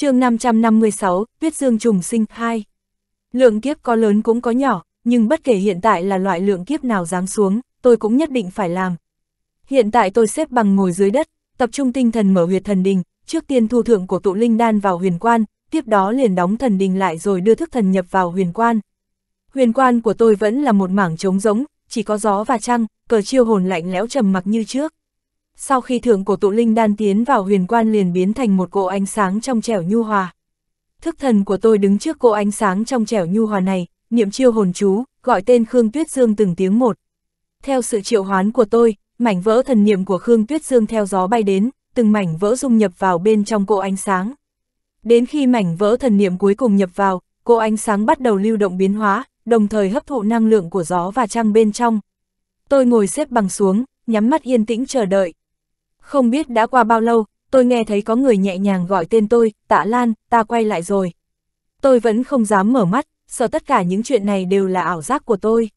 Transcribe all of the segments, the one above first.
chương 556, Tuyết Dương trùng sinh 2. Lượng kiếp có lớn cũng có nhỏ, nhưng bất kể hiện tại là loại lượng kiếp nào giáng xuống, tôi cũng nhất định phải làm. Hiện tại tôi xếp bằng ngồi dưới đất, tập trung tinh thần mở huyệt thần đình, trước tiên thu thượng của tụ linh đan vào huyền quan, tiếp đó liền đóng thần đình lại rồi đưa thức thần nhập vào huyền quan. Huyền quan của tôi vẫn là một mảng trống rỗng, chỉ có gió và trăng, cờ chiêu hồn lạnh lẽo trầm mặc như trước sau khi thượng cổ tụ linh đan tiến vào huyền quan liền biến thành một cỗ ánh sáng trong trẻo nhu hòa. Thức thần của tôi đứng trước cỗ ánh sáng trong trẻo nhu hòa này, niệm chiêu hồn chú, gọi tên Khương Tuyết Dương từng tiếng một. Theo sự triệu hoán của tôi, mảnh vỡ thần niệm của Khương Tuyết Dương theo gió bay đến, từng mảnh vỡ dung nhập vào bên trong cỗ ánh sáng. Đến khi mảnh vỡ thần niệm cuối cùng nhập vào, cỗ ánh sáng bắt đầu lưu động biến hóa, đồng thời hấp thụ năng lượng của gió và trăng bên trong. Tôi ngồi xếp bằng xuống, nhắm mắt yên tĩnh chờ đợi. Không biết đã qua bao lâu, tôi nghe thấy có người nhẹ nhàng gọi tên tôi, tạ Lan, ta quay lại rồi. Tôi vẫn không dám mở mắt, sợ tất cả những chuyện này đều là ảo giác của tôi.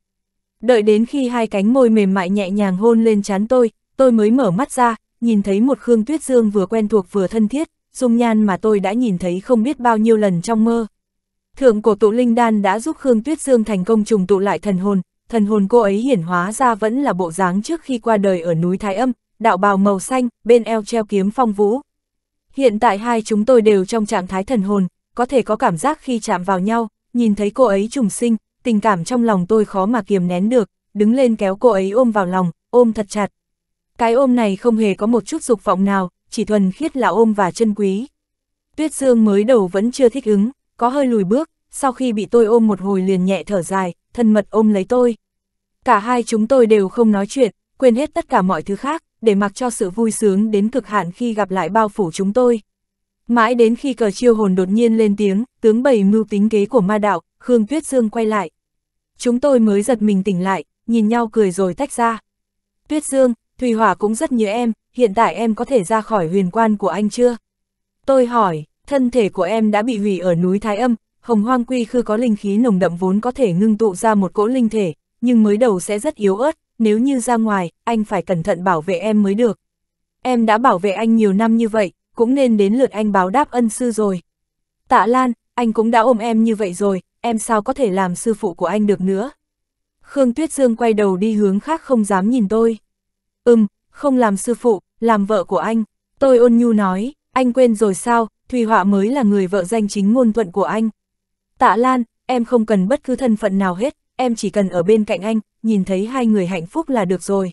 Đợi đến khi hai cánh môi mềm mại nhẹ nhàng hôn lên chán tôi, tôi mới mở mắt ra, nhìn thấy một Khương Tuyết Dương vừa quen thuộc vừa thân thiết, dung nhan mà tôi đã nhìn thấy không biết bao nhiêu lần trong mơ. Thượng cổ tụ linh đan đã giúp Khương Tuyết Dương thành công trùng tụ lại thần hồn, thần hồn cô ấy hiển hóa ra vẫn là bộ dáng trước khi qua đời ở núi Thái Âm, đạo bào màu xanh, bên eo treo kiếm phong vũ. Hiện tại hai chúng tôi đều trong trạng thái thần hồn, có thể có cảm giác khi chạm vào nhau, nhìn thấy cô ấy trùng sinh, tình cảm trong lòng tôi khó mà kiềm nén được, đứng lên kéo cô ấy ôm vào lòng, ôm thật chặt. Cái ôm này không hề có một chút dục vọng nào, chỉ thuần khiết là ôm và chân quý. Tuyết Dương mới đầu vẫn chưa thích ứng, có hơi lùi bước, sau khi bị tôi ôm một hồi liền nhẹ thở dài, thân mật ôm lấy tôi. Cả hai chúng tôi đều không nói chuyện, quên hết tất cả mọi thứ khác, để mặc cho sự vui sướng đến cực hạn khi gặp lại bao phủ chúng tôi. Mãi đến khi cờ chiêu hồn đột nhiên lên tiếng, tướng bày mưu tính kế của ma đạo, Khương Tuyết Dương quay lại. Chúng tôi mới giật mình tỉnh lại, nhìn nhau cười rồi tách ra. Tuyết Dương, Thùy Hỏa cũng rất nhớ em, hiện tại em có thể ra khỏi huyền quan của anh chưa? Tôi hỏi, thân thể của em đã bị hủy ở núi Thái Âm, hồng hoang quy khư có linh khí nồng đậm vốn có thể ngưng tụ ra một cỗ linh thể, nhưng mới đầu sẽ rất yếu ớt, nếu như ra ngoài, anh phải cẩn thận bảo vệ em mới được. Em đã bảo vệ anh nhiều năm như vậy, cũng nên đến lượt anh báo đáp ân sư rồi. Tạ Lan, anh cũng đã ôm em như vậy rồi, em sao có thể làm sư phụ của anh được nữa. Khương Tuyết Dương quay đầu đi hướng khác không dám nhìn tôi. Ừm, không làm sư phụ, làm vợ của anh. Tôi ôn nhu nói, anh quên rồi sao, Thùy Họa mới là người vợ danh chính ngôn thuận của anh. Tạ Lan, em không cần bất cứ thân phận nào hết, em chỉ cần ở bên cạnh anh, nhìn thấy hai người hạnh phúc là được rồi.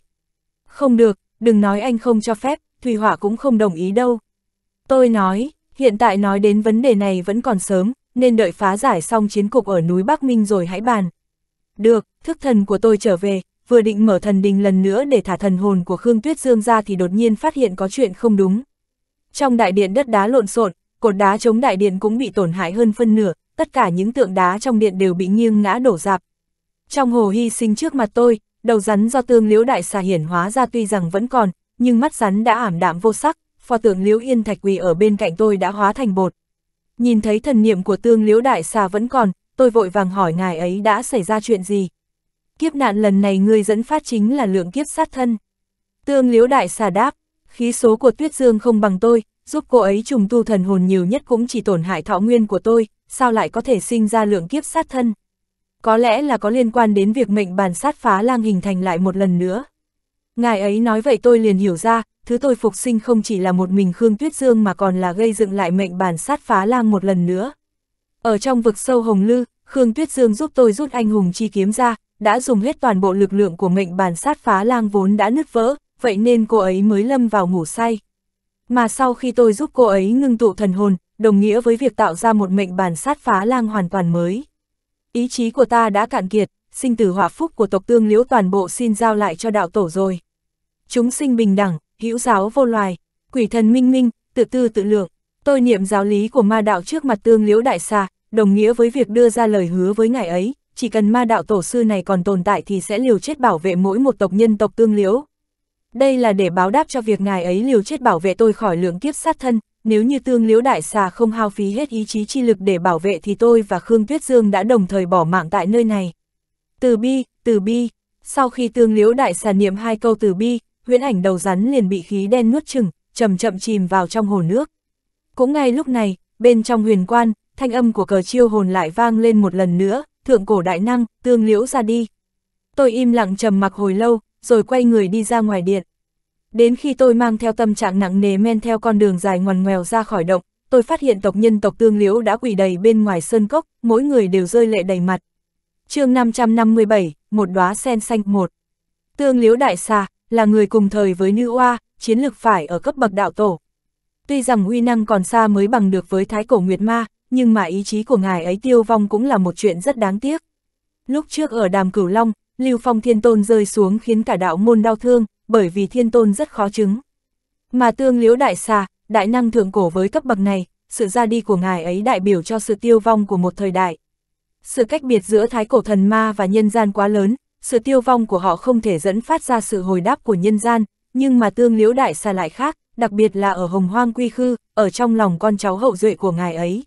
Không được, đừng nói anh không cho phép, Thùy Hỏa cũng không đồng ý đâu. Tôi nói, hiện tại nói đến vấn đề này vẫn còn sớm, nên đợi phá giải xong chiến cục ở núi Bắc Minh rồi hãy bàn. Được, thức thần của tôi trở về, vừa định mở thần đình lần nữa để thả thần hồn của Khương Tuyết Dương ra thì đột nhiên phát hiện có chuyện không đúng. Trong đại điện đất đá lộn xộn, cột đá chống đại điện cũng bị tổn hại hơn phân nửa, tất cả những tượng đá trong điện đều bị nghiêng ngã đổ dạp, trong hồ hy sinh trước mặt tôi, đầu rắn do tương liễu đại xà hiển hóa ra tuy rằng vẫn còn, nhưng mắt rắn đã ảm đạm vô sắc, pho tượng liễu yên thạch quỳ ở bên cạnh tôi đã hóa thành bột. Nhìn thấy thần niệm của tương liễu đại xà vẫn còn, tôi vội vàng hỏi ngài ấy đã xảy ra chuyện gì. Kiếp nạn lần này người dẫn phát chính là lượng kiếp sát thân. Tương liễu đại xà đáp, khí số của tuyết dương không bằng tôi, giúp cô ấy trùng tu thần hồn nhiều nhất cũng chỉ tổn hại thọ nguyên của tôi, sao lại có thể sinh ra lượng kiếp sát thân có lẽ là có liên quan đến việc mệnh bàn sát phá lang hình thành lại một lần nữa. Ngài ấy nói vậy tôi liền hiểu ra, thứ tôi phục sinh không chỉ là một mình Khương Tuyết Dương mà còn là gây dựng lại mệnh bàn sát phá lang một lần nữa. Ở trong vực sâu Hồng Lư, Khương Tuyết Dương giúp tôi rút anh hùng chi kiếm ra, đã dùng hết toàn bộ lực lượng của mệnh bàn sát phá lang vốn đã nứt vỡ, vậy nên cô ấy mới lâm vào ngủ say. Mà sau khi tôi giúp cô ấy ngưng tụ thần hồn, đồng nghĩa với việc tạo ra một mệnh bàn sát phá lang hoàn toàn mới ý chí của ta đã cạn kiệt, sinh tử hỏa phúc của tộc tương liễu toàn bộ xin giao lại cho đạo tổ rồi. Chúng sinh bình đẳng, hữu giáo vô loài, quỷ thần minh minh, tự tư tự lượng, tôi niệm giáo lý của ma đạo trước mặt tương liễu đại xa, đồng nghĩa với việc đưa ra lời hứa với ngài ấy, chỉ cần ma đạo tổ sư này còn tồn tại thì sẽ liều chết bảo vệ mỗi một tộc nhân tộc tương liễu. Đây là để báo đáp cho việc ngài ấy liều chết bảo vệ tôi khỏi lượng kiếp sát thân, nếu như tương liễu đại xà không hao phí hết ý chí chi lực để bảo vệ thì tôi và Khương Tuyết Dương đã đồng thời bỏ mạng tại nơi này. Từ bi, từ bi, sau khi tương liễu đại xà niệm hai câu từ bi, huyễn ảnh đầu rắn liền bị khí đen nuốt chừng, chậm chậm chìm vào trong hồ nước. Cũng ngay lúc này, bên trong huyền quan, thanh âm của cờ chiêu hồn lại vang lên một lần nữa, thượng cổ đại năng, tương liễu ra đi. Tôi im lặng trầm mặc hồi lâu, rồi quay người đi ra ngoài điện. Đến khi tôi mang theo tâm trạng nặng nề men theo con đường dài ngoằn ngoèo ra khỏi động, tôi phát hiện tộc nhân tộc tương liễu đã quỷ đầy bên ngoài sơn cốc, mỗi người đều rơi lệ đầy mặt. chương 557, một đóa sen xanh một. Tương liễu đại xà, là người cùng thời với nữ oa, chiến lực phải ở cấp bậc đạo tổ. Tuy rằng uy năng còn xa mới bằng được với thái cổ nguyệt ma, nhưng mà ý chí của ngài ấy tiêu vong cũng là một chuyện rất đáng tiếc. Lúc trước ở đàm cửu long, Lưu Phong Thiên Tôn rơi xuống khiến cả đạo môn đau thương, bởi vì thiên tôn rất khó chứng. Mà tương liễu đại xà, đại năng thượng cổ với cấp bậc này, sự ra đi của ngài ấy đại biểu cho sự tiêu vong của một thời đại. Sự cách biệt giữa thái cổ thần ma và nhân gian quá lớn, sự tiêu vong của họ không thể dẫn phát ra sự hồi đáp của nhân gian, nhưng mà tương liễu đại xà lại khác, đặc biệt là ở hồng hoang quy khư, ở trong lòng con cháu hậu duệ của ngài ấy.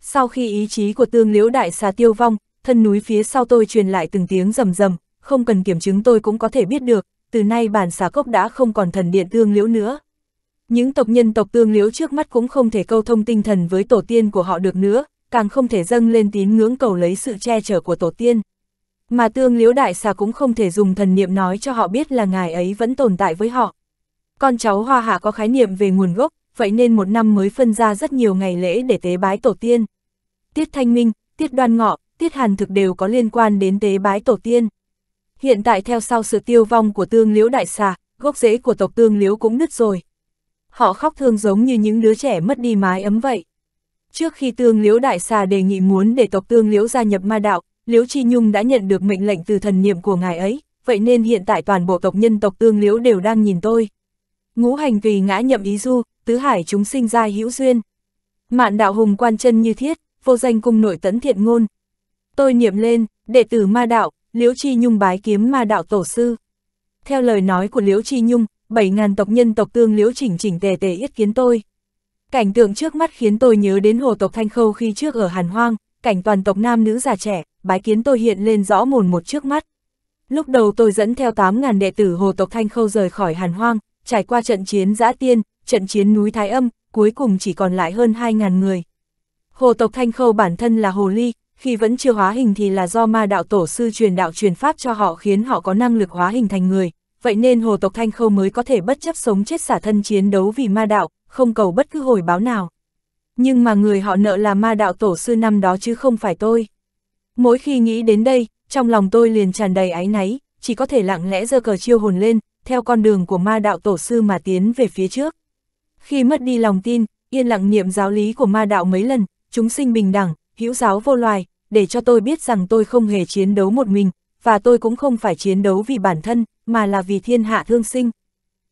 Sau khi ý chí của tương liễu đại xà tiêu vong, thân núi phía sau tôi truyền lại từng tiếng rầm rầm, không cần kiểm chứng tôi cũng có thể biết được, từ nay bản xà cốc đã không còn thần điện tương liễu nữa. Những tộc nhân tộc tương liễu trước mắt cũng không thể câu thông tinh thần với tổ tiên của họ được nữa, càng không thể dâng lên tín ngưỡng cầu lấy sự che chở của tổ tiên. Mà tương liễu đại xà cũng không thể dùng thần niệm nói cho họ biết là ngài ấy vẫn tồn tại với họ. Con cháu hoa hạ có khái niệm về nguồn gốc, vậy nên một năm mới phân ra rất nhiều ngày lễ để tế bái tổ tiên. Tiết Thanh Minh, Tiết Đoan Ngọ, Tiết Hàn Thực đều có liên quan đến tế bái tổ tiên hiện tại theo sau sự tiêu vong của tương liễu đại xà, gốc rễ của tộc tương liễu cũng nứt rồi. Họ khóc thương giống như những đứa trẻ mất đi mái ấm vậy. Trước khi tương liễu đại xà đề nghị muốn để tộc tương liễu gia nhập ma đạo, liễu chi nhung đã nhận được mệnh lệnh từ thần niệm của ngài ấy, vậy nên hiện tại toàn bộ tộc nhân tộc tương liễu đều đang nhìn tôi. Ngũ hành vì ngã nhậm ý du, tứ hải chúng sinh ra hữu duyên. Mạn đạo hùng quan chân như thiết, vô danh cung nội tấn thiện ngôn. Tôi niệm lên, đệ tử ma đạo, Liễu Chi Nhung bái kiếm ma đạo tổ sư. Theo lời nói của Liễu Chi Nhung, 7.000 tộc nhân tộc tương Liễu chỉnh chỉnh tề tề yết kiến tôi. Cảnh tượng trước mắt khiến tôi nhớ đến hồ tộc Thanh Khâu khi trước ở Hàn Hoang, cảnh toàn tộc nam nữ già trẻ, bái kiến tôi hiện lên rõ mồn một trước mắt. Lúc đầu tôi dẫn theo 8.000 đệ tử hồ tộc Thanh Khâu rời khỏi Hàn Hoang, trải qua trận chiến giã tiên, trận chiến núi Thái Âm, cuối cùng chỉ còn lại hơn 2.000 người. Hồ tộc Thanh Khâu bản thân là hồ ly, khi vẫn chưa hóa hình thì là do ma đạo tổ sư truyền đạo truyền pháp cho họ khiến họ có năng lực hóa hình thành người, vậy nên hồ tộc Thanh Khâu mới có thể bất chấp sống chết xả thân chiến đấu vì ma đạo, không cầu bất cứ hồi báo nào. Nhưng mà người họ nợ là ma đạo tổ sư năm đó chứ không phải tôi. Mỗi khi nghĩ đến đây, trong lòng tôi liền tràn đầy áy náy, chỉ có thể lặng lẽ giơ cờ chiêu hồn lên, theo con đường của ma đạo tổ sư mà tiến về phía trước. Khi mất đi lòng tin, yên lặng niệm giáo lý của ma đạo mấy lần, chúng sinh bình đẳng, hữu giáo vô loài, để cho tôi biết rằng tôi không hề chiến đấu một mình, và tôi cũng không phải chiến đấu vì bản thân, mà là vì thiên hạ thương sinh.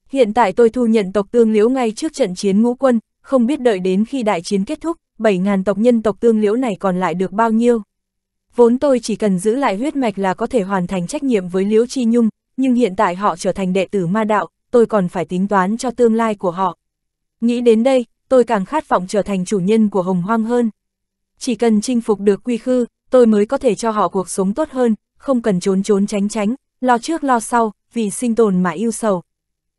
Hiện tại tôi thu nhận tộc tương liễu ngay trước trận chiến ngũ quân, không biết đợi đến khi đại chiến kết thúc, 7.000 tộc nhân tộc tương liễu này còn lại được bao nhiêu. Vốn tôi chỉ cần giữ lại huyết mạch là có thể hoàn thành trách nhiệm với Liễu Chi Nhung, nhưng hiện tại họ trở thành đệ tử ma đạo, tôi còn phải tính toán cho tương lai của họ. Nghĩ đến đây, tôi càng khát vọng trở thành chủ nhân của hồng hoang hơn chỉ cần chinh phục được quy khư, tôi mới có thể cho họ cuộc sống tốt hơn, không cần trốn trốn tránh tránh, lo trước lo sau, vì sinh tồn mà yêu sầu.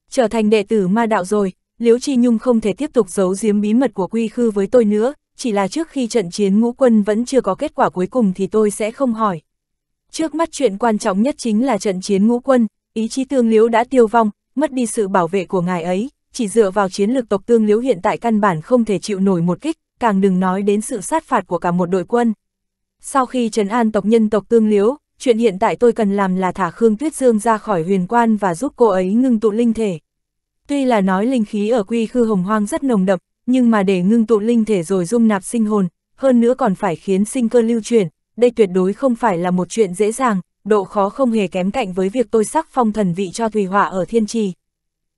Trở thành đệ tử ma đạo rồi, Liễu Chi Nhung không thể tiếp tục giấu giếm bí mật của quy khư với tôi nữa, chỉ là trước khi trận chiến ngũ quân vẫn chưa có kết quả cuối cùng thì tôi sẽ không hỏi. Trước mắt chuyện quan trọng nhất chính là trận chiến ngũ quân, ý chí tương liễu đã tiêu vong, mất đi sự bảo vệ của ngài ấy, chỉ dựa vào chiến lược tộc tương liễu hiện tại căn bản không thể chịu nổi một kích, càng đừng nói đến sự sát phạt của cả một đội quân. Sau khi Trần an tộc nhân tộc tương liếu, chuyện hiện tại tôi cần làm là thả Khương Tuyết Dương ra khỏi huyền quan và giúp cô ấy ngưng tụ linh thể. Tuy là nói linh khí ở quy khư hồng hoang rất nồng đậm, nhưng mà để ngưng tụ linh thể rồi dung nạp sinh hồn, hơn nữa còn phải khiến sinh cơ lưu chuyển, đây tuyệt đối không phải là một chuyện dễ dàng, độ khó không hề kém cạnh với việc tôi sắc phong thần vị cho Thùy Hỏa ở Thiên Trì.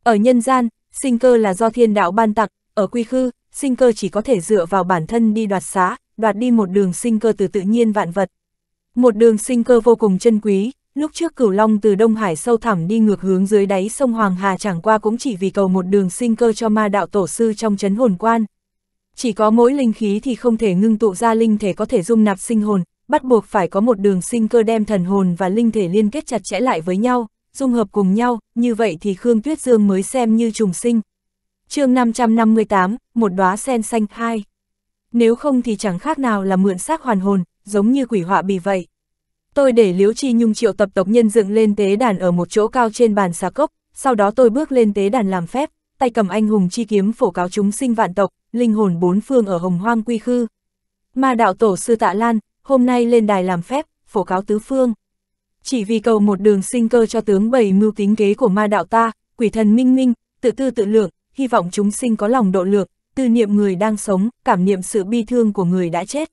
Ở nhân gian, sinh cơ là do thiên đạo ban tặng, ở quy khư, sinh cơ chỉ có thể dựa vào bản thân đi đoạt xá, đoạt đi một đường sinh cơ từ tự nhiên vạn vật. Một đường sinh cơ vô cùng chân quý, lúc trước cửu long từ Đông Hải sâu thẳm đi ngược hướng dưới đáy sông Hoàng Hà chẳng qua cũng chỉ vì cầu một đường sinh cơ cho ma đạo tổ sư trong chấn hồn quan. Chỉ có mỗi linh khí thì không thể ngưng tụ ra linh thể có thể dung nạp sinh hồn, bắt buộc phải có một đường sinh cơ đem thần hồn và linh thể liên kết chặt chẽ lại với nhau, dung hợp cùng nhau, như vậy thì Khương Tuyết Dương mới xem như trùng sinh chương 558, một đóa sen xanh hai. Nếu không thì chẳng khác nào là mượn xác hoàn hồn, giống như quỷ họa bì vậy. Tôi để Liễu Chi Nhung triệu tập tộc nhân dựng lên tế đàn ở một chỗ cao trên bàn xà cốc, sau đó tôi bước lên tế đàn làm phép, tay cầm anh hùng chi kiếm phổ cáo chúng sinh vạn tộc, linh hồn bốn phương ở hồng hoang quy khư. ma đạo tổ sư Tạ Lan, hôm nay lên đài làm phép, phổ cáo tứ phương. Chỉ vì cầu một đường sinh cơ cho tướng bầy mưu tính kế của ma đạo ta, quỷ thần minh minh, tự tư tự lượng, hy vọng chúng sinh có lòng độ lược, tư niệm người đang sống, cảm niệm sự bi thương của người đã chết.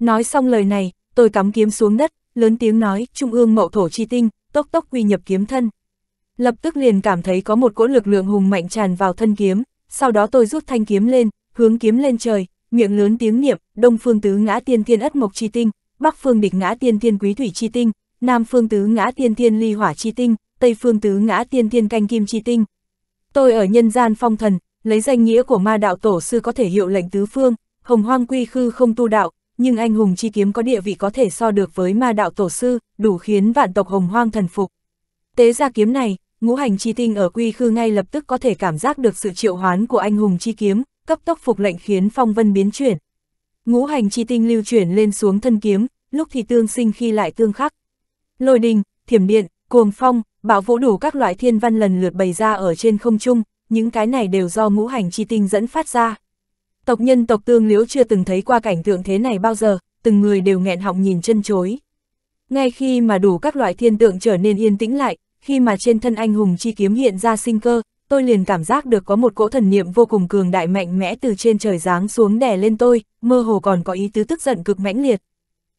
Nói xong lời này, tôi cắm kiếm xuống đất, lớn tiếng nói, trung ương mậu thổ chi tinh, tốc tốc quy nhập kiếm thân. Lập tức liền cảm thấy có một cỗ lực lượng hùng mạnh tràn vào thân kiếm, sau đó tôi rút thanh kiếm lên, hướng kiếm lên trời, miệng lớn tiếng niệm, đông phương tứ ngã tiên thiên ất mộc chi tinh, bắc phương địch ngã tiên thiên quý thủy chi tinh, nam phương tứ ngã tiên thiên ly hỏa chi tinh, tây phương tứ ngã tiên thiên canh kim chi tinh, Tôi ở nhân gian phong thần, lấy danh nghĩa của ma đạo tổ sư có thể hiệu lệnh tứ phương, hồng hoang quy khư không tu đạo, nhưng anh hùng chi kiếm có địa vị có thể so được với ma đạo tổ sư, đủ khiến vạn tộc hồng hoang thần phục. Tế ra kiếm này, ngũ hành chi tinh ở quy khư ngay lập tức có thể cảm giác được sự triệu hoán của anh hùng chi kiếm, cấp tốc phục lệnh khiến phong vân biến chuyển. Ngũ hành chi tinh lưu chuyển lên xuống thân kiếm, lúc thì tương sinh khi lại tương khắc. Lôi đình, thiểm điện, cuồng phong, bạo vũ đủ các loại thiên văn lần lượt bày ra ở trên không trung, những cái này đều do ngũ hành chi tinh dẫn phát ra. Tộc nhân tộc tương liễu chưa từng thấy qua cảnh tượng thế này bao giờ, từng người đều nghẹn họng nhìn chân chối. Ngay khi mà đủ các loại thiên tượng trở nên yên tĩnh lại, khi mà trên thân anh hùng chi kiếm hiện ra sinh cơ, tôi liền cảm giác được có một cỗ thần niệm vô cùng cường đại mạnh mẽ từ trên trời giáng xuống đè lên tôi, mơ hồ còn có ý tứ tức giận cực mãnh liệt.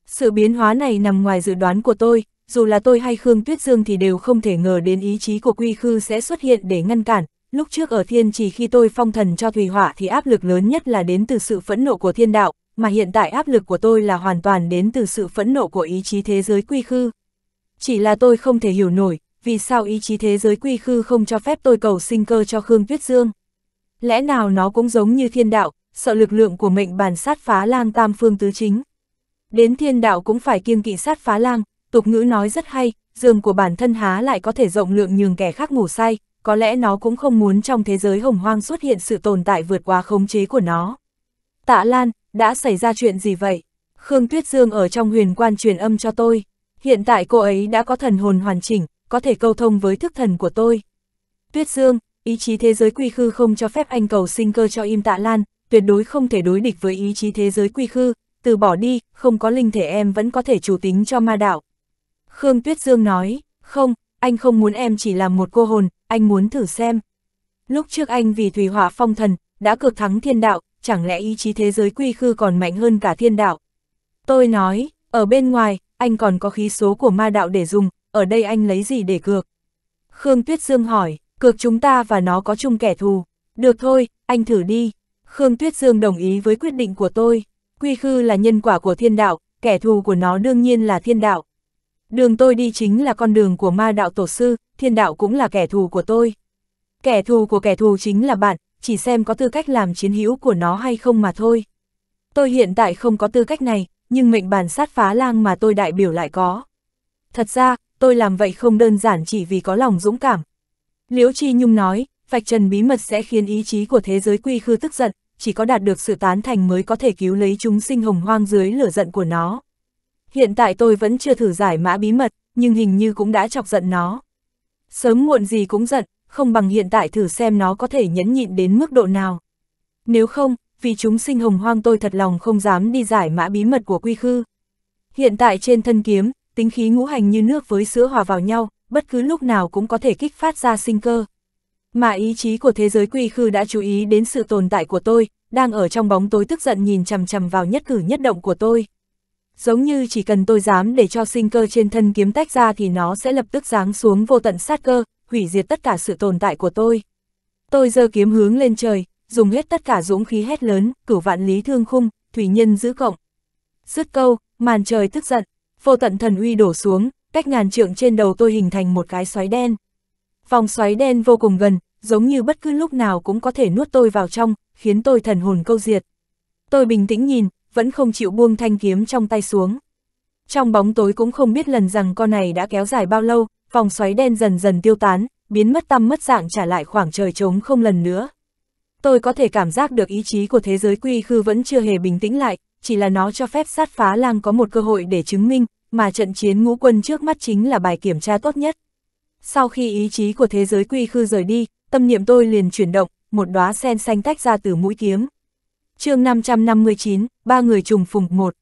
Sự biến hóa này nằm ngoài dự đoán của tôi, dù là tôi hay Khương Tuyết Dương thì đều không thể ngờ đến ý chí của Quy Khư sẽ xuất hiện để ngăn cản. Lúc trước ở thiên chỉ khi tôi phong thần cho Thùy Họa thì áp lực lớn nhất là đến từ sự phẫn nộ của thiên đạo, mà hiện tại áp lực của tôi là hoàn toàn đến từ sự phẫn nộ của ý chí thế giới Quy Khư. Chỉ là tôi không thể hiểu nổi, vì sao ý chí thế giới Quy Khư không cho phép tôi cầu sinh cơ cho Khương Tuyết Dương. Lẽ nào nó cũng giống như thiên đạo, sợ lực lượng của mệnh bàn sát phá lang tam phương tứ chính. Đến thiên đạo cũng phải kiêng kỵ sát phá lang, tục ngữ nói rất hay, giường của bản thân há lại có thể rộng lượng nhường kẻ khác ngủ say, có lẽ nó cũng không muốn trong thế giới hồng hoang xuất hiện sự tồn tại vượt quá khống chế của nó. Tạ Lan, đã xảy ra chuyện gì vậy? Khương Tuyết Dương ở trong huyền quan truyền âm cho tôi. Hiện tại cô ấy đã có thần hồn hoàn chỉnh, có thể câu thông với thức thần của tôi. Tuyết Dương, ý chí thế giới quy khư không cho phép anh cầu sinh cơ cho im Tạ Lan, tuyệt đối không thể đối địch với ý chí thế giới quy khư, từ bỏ đi, không có linh thể em vẫn có thể chủ tính cho ma đạo, Khương Tuyết Dương nói, không, anh không muốn em chỉ làm một cô hồn, anh muốn thử xem. Lúc trước anh vì Thủy Hỏa Phong Thần, đã cược thắng thiên đạo, chẳng lẽ ý chí thế giới quy khư còn mạnh hơn cả thiên đạo? Tôi nói, ở bên ngoài, anh còn có khí số của ma đạo để dùng, ở đây anh lấy gì để cược? Khương Tuyết Dương hỏi, cược chúng ta và nó có chung kẻ thù. Được thôi, anh thử đi. Khương Tuyết Dương đồng ý với quyết định của tôi. Quy khư là nhân quả của thiên đạo, kẻ thù của nó đương nhiên là thiên đạo. Đường tôi đi chính là con đường của ma đạo tổ sư, thiên đạo cũng là kẻ thù của tôi. Kẻ thù của kẻ thù chính là bạn, chỉ xem có tư cách làm chiến hữu của nó hay không mà thôi. Tôi hiện tại không có tư cách này, nhưng mệnh bàn sát phá lang mà tôi đại biểu lại có. Thật ra, tôi làm vậy không đơn giản chỉ vì có lòng dũng cảm. Liễu Chi Nhung nói, vạch trần bí mật sẽ khiến ý chí của thế giới quy khư tức giận, chỉ có đạt được sự tán thành mới có thể cứu lấy chúng sinh hồng hoang dưới lửa giận của nó. Hiện tại tôi vẫn chưa thử giải mã bí mật, nhưng hình như cũng đã chọc giận nó. Sớm muộn gì cũng giận, không bằng hiện tại thử xem nó có thể nhẫn nhịn đến mức độ nào. Nếu không, vì chúng sinh hồng hoang tôi thật lòng không dám đi giải mã bí mật của quy khư. Hiện tại trên thân kiếm, tính khí ngũ hành như nước với sữa hòa vào nhau, bất cứ lúc nào cũng có thể kích phát ra sinh cơ. Mà ý chí của thế giới quy khư đã chú ý đến sự tồn tại của tôi, đang ở trong bóng tối tức giận nhìn chằm chằm vào nhất cử nhất động của tôi giống như chỉ cần tôi dám để cho sinh cơ trên thân kiếm tách ra thì nó sẽ lập tức giáng xuống vô tận sát cơ, hủy diệt tất cả sự tồn tại của tôi. Tôi giơ kiếm hướng lên trời, dùng hết tất cả dũng khí hét lớn, cửu vạn lý thương khung, thủy nhân giữ cộng. Dứt câu, màn trời tức giận, vô tận thần uy đổ xuống, cách ngàn trượng trên đầu tôi hình thành một cái xoáy đen. Vòng xoáy đen vô cùng gần, giống như bất cứ lúc nào cũng có thể nuốt tôi vào trong, khiến tôi thần hồn câu diệt. Tôi bình tĩnh nhìn, vẫn không chịu buông thanh kiếm trong tay xuống. Trong bóng tối cũng không biết lần rằng con này đã kéo dài bao lâu, vòng xoáy đen dần dần tiêu tán, biến mất tâm mất dạng trả lại khoảng trời trống không lần nữa. Tôi có thể cảm giác được ý chí của thế giới quy khư vẫn chưa hề bình tĩnh lại, chỉ là nó cho phép sát phá lang có một cơ hội để chứng minh, mà trận chiến ngũ quân trước mắt chính là bài kiểm tra tốt nhất. Sau khi ý chí của thế giới quy khư rời đi, tâm niệm tôi liền chuyển động, một đóa sen xanh tách ra từ mũi kiếm chương 559, ba người trùng phùng một.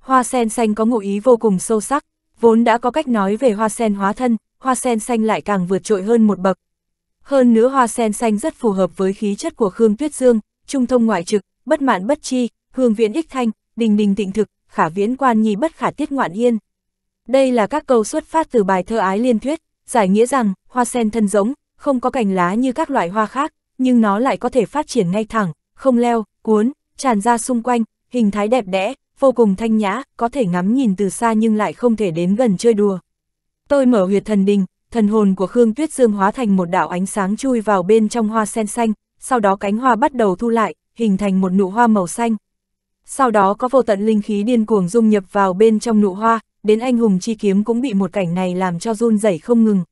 Hoa sen xanh có ngụ ý vô cùng sâu sắc, vốn đã có cách nói về hoa sen hóa thân, hoa sen xanh lại càng vượt trội hơn một bậc. Hơn nữa hoa sen xanh rất phù hợp với khí chất của Khương Tuyết Dương, trung thông ngoại trực, bất mạn bất chi, hương viễn ích thanh, đình đình tịnh thực, khả viễn quan nhi bất khả tiết ngoạn yên. Đây là các câu xuất phát từ bài thơ ái liên thuyết, giải nghĩa rằng hoa sen thân giống, không có cành lá như các loại hoa khác, nhưng nó lại có thể phát triển ngay thẳng, không leo, cuốn, tràn ra xung quanh, hình thái đẹp đẽ, vô cùng thanh nhã, có thể ngắm nhìn từ xa nhưng lại không thể đến gần chơi đùa. Tôi mở huyệt thần đình, thần hồn của Khương Tuyết Dương hóa thành một đạo ánh sáng chui vào bên trong hoa sen xanh, sau đó cánh hoa bắt đầu thu lại, hình thành một nụ hoa màu xanh. Sau đó có vô tận linh khí điên cuồng dung nhập vào bên trong nụ hoa, đến anh hùng chi kiếm cũng bị một cảnh này làm cho run rẩy không ngừng.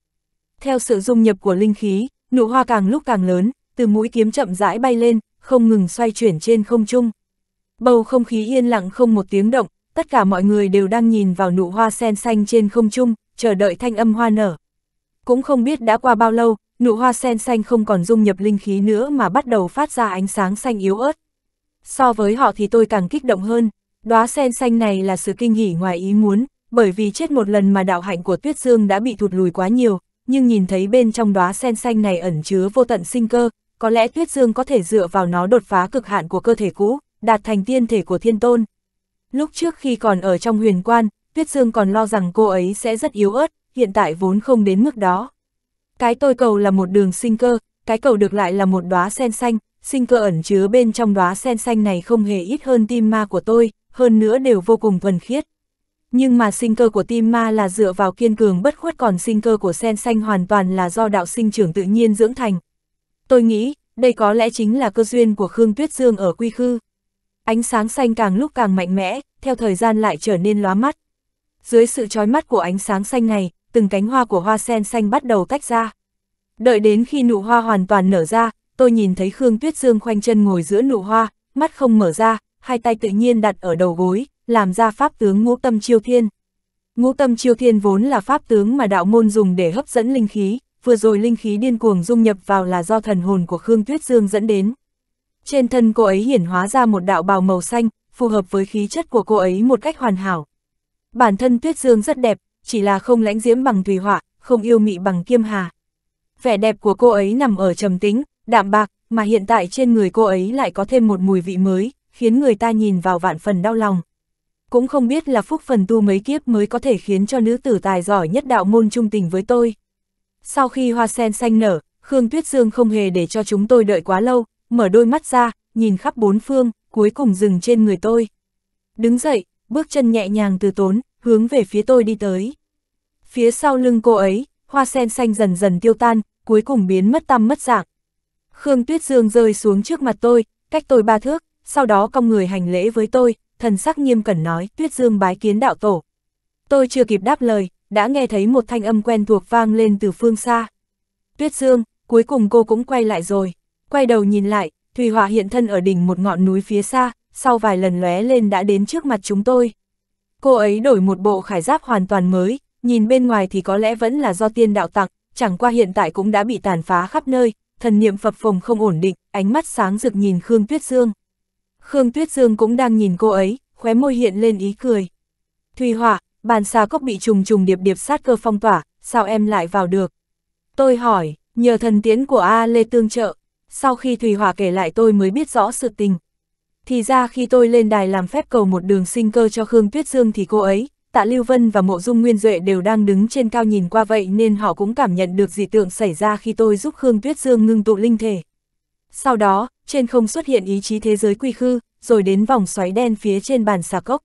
Theo sự dung nhập của linh khí, nụ hoa càng lúc càng lớn, từ mũi kiếm chậm rãi bay lên, không ngừng xoay chuyển trên không trung. Bầu không khí yên lặng không một tiếng động, tất cả mọi người đều đang nhìn vào nụ hoa sen xanh trên không trung, chờ đợi thanh âm hoa nở. Cũng không biết đã qua bao lâu, nụ hoa sen xanh không còn dung nhập linh khí nữa mà bắt đầu phát ra ánh sáng xanh yếu ớt. So với họ thì tôi càng kích động hơn, đóa sen xanh này là sự kinh hỉ ngoài ý muốn, bởi vì chết một lần mà đạo hạnh của Tuyết Dương đã bị thụt lùi quá nhiều, nhưng nhìn thấy bên trong đóa sen xanh này ẩn chứa vô tận sinh cơ, có lẽ Tuyết Dương có thể dựa vào nó đột phá cực hạn của cơ thể cũ, đạt thành tiên thể của thiên tôn. Lúc trước khi còn ở trong huyền quan, Tuyết Dương còn lo rằng cô ấy sẽ rất yếu ớt, hiện tại vốn không đến mức đó. Cái tôi cầu là một đường sinh cơ, cái cầu được lại là một đóa sen xanh, sinh cơ ẩn chứa bên trong đóa sen xanh này không hề ít hơn tim ma của tôi, hơn nữa đều vô cùng thuần khiết. Nhưng mà sinh cơ của tim ma là dựa vào kiên cường bất khuất còn sinh cơ của sen xanh hoàn toàn là do đạo sinh trưởng tự nhiên dưỡng thành, Tôi nghĩ, đây có lẽ chính là cơ duyên của Khương Tuyết Dương ở quy khư. Ánh sáng xanh càng lúc càng mạnh mẽ, theo thời gian lại trở nên lóa mắt. Dưới sự trói mắt của ánh sáng xanh này, từng cánh hoa của hoa sen xanh bắt đầu tách ra. Đợi đến khi nụ hoa hoàn toàn nở ra, tôi nhìn thấy Khương Tuyết Dương khoanh chân ngồi giữa nụ hoa, mắt không mở ra, hai tay tự nhiên đặt ở đầu gối, làm ra pháp tướng ngũ tâm chiêu thiên. Ngũ tâm chiêu thiên vốn là pháp tướng mà đạo môn dùng để hấp dẫn linh khí, vừa rồi linh khí điên cuồng dung nhập vào là do thần hồn của Khương Tuyết Dương dẫn đến. Trên thân cô ấy hiển hóa ra một đạo bào màu xanh, phù hợp với khí chất của cô ấy một cách hoàn hảo. Bản thân Tuyết Dương rất đẹp, chỉ là không lãnh diễm bằng tùy họa, không yêu mị bằng kiêm hà. Vẻ đẹp của cô ấy nằm ở trầm tính, đạm bạc, mà hiện tại trên người cô ấy lại có thêm một mùi vị mới, khiến người ta nhìn vào vạn phần đau lòng. Cũng không biết là phúc phần tu mấy kiếp mới có thể khiến cho nữ tử tài giỏi nhất đạo môn trung tình với tôi. Sau khi hoa sen xanh nở, Khương Tuyết Dương không hề để cho chúng tôi đợi quá lâu, mở đôi mắt ra, nhìn khắp bốn phương, cuối cùng dừng trên người tôi. Đứng dậy, bước chân nhẹ nhàng từ tốn, hướng về phía tôi đi tới. Phía sau lưng cô ấy, hoa sen xanh dần dần tiêu tan, cuối cùng biến mất tăm mất dạng. Khương Tuyết Dương rơi xuống trước mặt tôi, cách tôi ba thước, sau đó cong người hành lễ với tôi, thần sắc nghiêm cẩn nói, Tuyết Dương bái kiến đạo tổ. Tôi chưa kịp đáp lời, đã nghe thấy một thanh âm quen thuộc vang lên từ phương xa. Tuyết Dương, cuối cùng cô cũng quay lại rồi. Quay đầu nhìn lại, Thùy Hòa hiện thân ở đỉnh một ngọn núi phía xa, sau vài lần lóe lên đã đến trước mặt chúng tôi. Cô ấy đổi một bộ khải giáp hoàn toàn mới, nhìn bên ngoài thì có lẽ vẫn là do tiên đạo tặng, chẳng qua hiện tại cũng đã bị tàn phá khắp nơi, thần niệm phập phồng không ổn định, ánh mắt sáng rực nhìn Khương Tuyết Dương. Khương Tuyết Dương cũng đang nhìn cô ấy, khóe môi hiện lên ý cười. Thùy Hỏa, bàn xa cốc bị trùng trùng điệp điệp sát cơ phong tỏa, sao em lại vào được? Tôi hỏi, nhờ thần tiến của A Lê tương trợ, sau khi Thùy Hòa kể lại tôi mới biết rõ sự tình. Thì ra khi tôi lên đài làm phép cầu một đường sinh cơ cho Khương Tuyết Dương thì cô ấy, Tạ Lưu Vân và Mộ Dung Nguyên Duệ đều đang đứng trên cao nhìn qua vậy nên họ cũng cảm nhận được dị tượng xảy ra khi tôi giúp Khương Tuyết Dương ngưng tụ linh thể. Sau đó, trên không xuất hiện ý chí thế giới quy khư, rồi đến vòng xoáy đen phía trên bàn xà cốc.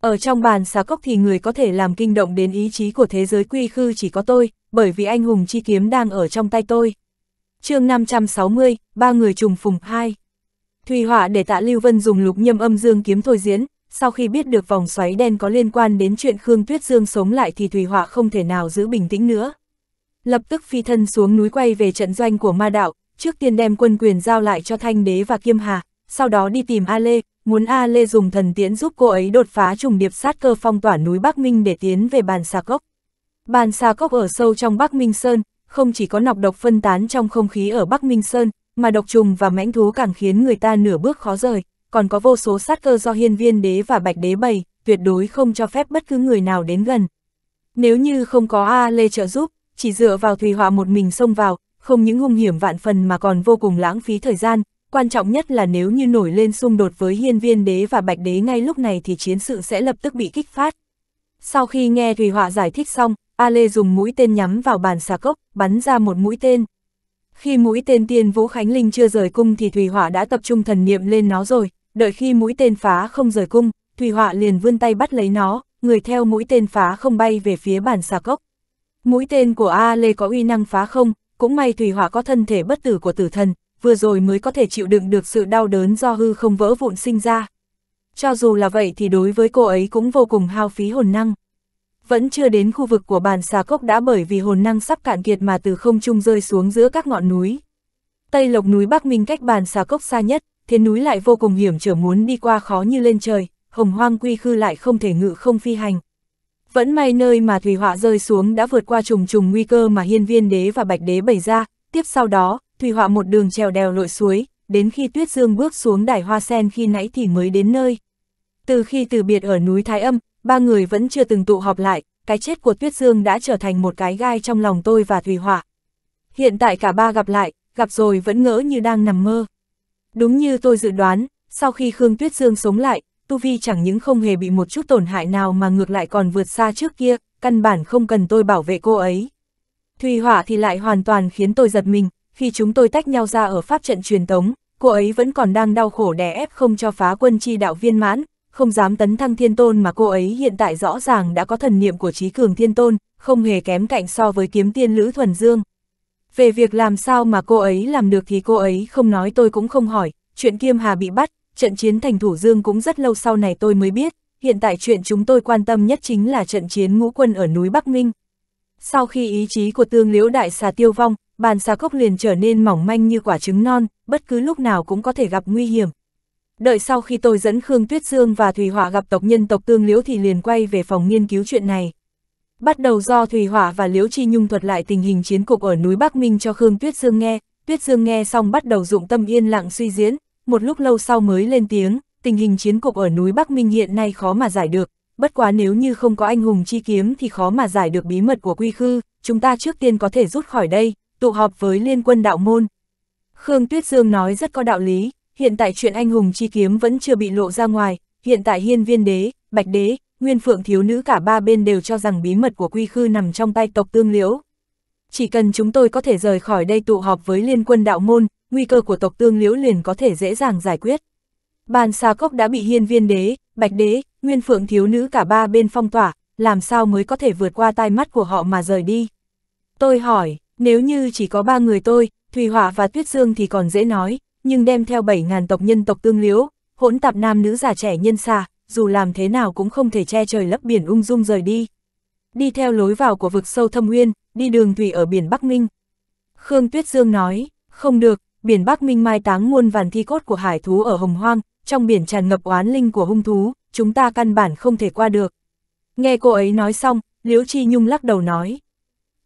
Ở trong bàn xá cốc thì người có thể làm kinh động đến ý chí của thế giới quy khư chỉ có tôi, bởi vì anh hùng chi kiếm đang ở trong tay tôi. chương 560, ba người trùng phùng 2. Thùy Họa để tạ Lưu Vân dùng lục nhâm âm dương kiếm thôi diễn, sau khi biết được vòng xoáy đen có liên quan đến chuyện Khương Tuyết Dương sống lại thì Thùy Họa không thể nào giữ bình tĩnh nữa. Lập tức phi thân xuống núi quay về trận doanh của ma đạo, trước tiên đem quân quyền giao lại cho Thanh Đế và Kiêm Hà, sau đó đi tìm A Lê, muốn A Lê dùng thần tiễn giúp cô ấy đột phá trùng điệp sát cơ phong tỏa núi Bắc Minh để tiến về bàn xà cốc. Bàn xà cốc ở sâu trong Bắc Minh Sơn, không chỉ có nọc độc phân tán trong không khí ở Bắc Minh Sơn, mà độc trùng và mãnh thú càng khiến người ta nửa bước khó rời, còn có vô số sát cơ do hiên viên đế và bạch đế bày, tuyệt đối không cho phép bất cứ người nào đến gần. Nếu như không có A Lê trợ giúp, chỉ dựa vào Thùy Họa một mình xông vào, không những hung hiểm vạn phần mà còn vô cùng lãng phí thời gian, quan trọng nhất là nếu như nổi lên xung đột với hiên viên đế và bạch đế ngay lúc này thì chiến sự sẽ lập tức bị kích phát. Sau khi nghe Thùy Họa giải thích xong, A Lê dùng mũi tên nhắm vào bàn xà cốc, bắn ra một mũi tên. Khi mũi tên tiên Vũ Khánh Linh chưa rời cung thì Thùy Họa đã tập trung thần niệm lên nó rồi, đợi khi mũi tên phá không rời cung, Thùy Họa liền vươn tay bắt lấy nó, người theo mũi tên phá không bay về phía bàn xà cốc. Mũi tên của A Lê có uy năng phá không, cũng may Thùy Họa có thân thể bất tử của tử thần, vừa rồi mới có thể chịu đựng được sự đau đớn do hư không vỡ vụn sinh ra. Cho dù là vậy thì đối với cô ấy cũng vô cùng hao phí hồn năng. Vẫn chưa đến khu vực của bàn xà cốc đã bởi vì hồn năng sắp cạn kiệt mà từ không trung rơi xuống giữa các ngọn núi. Tây lộc núi Bắc Minh cách bàn xà cốc xa nhất, thiên núi lại vô cùng hiểm trở muốn đi qua khó như lên trời, hồng hoang quy khư lại không thể ngự không phi hành. Vẫn may nơi mà thủy họa rơi xuống đã vượt qua trùng trùng nguy cơ mà hiên viên đế và bạch đế bày ra, tiếp sau đó, thủy họa một đường trèo đèo lội suối, đến khi Tuyết Dương bước xuống đài hoa sen khi nãy thì mới đến nơi. Từ khi từ biệt ở núi Thái Âm, ba người vẫn chưa từng tụ họp lại, cái chết của Tuyết Dương đã trở thành một cái gai trong lòng tôi và Thủy Họa. Hiện tại cả ba gặp lại, gặp rồi vẫn ngỡ như đang nằm mơ. Đúng như tôi dự đoán, sau khi Khương Tuyết Dương sống lại, Tu Vi chẳng những không hề bị một chút tổn hại nào mà ngược lại còn vượt xa trước kia, căn bản không cần tôi bảo vệ cô ấy. Thùy hỏa thì lại hoàn toàn khiến tôi giật mình, khi chúng tôi tách nhau ra ở pháp trận truyền tống, cô ấy vẫn còn đang đau khổ đè ép không cho phá quân chi đạo viên mãn, không dám tấn thăng thiên tôn mà cô ấy hiện tại rõ ràng đã có thần niệm của trí cường thiên tôn, không hề kém cạnh so với kiếm tiên Lữ Thuần Dương. Về việc làm sao mà cô ấy làm được thì cô ấy không nói tôi cũng không hỏi, chuyện Kiêm Hà bị bắt, trận chiến thành thủ Dương cũng rất lâu sau này tôi mới biết, hiện tại chuyện chúng tôi quan tâm nhất chính là trận chiến ngũ quân ở núi Bắc Minh. Sau khi ý chí của tương liễu đại xà tiêu vong, bàn xà cốc liền trở nên mỏng manh như quả trứng non, bất cứ lúc nào cũng có thể gặp nguy hiểm. Đợi sau khi tôi dẫn Khương Tuyết Dương và thủy Hỏa gặp tộc nhân tộc Tương Liễu thì liền quay về phòng nghiên cứu chuyện này. Bắt đầu do thủy Hỏa và Liễu Chi Nhung thuật lại tình hình chiến cục ở núi Bắc Minh cho Khương Tuyết Dương nghe, Tuyết Dương nghe xong bắt đầu dụng tâm yên lặng suy diễn, một lúc lâu sau mới lên tiếng, tình hình chiến cục ở núi Bắc Minh hiện nay khó mà giải được, bất quá nếu như không có anh hùng chi kiếm thì khó mà giải được bí mật của quy khư, chúng ta trước tiên có thể rút khỏi đây, tụ họp với liên quân đạo môn. Khương Tuyết Dương nói rất có đạo lý, hiện tại chuyện anh hùng chi kiếm vẫn chưa bị lộ ra ngoài, hiện tại hiên viên đế, bạch đế, nguyên phượng thiếu nữ cả ba bên đều cho rằng bí mật của quy khư nằm trong tay tộc tương liễu. Chỉ cần chúng tôi có thể rời khỏi đây tụ họp với liên quân đạo môn, nguy cơ của tộc tương liễu liền có thể dễ dàng giải quyết. Bàn xà cốc đã bị hiên viên đế, bạch đế, nguyên phượng thiếu nữ cả ba bên phong tỏa, làm sao mới có thể vượt qua tai mắt của họ mà rời đi. Tôi hỏi, nếu như chỉ có ba người tôi, Thùy Hỏa và Tuyết Dương thì còn dễ nói, nhưng đem theo 7.000 tộc nhân tộc tương liếu, hỗn tạp nam nữ già trẻ nhân xa, dù làm thế nào cũng không thể che trời lấp biển ung dung rời đi. Đi theo lối vào của vực sâu thâm nguyên, đi đường thủy ở biển Bắc Minh. Khương Tuyết Dương nói, không được, biển Bắc Minh mai táng muôn vàn thi cốt của hải thú ở Hồng Hoang, trong biển tràn ngập oán linh của hung thú, chúng ta căn bản không thể qua được. Nghe cô ấy nói xong, Liễu Chi Nhung lắc đầu nói,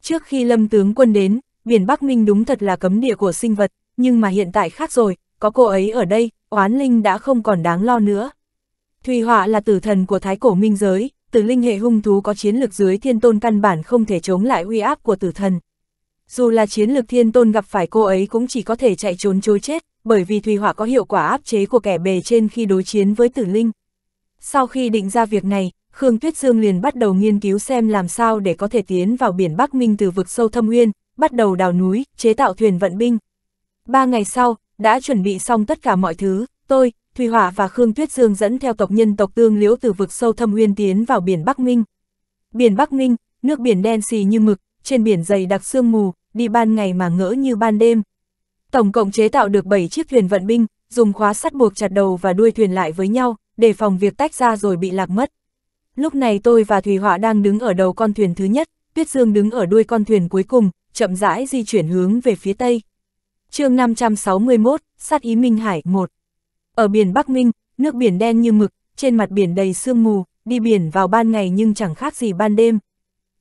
Trước khi lâm tướng quân đến, biển Bắc Minh đúng thật là cấm địa của sinh vật, nhưng mà hiện tại khác rồi, có cô ấy ở đây, oán linh đã không còn đáng lo nữa. Thùy Họa là tử thần của thái cổ minh giới, tử linh hệ hung thú có chiến lược dưới thiên tôn căn bản không thể chống lại uy áp của tử thần. Dù là chiến lược thiên tôn gặp phải cô ấy cũng chỉ có thể chạy trốn chối chết, bởi vì Thùy Họa có hiệu quả áp chế của kẻ bề trên khi đối chiến với tử linh. Sau khi định ra việc này, Khương Tuyết Dương liền bắt đầu nghiên cứu xem làm sao để có thể tiến vào biển Bắc Minh từ vực sâu thâm uyên, bắt đầu đào núi, chế tạo thuyền vận binh. Ba ngày sau, đã chuẩn bị xong tất cả mọi thứ, tôi, Thùy Hỏa và Khương Tuyết Dương dẫn theo tộc nhân tộc tương liễu từ vực sâu thâm uyên tiến vào biển Bắc Minh. Biển Bắc Minh, nước biển đen xì như mực, trên biển dày đặc sương mù, đi ban ngày mà ngỡ như ban đêm. Tổng cộng chế tạo được 7 chiếc thuyền vận binh, dùng khóa sắt buộc chặt đầu và đuôi thuyền lại với nhau, để phòng việc tách ra rồi bị lạc mất. Lúc này tôi và thủy Họa đang đứng ở đầu con thuyền thứ nhất, Tuyết Dương đứng ở đuôi con thuyền cuối cùng, chậm rãi di chuyển hướng về phía tây. chương 561, Sát Ý Minh Hải 1 Ở biển Bắc Minh, nước biển đen như mực, trên mặt biển đầy sương mù, đi biển vào ban ngày nhưng chẳng khác gì ban đêm.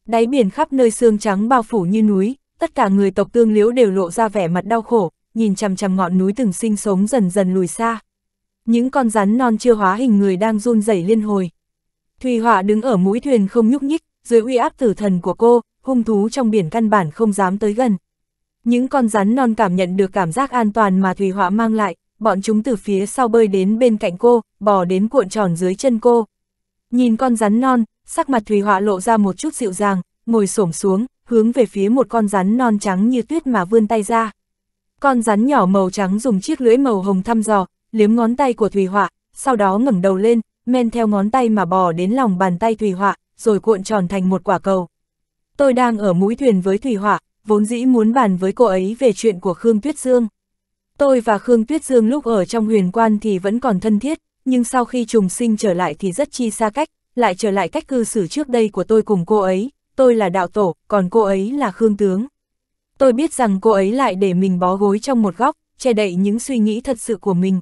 Đáy biển khắp nơi sương trắng bao phủ như núi, tất cả người tộc tương liễu đều lộ ra vẻ mặt đau khổ, nhìn chằm chằm ngọn núi từng sinh sống dần dần lùi xa. Những con rắn non chưa hóa hình người đang run rẩy liên hồi. Thùy Họa đứng ở mũi thuyền không nhúc nhích, dưới uy áp tử thần của cô, hung thú trong biển căn bản không dám tới gần. Những con rắn non cảm nhận được cảm giác an toàn mà Thùy Họa mang lại, bọn chúng từ phía sau bơi đến bên cạnh cô, bò đến cuộn tròn dưới chân cô. Nhìn con rắn non, sắc mặt Thùy Họa lộ ra một chút dịu dàng, ngồi xổm xuống, hướng về phía một con rắn non trắng như tuyết mà vươn tay ra. Con rắn nhỏ màu trắng dùng chiếc lưỡi màu hồng thăm dò, liếm ngón tay của Thùy Họa, sau đó ngẩng đầu lên, men theo ngón tay mà bò đến lòng bàn tay Thủy Họa, rồi cuộn tròn thành một quả cầu. Tôi đang ở mũi thuyền với Thủy Họa, vốn dĩ muốn bàn với cô ấy về chuyện của Khương Tuyết Dương. Tôi và Khương Tuyết Dương lúc ở trong huyền quan thì vẫn còn thân thiết, nhưng sau khi trùng sinh trở lại thì rất chi xa cách, lại trở lại cách cư xử trước đây của tôi cùng cô ấy, tôi là đạo tổ, còn cô ấy là Khương Tướng. Tôi biết rằng cô ấy lại để mình bó gối trong một góc, che đậy những suy nghĩ thật sự của mình.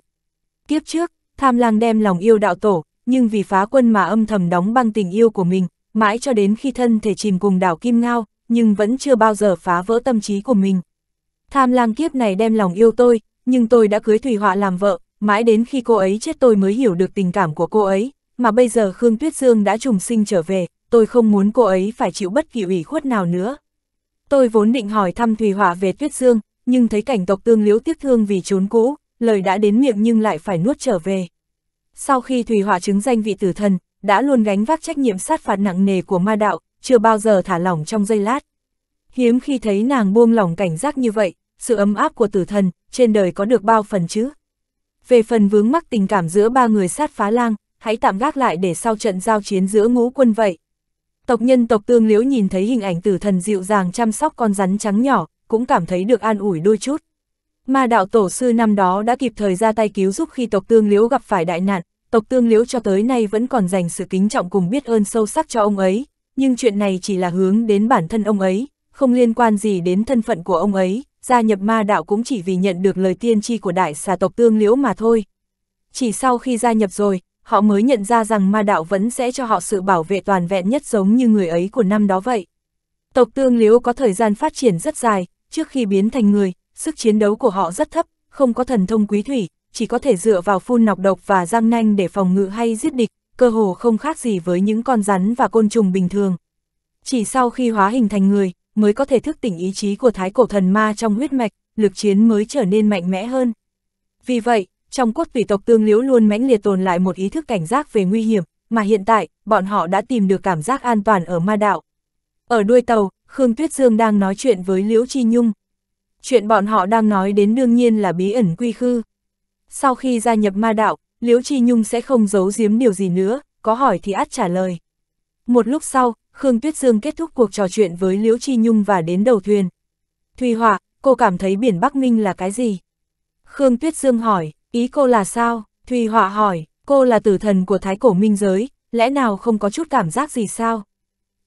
Kiếp trước, Tham Lang đem lòng yêu đạo tổ, nhưng vì phá quân mà âm thầm đóng băng tình yêu của mình, mãi cho đến khi thân thể chìm cùng đảo Kim Ngao, nhưng vẫn chưa bao giờ phá vỡ tâm trí của mình. Tham lang kiếp này đem lòng yêu tôi, nhưng tôi đã cưới Thủy Họa làm vợ, mãi đến khi cô ấy chết tôi mới hiểu được tình cảm của cô ấy, mà bây giờ Khương Tuyết Dương đã trùng sinh trở về, tôi không muốn cô ấy phải chịu bất kỳ ủy khuất nào nữa. Tôi vốn định hỏi thăm thủy Họa về Tuyết Dương, nhưng thấy cảnh tộc tương liễu tiếc thương vì trốn cũ, lời đã đến miệng nhưng lại phải nuốt trở về. Sau khi Thủy Hỏa chứng danh vị tử thần, đã luôn gánh vác trách nhiệm sát phạt nặng nề của ma đạo, chưa bao giờ thả lỏng trong giây lát. Hiếm khi thấy nàng buông lỏng cảnh giác như vậy, sự ấm áp của tử thần, trên đời có được bao phần chứ? Về phần vướng mắc tình cảm giữa ba người sát phá lang, hãy tạm gác lại để sau trận giao chiến giữa ngũ quân vậy. Tộc nhân tộc tương liễu nhìn thấy hình ảnh tử thần dịu dàng chăm sóc con rắn trắng nhỏ, cũng cảm thấy được an ủi đôi chút. Ma đạo tổ sư năm đó đã kịp thời ra tay cứu giúp khi tộc tương liễu gặp phải đại nạn, tộc tương liễu cho tới nay vẫn còn dành sự kính trọng cùng biết ơn sâu sắc cho ông ấy, nhưng chuyện này chỉ là hướng đến bản thân ông ấy, không liên quan gì đến thân phận của ông ấy, gia nhập ma đạo cũng chỉ vì nhận được lời tiên tri của đại xà tộc tương liễu mà thôi. Chỉ sau khi gia nhập rồi, họ mới nhận ra rằng ma đạo vẫn sẽ cho họ sự bảo vệ toàn vẹn nhất giống như người ấy của năm đó vậy. Tộc tương liễu có thời gian phát triển rất dài, trước khi biến thành người, sức chiến đấu của họ rất thấp, không có thần thông quý thủy, chỉ có thể dựa vào phun nọc độc và răng nanh để phòng ngự hay giết địch, cơ hồ không khác gì với những con rắn và côn trùng bình thường. Chỉ sau khi hóa hình thành người, mới có thể thức tỉnh ý chí của thái cổ thần ma trong huyết mạch, lực chiến mới trở nên mạnh mẽ hơn. Vì vậy, trong quốc tủy tộc tương liễu luôn mãnh liệt tồn lại một ý thức cảnh giác về nguy hiểm, mà hiện tại, bọn họ đã tìm được cảm giác an toàn ở ma đạo. Ở đuôi tàu, Khương Tuyết Dương đang nói chuyện với Liễu Chi Nhung. Chuyện bọn họ đang nói đến đương nhiên là bí ẩn quy khư. Sau khi gia nhập ma đạo, Liễu Chi Nhung sẽ không giấu giếm điều gì nữa, có hỏi thì át trả lời. Một lúc sau, Khương Tuyết Dương kết thúc cuộc trò chuyện với Liễu Chi Nhung và đến đầu thuyền. Thùy Họa, cô cảm thấy biển Bắc minh là cái gì? Khương Tuyết Dương hỏi, ý cô là sao? Thùy Họa hỏi, cô là tử thần của Thái Cổ Minh Giới, lẽ nào không có chút cảm giác gì sao?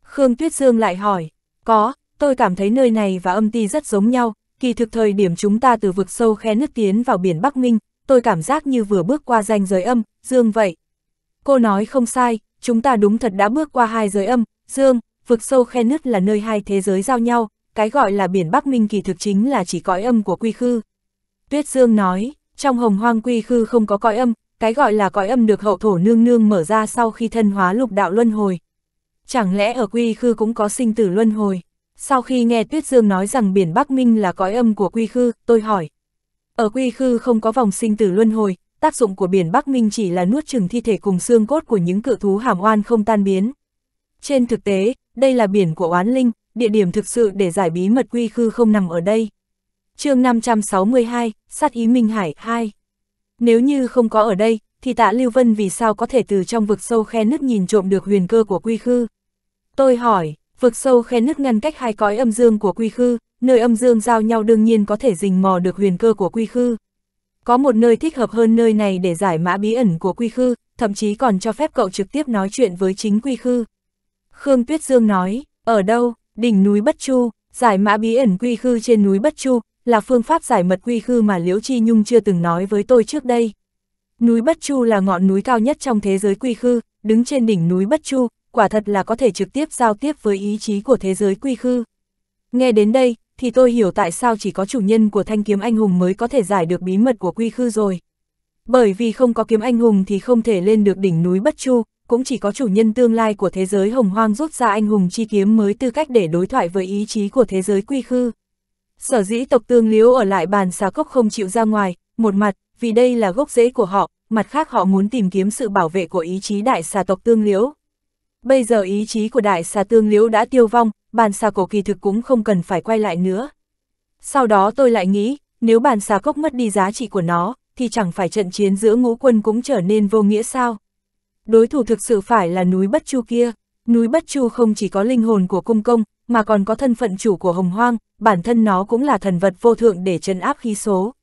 Khương Tuyết Dương lại hỏi, có, tôi cảm thấy nơi này và âm ti rất giống nhau, kỳ thực thời điểm chúng ta từ vực sâu khe nước tiến vào biển Bắc minh tôi cảm giác như vừa bước qua ranh giới âm, dương vậy. Cô nói không sai, chúng ta đúng thật đã bước qua hai giới âm, dương, vực sâu khe nứt là nơi hai thế giới giao nhau, cái gọi là biển Bắc Minh kỳ thực chính là chỉ cõi âm của quy khư. Tuyết Dương nói, trong hồng hoang quy khư không có cõi âm, cái gọi là cõi âm được hậu thổ nương nương mở ra sau khi thân hóa lục đạo luân hồi. Chẳng lẽ ở quy khư cũng có sinh tử luân hồi? Sau khi nghe Tuyết Dương nói rằng biển Bắc Minh là cõi âm của quy khư, tôi hỏi, ở quy khư không có vòng sinh tử luân hồi, tác dụng của biển Bắc Minh chỉ là nuốt chừng thi thể cùng xương cốt của những cự thú hàm oan không tan biến. Trên thực tế, đây là biển của oán linh, địa điểm thực sự để giải bí mật quy khư không nằm ở đây. chương 562, Sát ý Minh Hải 2 Nếu như không có ở đây, thì tạ Lưu Vân vì sao có thể từ trong vực sâu khe nứt nhìn trộm được huyền cơ của quy khư? Tôi hỏi, vực sâu khe nứt ngăn cách hai cõi âm dương của quy khư, nơi âm dương giao nhau đương nhiên có thể rình mò được huyền cơ của quy khư. Có một nơi thích hợp hơn nơi này để giải mã bí ẩn của quy khư, thậm chí còn cho phép cậu trực tiếp nói chuyện với chính quy khư. Khương Tuyết Dương nói, ở đâu, đỉnh núi Bất Chu, giải mã bí ẩn quy khư trên núi Bất Chu, là phương pháp giải mật quy khư mà Liễu Chi Nhung chưa từng nói với tôi trước đây. Núi Bất Chu là ngọn núi cao nhất trong thế giới quy khư, đứng trên đỉnh núi Bất Chu, quả thật là có thể trực tiếp giao tiếp với ý chí của thế giới quy khư. Nghe đến đây, thì tôi hiểu tại sao chỉ có chủ nhân của thanh kiếm anh hùng mới có thể giải được bí mật của quy khư rồi. Bởi vì không có kiếm anh hùng thì không thể lên được đỉnh núi Bất Chu, cũng chỉ có chủ nhân tương lai của thế giới hồng hoang rút ra anh hùng chi kiếm mới tư cách để đối thoại với ý chí của thế giới quy khư. Sở dĩ tộc tương liếu ở lại bàn xà cốc không chịu ra ngoài, một mặt, vì đây là gốc rễ của họ, mặt khác họ muốn tìm kiếm sự bảo vệ của ý chí đại xà tộc tương liếu. Bây giờ ý chí của đại xà tương liếu đã tiêu vong, bàn xà cổ kỳ thực cũng không cần phải quay lại nữa. Sau đó tôi lại nghĩ, nếu bàn xà cốc mất đi giá trị của nó, thì chẳng phải trận chiến giữa ngũ quân cũng trở nên vô nghĩa sao. Đối thủ thực sự phải là núi Bất Chu kia. Núi Bất Chu không chỉ có linh hồn của cung công, mà còn có thân phận chủ của hồng hoang, bản thân nó cũng là thần vật vô thượng để trấn áp khí số.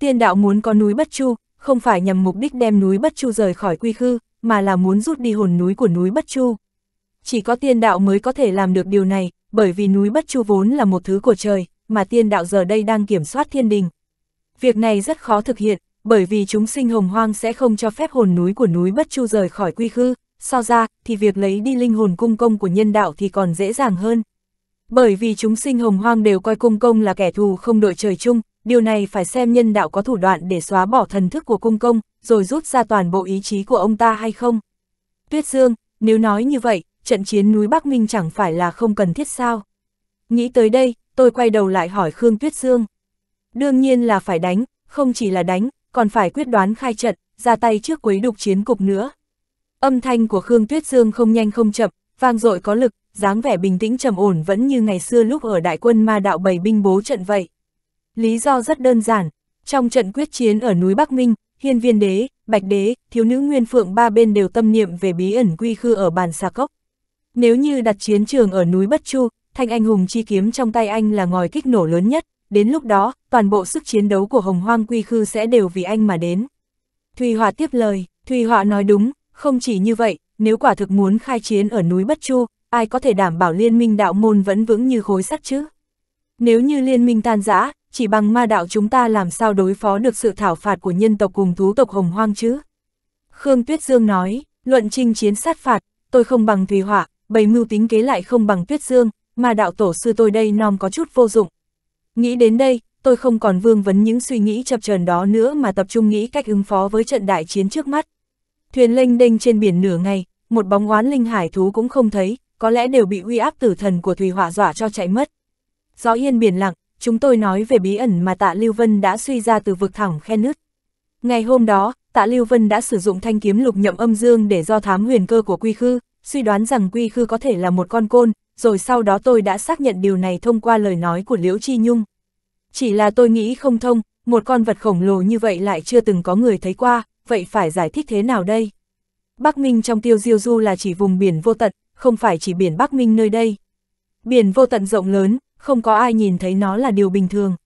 Tiên đạo muốn có núi Bất Chu, không phải nhằm mục đích đem núi Bất Chu rời khỏi quy khư, mà là muốn rút đi hồn núi của núi Bất Chu. Chỉ có tiên đạo mới có thể làm được điều này, bởi vì núi bất chu vốn là một thứ của trời, mà tiên đạo giờ đây đang kiểm soát thiên đình. Việc này rất khó thực hiện, bởi vì chúng sinh hồng hoang sẽ không cho phép hồn núi của núi bất chu rời khỏi quy khư, so ra thì việc lấy đi linh hồn cung công của nhân đạo thì còn dễ dàng hơn. Bởi vì chúng sinh hồng hoang đều coi cung công là kẻ thù không đội trời chung, điều này phải xem nhân đạo có thủ đoạn để xóa bỏ thần thức của cung công, rồi rút ra toàn bộ ý chí của ông ta hay không. Tuyết Dương, nếu nói như vậy, trận chiến núi Bắc Minh chẳng phải là không cần thiết sao. Nghĩ tới đây, tôi quay đầu lại hỏi Khương Tuyết Dương. Đương nhiên là phải đánh, không chỉ là đánh, còn phải quyết đoán khai trận, ra tay trước quấy đục chiến cục nữa. Âm thanh của Khương Tuyết Dương không nhanh không chậm, vang dội có lực, dáng vẻ bình tĩnh trầm ổn vẫn như ngày xưa lúc ở đại quân ma đạo bày binh bố trận vậy. Lý do rất đơn giản, trong trận quyết chiến ở núi Bắc Minh, hiên viên đế, bạch đế, thiếu nữ nguyên phượng ba bên đều tâm niệm về bí ẩn quy khư ở bàn xà cốc, nếu như đặt chiến trường ở núi Bất Chu, thanh anh hùng chi kiếm trong tay anh là ngòi kích nổ lớn nhất, đến lúc đó, toàn bộ sức chiến đấu của hồng hoang quy khư sẽ đều vì anh mà đến. Thùy Họa tiếp lời, Thùy Họa nói đúng, không chỉ như vậy, nếu quả thực muốn khai chiến ở núi Bất Chu, ai có thể đảm bảo liên minh đạo môn vẫn vững như khối sắt chứ? Nếu như liên minh tan rã, chỉ bằng ma đạo chúng ta làm sao đối phó được sự thảo phạt của nhân tộc cùng thú tộc hồng hoang chứ? Khương Tuyết Dương nói, luận trinh chiến sát phạt, tôi không bằng Thùy Họa, bầy mưu tính kế lại không bằng tuyết dương, mà đạo tổ sư tôi đây nom có chút vô dụng. Nghĩ đến đây, tôi không còn vương vấn những suy nghĩ chập chờn đó nữa mà tập trung nghĩ cách ứng phó với trận đại chiến trước mắt. Thuyền lênh đênh trên biển nửa ngày, một bóng oán linh hải thú cũng không thấy, có lẽ đều bị uy áp tử thần của Thùy Hỏa dọa cho chạy mất. Gió yên biển lặng, chúng tôi nói về bí ẩn mà tạ Lưu Vân đã suy ra từ vực thẳng khe nứt. Ngày hôm đó, tạ Lưu Vân đã sử dụng thanh kiếm lục nhậm âm dương để do thám huyền cơ của quy khư, suy đoán rằng quy khư có thể là một con côn, rồi sau đó tôi đã xác nhận điều này thông qua lời nói của Liễu Chi Nhung. Chỉ là tôi nghĩ không thông, một con vật khổng lồ như vậy lại chưa từng có người thấy qua, vậy phải giải thích thế nào đây? Bắc Minh trong tiêu diêu du là chỉ vùng biển vô tận, không phải chỉ biển Bắc Minh nơi đây. Biển vô tận rộng lớn, không có ai nhìn thấy nó là điều bình thường.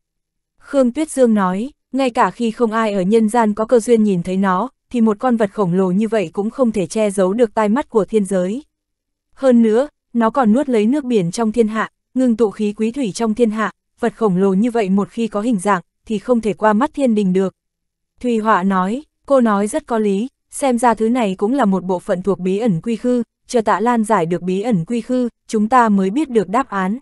Khương Tuyết Dương nói, ngay cả khi không ai ở nhân gian có cơ duyên nhìn thấy nó, thì một con vật khổng lồ như vậy cũng không thể che giấu được tai mắt của thiên giới. Hơn nữa, nó còn nuốt lấy nước biển trong thiên hạ, ngưng tụ khí quý thủy trong thiên hạ, vật khổng lồ như vậy một khi có hình dạng, thì không thể qua mắt thiên đình được. Thùy Họa nói, cô nói rất có lý, xem ra thứ này cũng là một bộ phận thuộc bí ẩn quy khư, chờ tạ lan giải được bí ẩn quy khư, chúng ta mới biết được đáp án.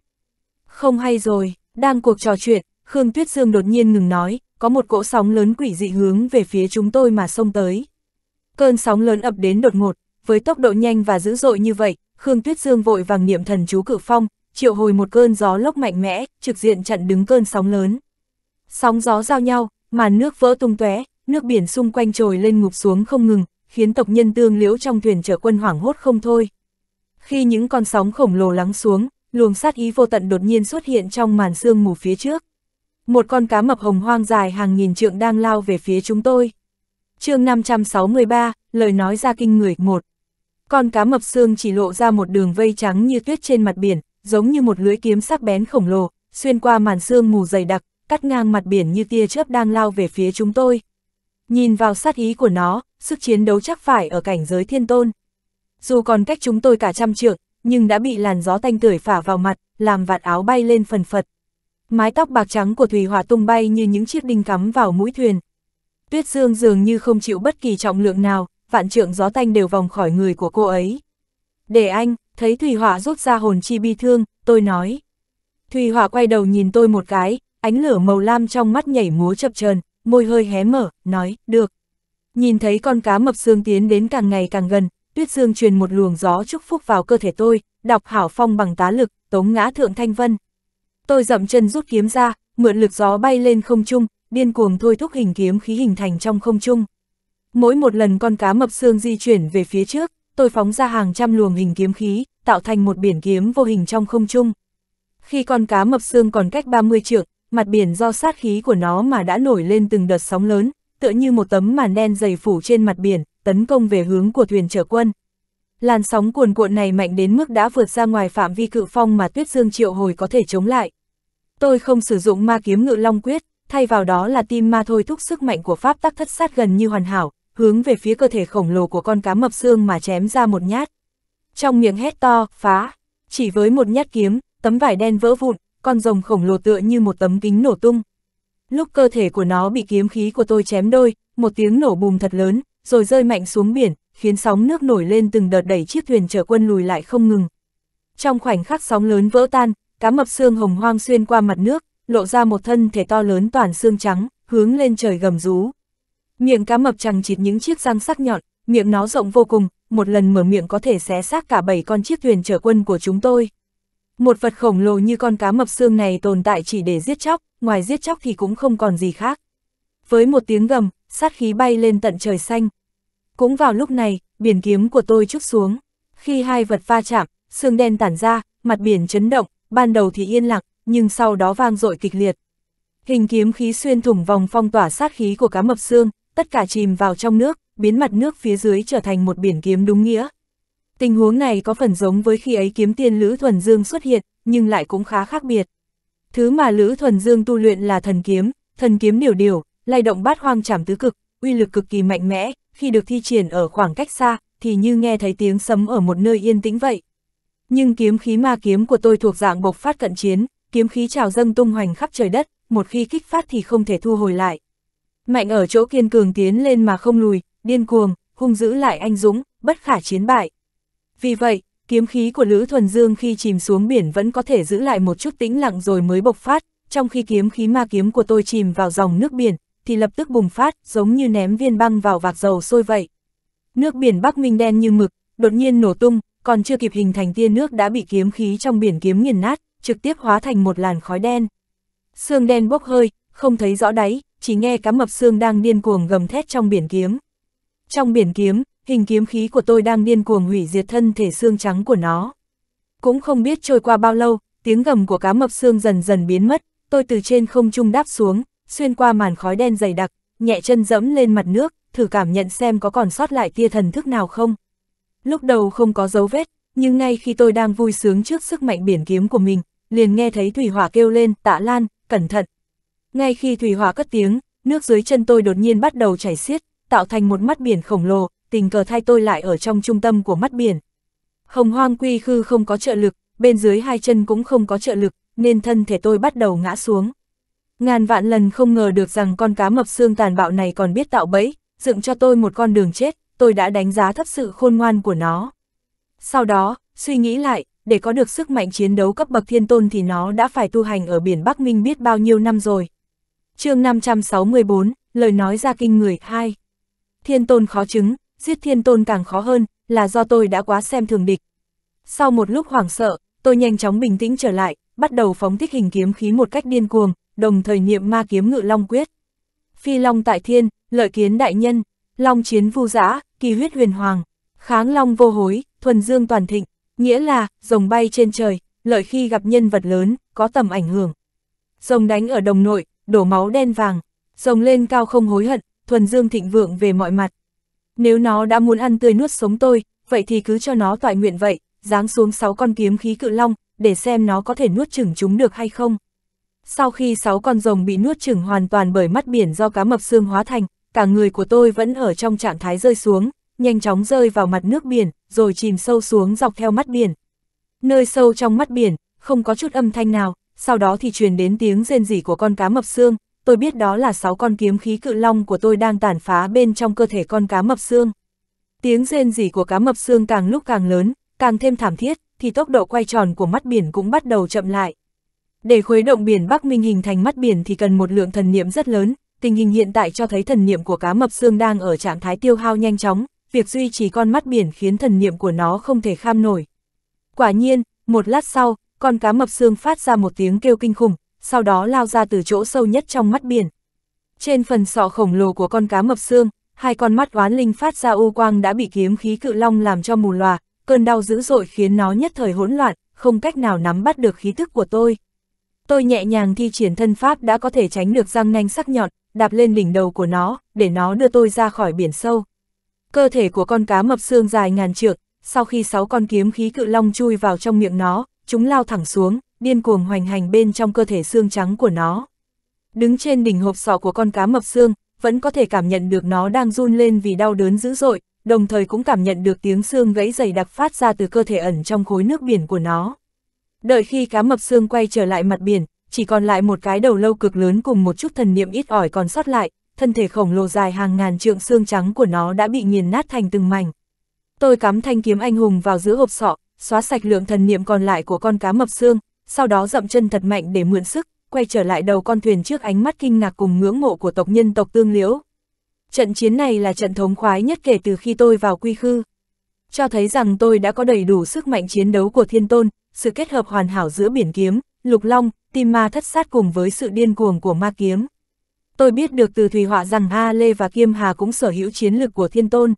Không hay rồi, đang cuộc trò chuyện, Khương Tuyết Dương đột nhiên ngừng nói, có một cỗ sóng lớn quỷ dị hướng về phía chúng tôi mà xông tới. Cơn sóng lớn ập đến đột ngột, với tốc độ nhanh và dữ dội như vậy, Khương Tuyết Dương vội vàng niệm thần chú cự phong, triệu hồi một cơn gió lốc mạnh mẽ, trực diện chặn đứng cơn sóng lớn. Sóng gió giao nhau, màn nước vỡ tung tóe, nước biển xung quanh trồi lên ngục xuống không ngừng, khiến tộc nhân tương liễu trong thuyền chở quân hoảng hốt không thôi. Khi những con sóng khổng lồ lắng xuống, luồng sát ý vô tận đột nhiên xuất hiện trong màn sương mù phía trước. Một con cá mập hồng hoang dài hàng nghìn trượng đang lao về phía chúng tôi. chương 563, lời nói ra kinh người, một. Con cá mập xương chỉ lộ ra một đường vây trắng như tuyết trên mặt biển, giống như một lưới kiếm sắc bén khổng lồ, xuyên qua màn sương mù dày đặc, cắt ngang mặt biển như tia chớp đang lao về phía chúng tôi. Nhìn vào sát ý của nó, sức chiến đấu chắc phải ở cảnh giới thiên tôn. Dù còn cách chúng tôi cả trăm trượng, nhưng đã bị làn gió tanh tưởi phả vào mặt, làm vạt áo bay lên phần phật mái tóc bạc trắng của Thủy Hòa tung bay như những chiếc đinh cắm vào mũi thuyền. Tuyết Dương dường như không chịu bất kỳ trọng lượng nào, vạn trượng gió tanh đều vòng khỏi người của cô ấy. Để anh, thấy Thủy Hòa rút ra hồn chi bi thương, tôi nói. Thủy Hòa quay đầu nhìn tôi một cái, ánh lửa màu lam trong mắt nhảy múa chập chờn, môi hơi hé mở, nói, được. Nhìn thấy con cá mập xương tiến đến càng ngày càng gần, Tuyết Dương truyền một luồng gió chúc phúc vào cơ thể tôi, đọc hảo phong bằng tá lực, tống ngã thượng thanh vân. Tôi dậm chân rút kiếm ra, mượn lực gió bay lên không trung, điên cuồng thôi thúc hình kiếm khí hình thành trong không trung. Mỗi một lần con cá mập xương di chuyển về phía trước, tôi phóng ra hàng trăm luồng hình kiếm khí, tạo thành một biển kiếm vô hình trong không trung. Khi con cá mập xương còn cách 30 trượng, mặt biển do sát khí của nó mà đã nổi lên từng đợt sóng lớn, tựa như một tấm màn đen dày phủ trên mặt biển, tấn công về hướng của thuyền chở quân. Làn sóng cuồn cuộn này mạnh đến mức đã vượt ra ngoài phạm vi cự phong mà Tuyết Dương triệu hồi có thể chống lại. Tôi không sử dụng ma kiếm ngự long quyết, thay vào đó là tim ma thôi thúc sức mạnh của pháp tắc thất sát gần như hoàn hảo, hướng về phía cơ thể khổng lồ của con cá mập xương mà chém ra một nhát. Trong miệng hét to, phá, chỉ với một nhát kiếm, tấm vải đen vỡ vụn, con rồng khổng lồ tựa như một tấm kính nổ tung. Lúc cơ thể của nó bị kiếm khí của tôi chém đôi, một tiếng nổ bùm thật lớn, rồi rơi mạnh xuống biển, khiến sóng nước nổi lên từng đợt đẩy chiếc thuyền chở quân lùi lại không ngừng. Trong khoảnh khắc sóng lớn vỡ tan, cá mập xương hồng hoang xuyên qua mặt nước, lộ ra một thân thể to lớn toàn xương trắng, hướng lên trời gầm rú. Miệng cá mập chằng chịt những chiếc răng sắc nhọn, miệng nó rộng vô cùng, một lần mở miệng có thể xé xác cả bảy con chiếc thuyền chở quân của chúng tôi. Một vật khổng lồ như con cá mập xương này tồn tại chỉ để giết chóc, ngoài giết chóc thì cũng không còn gì khác. Với một tiếng gầm, sát khí bay lên tận trời xanh, cũng vào lúc này, biển kiếm của tôi trút xuống. Khi hai vật va chạm, xương đen tản ra, mặt biển chấn động, ban đầu thì yên lặng, nhưng sau đó vang dội kịch liệt. Hình kiếm khí xuyên thủng vòng phong tỏa sát khí của cá mập xương, tất cả chìm vào trong nước, biến mặt nước phía dưới trở thành một biển kiếm đúng nghĩa. Tình huống này có phần giống với khi ấy kiếm tiên Lữ Thuần Dương xuất hiện, nhưng lại cũng khá khác biệt. Thứ mà Lữ Thuần Dương tu luyện là thần kiếm, thần kiếm điều điều, lay động bát hoang trảm tứ cực, uy lực cực kỳ mạnh mẽ, khi được thi triển ở khoảng cách xa, thì như nghe thấy tiếng sấm ở một nơi yên tĩnh vậy. Nhưng kiếm khí ma kiếm của tôi thuộc dạng bộc phát cận chiến, kiếm khí trào dâng tung hoành khắp trời đất, một khi kích phát thì không thể thu hồi lại. Mạnh ở chỗ kiên cường tiến lên mà không lùi, điên cuồng, hung giữ lại anh dũng, bất khả chiến bại. Vì vậy, kiếm khí của Lữ Thuần Dương khi chìm xuống biển vẫn có thể giữ lại một chút tĩnh lặng rồi mới bộc phát, trong khi kiếm khí ma kiếm của tôi chìm vào dòng nước biển, thì lập tức bùng phát, giống như ném viên băng vào vạc dầu sôi vậy. Nước biển Bắc Minh đen như mực, đột nhiên nổ tung, còn chưa kịp hình thành tia nước đã bị kiếm khí trong biển kiếm nghiền nát, trực tiếp hóa thành một làn khói đen. Sương đen bốc hơi, không thấy rõ đáy, chỉ nghe cá mập xương đang điên cuồng gầm thét trong biển kiếm. Trong biển kiếm, hình kiếm khí của tôi đang điên cuồng hủy diệt thân thể xương trắng của nó. Cũng không biết trôi qua bao lâu, tiếng gầm của cá mập xương dần dần biến mất, tôi từ trên không trung đáp xuống, xuyên qua màn khói đen dày đặc, nhẹ chân dẫm lên mặt nước, thử cảm nhận xem có còn sót lại tia thần thức nào không. Lúc đầu không có dấu vết, nhưng ngay khi tôi đang vui sướng trước sức mạnh biển kiếm của mình, liền nghe thấy Thủy Hỏa kêu lên, tạ lan, cẩn thận. Ngay khi Thủy Hỏa cất tiếng, nước dưới chân tôi đột nhiên bắt đầu chảy xiết, tạo thành một mắt biển khổng lồ, tình cờ thay tôi lại ở trong trung tâm của mắt biển. Hồng hoang quy khư không có trợ lực, bên dưới hai chân cũng không có trợ lực, nên thân thể tôi bắt đầu ngã xuống. Ngàn vạn lần không ngờ được rằng con cá mập xương tàn bạo này còn biết tạo bẫy, dựng cho tôi một con đường chết, tôi đã đánh giá thấp sự khôn ngoan của nó. Sau đó, suy nghĩ lại, để có được sức mạnh chiến đấu cấp bậc thiên tôn thì nó đã phải tu hành ở biển Bắc Minh biết bao nhiêu năm rồi. chương 564, lời nói ra kinh người 2. Thiên tôn khó chứng, giết thiên tôn càng khó hơn, là do tôi đã quá xem thường địch. Sau một lúc hoảng sợ, tôi nhanh chóng bình tĩnh trở lại, bắt đầu phóng thích hình kiếm khí một cách điên cuồng, đồng thời niệm ma kiếm ngự long quyết. Phi long tại thiên, lợi kiến đại nhân, long chiến vu giã, kỳ huyết huyền hoàng, kháng long vô hối, thuần dương toàn thịnh, nghĩa là, rồng bay trên trời, lợi khi gặp nhân vật lớn, có tầm ảnh hưởng. Rồng đánh ở đồng nội, đổ máu đen vàng, rồng lên cao không hối hận, thuần dương thịnh vượng về mọi mặt. Nếu nó đã muốn ăn tươi nuốt sống tôi, vậy thì cứ cho nó tọa nguyện vậy, giáng xuống sáu con kiếm khí cự long, để xem nó có thể nuốt chửng chúng được hay không. Sau khi sáu con rồng bị nuốt chửng hoàn toàn bởi mắt biển do cá mập xương hóa thành, cả người của tôi vẫn ở trong trạng thái rơi xuống, nhanh chóng rơi vào mặt nước biển, rồi chìm sâu xuống dọc theo mắt biển. Nơi sâu trong mắt biển, không có chút âm thanh nào, sau đó thì truyền đến tiếng rên rỉ của con cá mập xương, tôi biết đó là sáu con kiếm khí cự long của tôi đang tàn phá bên trong cơ thể con cá mập xương. Tiếng rên rỉ của cá mập xương càng lúc càng lớn, càng thêm thảm thiết, thì tốc độ quay tròn của mắt biển cũng bắt đầu chậm lại. Để khuấy động biển Bắc Minh hình thành mắt biển thì cần một lượng thần niệm rất lớn, tình hình hiện tại cho thấy thần niệm của cá mập xương đang ở trạng thái tiêu hao nhanh chóng, việc duy trì con mắt biển khiến thần niệm của nó không thể kham nổi. Quả nhiên, một lát sau, con cá mập xương phát ra một tiếng kêu kinh khủng, sau đó lao ra từ chỗ sâu nhất trong mắt biển. Trên phần sọ khổng lồ của con cá mập xương, hai con mắt oán linh phát ra u quang đã bị kiếm khí cự long làm cho mù lòa, cơn đau dữ dội khiến nó nhất thời hỗn loạn, không cách nào nắm bắt được khí thức của tôi. Tôi nhẹ nhàng thi triển thân pháp đã có thể tránh được răng nanh sắc nhọn, đạp lên đỉnh đầu của nó, để nó đưa tôi ra khỏi biển sâu. Cơ thể của con cá mập xương dài ngàn trượng, sau khi sáu con kiếm khí cự long chui vào trong miệng nó, chúng lao thẳng xuống, điên cuồng hoành hành bên trong cơ thể xương trắng của nó. Đứng trên đỉnh hộp sọ của con cá mập xương, vẫn có thể cảm nhận được nó đang run lên vì đau đớn dữ dội, đồng thời cũng cảm nhận được tiếng xương gãy dày đặc phát ra từ cơ thể ẩn trong khối nước biển của nó. Đợi khi cá mập xương quay trở lại mặt biển, chỉ còn lại một cái đầu lâu cực lớn cùng một chút thần niệm ít ỏi còn sót lại, thân thể khổng lồ dài hàng ngàn trượng xương trắng của nó đã bị nghiền nát thành từng mảnh. Tôi cắm thanh kiếm anh hùng vào giữa hộp sọ, xóa sạch lượng thần niệm còn lại của con cá mập xương, sau đó dậm chân thật mạnh để mượn sức, quay trở lại đầu con thuyền trước ánh mắt kinh ngạc cùng ngưỡng mộ của tộc nhân tộc Tương Liễu. Trận chiến này là trận thống khoái nhất kể từ khi tôi vào quy khư. Cho thấy rằng tôi đã có đầy đủ sức mạnh chiến đấu của thiên tôn, sự kết hợp hoàn hảo giữa biển kiếm, lục long, tim ma thất sát cùng với sự điên cuồng của ma kiếm. Tôi biết được từ Thùy Họa rằng A Lê và Kiêm Hà cũng sở hữu chiến lực của Thiên Tôn.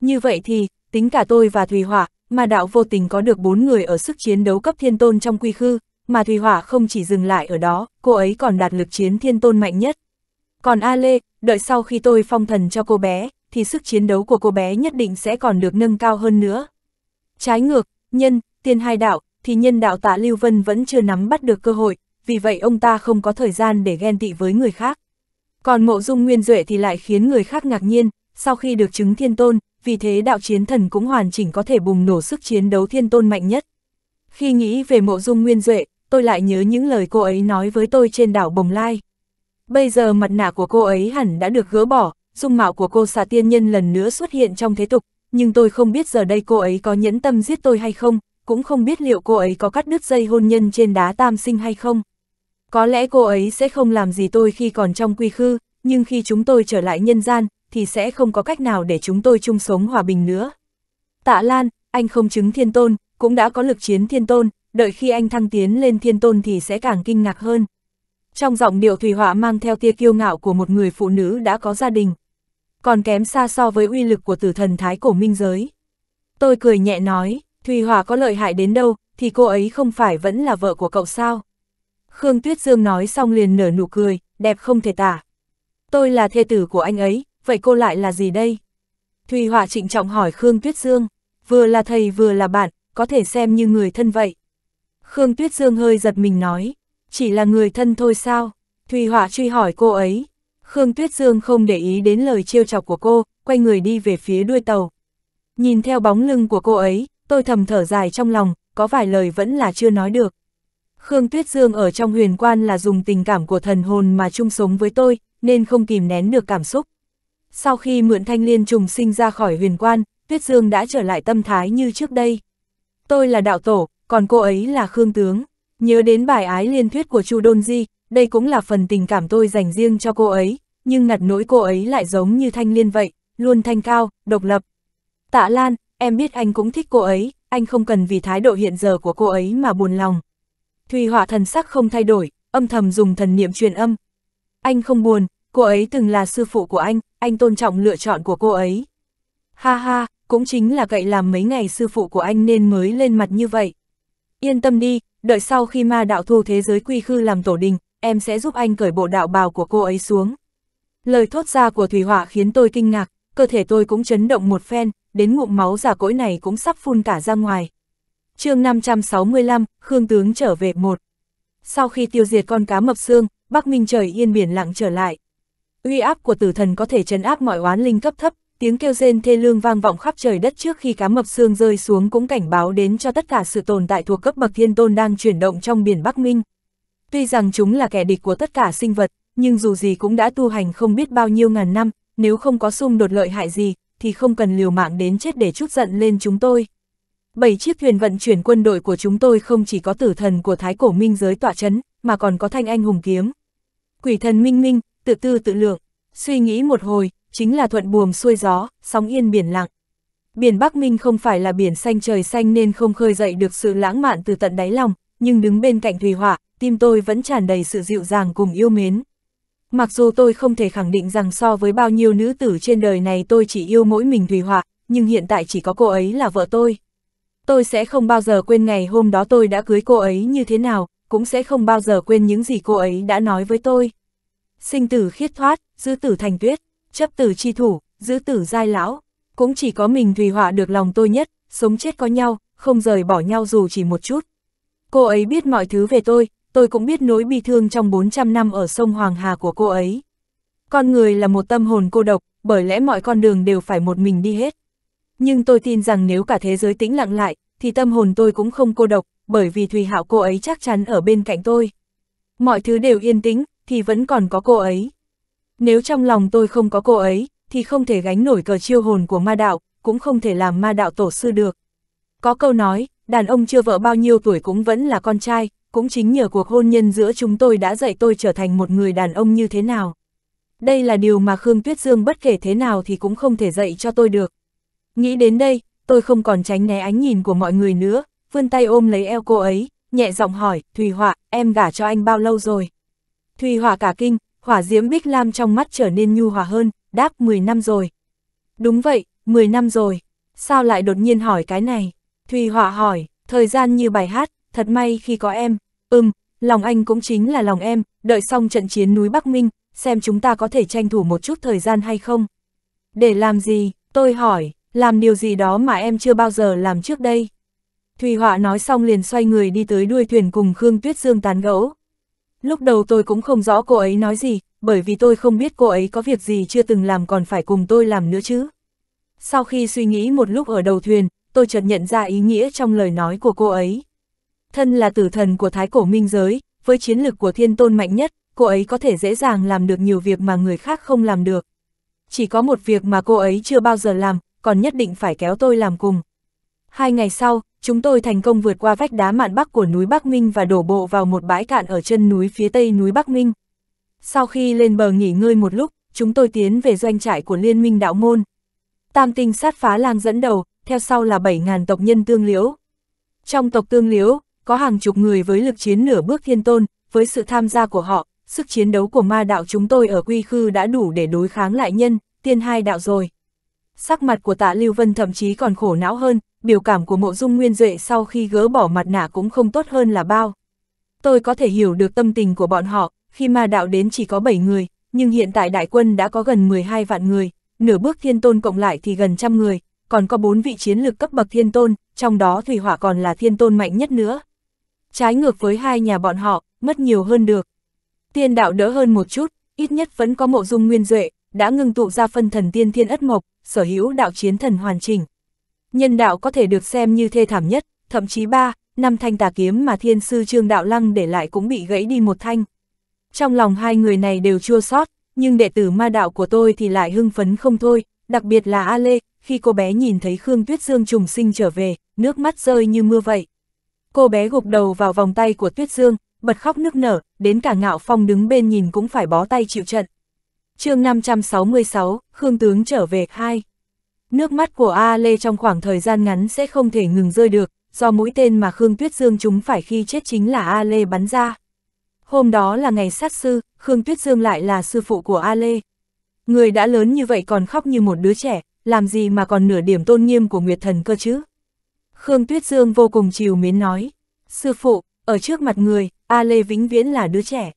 Như vậy thì, tính cả tôi và Thùy Họa, mà đạo vô tình có được bốn người ở sức chiến đấu cấp Thiên Tôn trong quy khư, mà Thùy Họa không chỉ dừng lại ở đó, cô ấy còn đạt lực chiến Thiên Tôn mạnh nhất. Còn A Lê, đợi sau khi tôi phong thần cho cô bé, thì sức chiến đấu của cô bé nhất định sẽ còn được nâng cao hơn nữa. Trái ngược, nhân, tiên hai đạo, thì nhân đạo tạ Lưu Vân vẫn chưa nắm bắt được cơ hội, vì vậy ông ta không có thời gian để ghen tị với người khác. Còn mộ dung nguyên duệ thì lại khiến người khác ngạc nhiên, sau khi được chứng thiên tôn, vì thế đạo chiến thần cũng hoàn chỉnh có thể bùng nổ sức chiến đấu thiên tôn mạnh nhất. Khi nghĩ về mộ dung nguyên duệ, tôi lại nhớ những lời cô ấy nói với tôi trên đảo Bồng Lai. Bây giờ mặt nạ của cô ấy hẳn đã được gỡ bỏ, dung mạo của cô xà tiên nhân lần nữa xuất hiện trong thế tục, nhưng tôi không biết giờ đây cô ấy có nhẫn tâm giết tôi hay không, cũng không biết liệu cô ấy có cắt đứt dây hôn nhân trên đá tam sinh hay không. Có lẽ cô ấy sẽ không làm gì tôi khi còn trong quy khư, nhưng khi chúng tôi trở lại nhân gian, thì sẽ không có cách nào để chúng tôi chung sống hòa bình nữa. Tạ Lan, anh không chứng thiên tôn, cũng đã có lực chiến thiên tôn, đợi khi anh thăng tiến lên thiên tôn thì sẽ càng kinh ngạc hơn. Trong giọng điệu Thùy Họa mang theo tia kiêu ngạo của một người phụ nữ đã có gia đình. Còn kém xa so với uy lực của tử thần thái cổ minh giới. Tôi cười nhẹ nói, Thùy Hòa có lợi hại đến đâu, thì cô ấy không phải vẫn là vợ của cậu sao? Khương Tuyết Dương nói xong liền nở nụ cười, đẹp không thể tả. Tôi là thê tử của anh ấy, vậy cô lại là gì đây? Thùy Hòa trịnh trọng hỏi Khương Tuyết Dương, vừa là thầy vừa là bạn, có thể xem như người thân vậy. Khương Tuyết Dương hơi giật mình nói, chỉ là người thân thôi sao? Thùy Hòa truy hỏi cô ấy. Khương Tuyết Dương không để ý đến lời trêu chọc của cô, quay người đi về phía đuôi tàu. Nhìn theo bóng lưng của cô ấy, tôi thầm thở dài trong lòng, có vài lời vẫn là chưa nói được. Khương Tuyết Dương ở trong huyền quan là dùng tình cảm của thần hồn mà chung sống với tôi, nên không kìm nén được cảm xúc. Sau khi mượn thanh liên trùng sinh ra khỏi huyền quan, Tuyết Dương đã trở lại tâm thái như trước đây. Tôi là đạo tổ, còn cô ấy là Khương Tướng. Nhớ đến bài ái liên thuyết của Chu Đôn Di, đây cũng là phần tình cảm tôi dành riêng cho cô ấy, nhưng ngặt nỗi cô ấy lại giống như thanh liên vậy, luôn thanh cao, độc lập. Tạ Lan, em biết anh cũng thích cô ấy, anh không cần vì thái độ hiện giờ của cô ấy mà buồn lòng. Thùy họa thần sắc không thay đổi, âm thầm dùng thần niệm truyền âm. Anh không buồn, cô ấy từng là sư phụ của anh, anh tôn trọng lựa chọn của cô ấy. Ha ha, cũng chính là gậy làm mấy ngày sư phụ của anh nên mới lên mặt như vậy. Yên tâm đi, đợi sau khi ma đạo thu thế giới quy khư làm tổ đình, em sẽ giúp anh cởi bộ đạo bào của cô ấy xuống. Lời thốt ra của Thủy Hỏa khiến tôi kinh ngạc, cơ thể tôi cũng chấn động một phen, đến ngụm máu giả cỗi này cũng sắp phun cả ra ngoài. chương 565, Khương Tướng trở về một. Sau khi tiêu diệt con cá mập xương, Bắc Minh trời yên biển lặng trở lại. Uy áp của tử thần có thể trấn áp mọi oán linh cấp thấp, tiếng kêu rên thê lương vang vọng khắp trời đất trước khi cá mập xương rơi xuống cũng cảnh báo đến cho tất cả sự tồn tại thuộc cấp bậc thiên tôn đang chuyển động trong biển Bắc Minh. Tuy rằng chúng là kẻ địch của tất cả sinh vật, nhưng dù gì cũng đã tu hành không biết bao nhiêu ngàn năm, nếu không có xung đột lợi hại gì, thì không cần liều mạng đến chết để chút giận lên chúng tôi. Bảy chiếc thuyền vận chuyển quân đội của chúng tôi không chỉ có tử thần của Thái Cổ Minh giới tỏa chấn, mà còn có thanh anh hùng kiếm. Quỷ thần minh minh, tự tư tự lượng, suy nghĩ một hồi, chính là thuận buồm xuôi gió, sóng yên biển lặng. Biển Bắc Minh không phải là biển xanh trời xanh nên không khơi dậy được sự lãng mạn từ tận đáy lòng, nhưng đứng bên cạnh Thùy Họa, tim tôi vẫn tràn đầy sự dịu dàng cùng yêu mến. Mặc dù tôi không thể khẳng định rằng so với bao nhiêu nữ tử trên đời này tôi chỉ yêu mỗi mình Thùy Họa, nhưng hiện tại chỉ có cô ấy là vợ tôi. Tôi sẽ không bao giờ quên ngày hôm đó tôi đã cưới cô ấy như thế nào, cũng sẽ không bao giờ quên những gì cô ấy đã nói với tôi. Sinh tử khiết thoát, giữ tử thành tuyết, chấp tử chi thủ, giữ tử giai lão. Cũng chỉ có mình Thùy Họa được lòng tôi nhất, sống chết có nhau, không rời bỏ nhau dù chỉ một chút. Cô ấy biết mọi thứ về tôi, tôi cũng biết nỗi bi thương trong 400 năm ở sông Hoàng Hà của cô ấy. Con người là một tâm hồn cô độc, bởi lẽ mọi con đường đều phải một mình đi hết. Nhưng tôi tin rằng nếu cả thế giới tĩnh lặng lại, thì tâm hồn tôi cũng không cô độc, bởi vì Thùy Hạo cô ấy chắc chắn ở bên cạnh tôi. Mọi thứ đều yên tĩnh, thì vẫn còn có cô ấy. Nếu trong lòng tôi không có cô ấy, thì không thể gánh nổi cờ chiêu hồn của ma đạo, cũng không thể làm ma đạo tổ sư được. Có câu nói, đàn ông chưa vợ bao nhiêu tuổi cũng vẫn là con trai, cũng chính nhờ cuộc hôn nhân giữa chúng tôi đã dạy tôi trở thành một người đàn ông như thế nào. Đây là điều mà Khương Tuyết Dương bất kể thế nào thì cũng không thể dạy cho tôi được. Nghĩ đến đây, tôi không còn tránh né ánh nhìn của mọi người nữa, vươn tay ôm lấy eo cô ấy, nhẹ giọng hỏi, Thùy Họa, em gả cho anh bao lâu rồi? Thùy Họa cả kinh, hỏa diễm bích lam trong mắt trở nên nhu hòa hơn, đáp 10 năm rồi. Đúng vậy, 10 năm rồi. Sao lại đột nhiên hỏi cái này? Thùy Họa hỏi, thời gian như bài hát, thật may khi có em, ừm, lòng anh cũng chính là lòng em, đợi xong trận chiến núi Bắc Minh, xem chúng ta có thể tranh thủ một chút thời gian hay không. Để làm gì, tôi hỏi, làm điều gì đó mà em chưa bao giờ làm trước đây. Thùy Họa nói xong liền xoay người đi tới đuôi thuyền cùng Khương Tuyết Dương tán gẫu. Lúc đầu tôi cũng không rõ cô ấy nói gì, bởi vì tôi không biết cô ấy có việc gì chưa từng làm còn phải cùng tôi làm nữa chứ. Sau khi suy nghĩ một lúc ở đầu thuyền, tôi chợt nhận ra ý nghĩa trong lời nói của cô ấy thân là tử thần của thái cổ minh giới, với chiến lực của thiên tôn mạnh nhất, cô ấy có thể dễ dàng làm được nhiều việc mà người khác không làm được. Chỉ có một việc mà cô ấy chưa bao giờ làm, còn nhất định phải kéo tôi làm cùng. Hai ngày sau, chúng tôi thành công vượt qua vách đá mạn bắc của núi Bắc Minh và đổ bộ vào một bãi cạn ở chân núi phía tây núi Bắc Minh. Sau khi lên bờ nghỉ ngơi một lúc, chúng tôi tiến về doanh trại của Liên minh Đạo Môn. Tam tinh sát phá lang dẫn đầu, theo sau là 7.000 tộc nhân tương liễu. Trong tộc tương liễu, có hàng chục người với lực chiến nửa bước thiên tôn, với sự tham gia của họ, sức chiến đấu của ma đạo chúng tôi ở quy khư đã đủ để đối kháng lại nhân, tiên hai đạo rồi. Sắc mặt của tạ Lưu Vân thậm chí còn khổ não hơn, biểu cảm của mộ dung nguyên duệ sau khi gỡ bỏ mặt nạ cũng không tốt hơn là bao. Tôi có thể hiểu được tâm tình của bọn họ, khi ma đạo đến chỉ có 7 người, nhưng hiện tại đại quân đã có gần 12 vạn người, nửa bước thiên tôn cộng lại thì gần trăm người, còn có bốn vị chiến lược cấp bậc thiên tôn, trong đó Thủy Hỏa còn là thiên tôn mạnh nhất nữa trái ngược với hai nhà bọn họ, mất nhiều hơn được. Tiên đạo đỡ hơn một chút, ít nhất vẫn có mộ dung nguyên duệ, đã ngưng tụ ra phân thần tiên thiên ất mộc, sở hữu đạo chiến thần hoàn chỉnh. Nhân đạo có thể được xem như thê thảm nhất, thậm chí ba, năm thanh tà kiếm mà thiên sư trương đạo lăng để lại cũng bị gãy đi một thanh. Trong lòng hai người này đều chua sót, nhưng đệ tử ma đạo của tôi thì lại hưng phấn không thôi, đặc biệt là A Lê, khi cô bé nhìn thấy Khương Tuyết Dương trùng sinh trở về, nước mắt rơi như mưa vậy cô bé gục đầu vào vòng tay của Tuyết Dương, bật khóc nức nở, đến cả ngạo phong đứng bên nhìn cũng phải bó tay chịu trận. chương 566, Khương Tướng trở về 2 Nước mắt của A Lê trong khoảng thời gian ngắn sẽ không thể ngừng rơi được, do mũi tên mà Khương Tuyết Dương chúng phải khi chết chính là A Lê bắn ra. Hôm đó là ngày sát sư, Khương Tuyết Dương lại là sư phụ của A Lê. Người đã lớn như vậy còn khóc như một đứa trẻ, làm gì mà còn nửa điểm tôn nghiêm của Nguyệt Thần cơ chứ? Khương Tuyết Dương vô cùng chiều miến nói, sư phụ, ở trước mặt người, A Lê vĩnh viễn là đứa trẻ.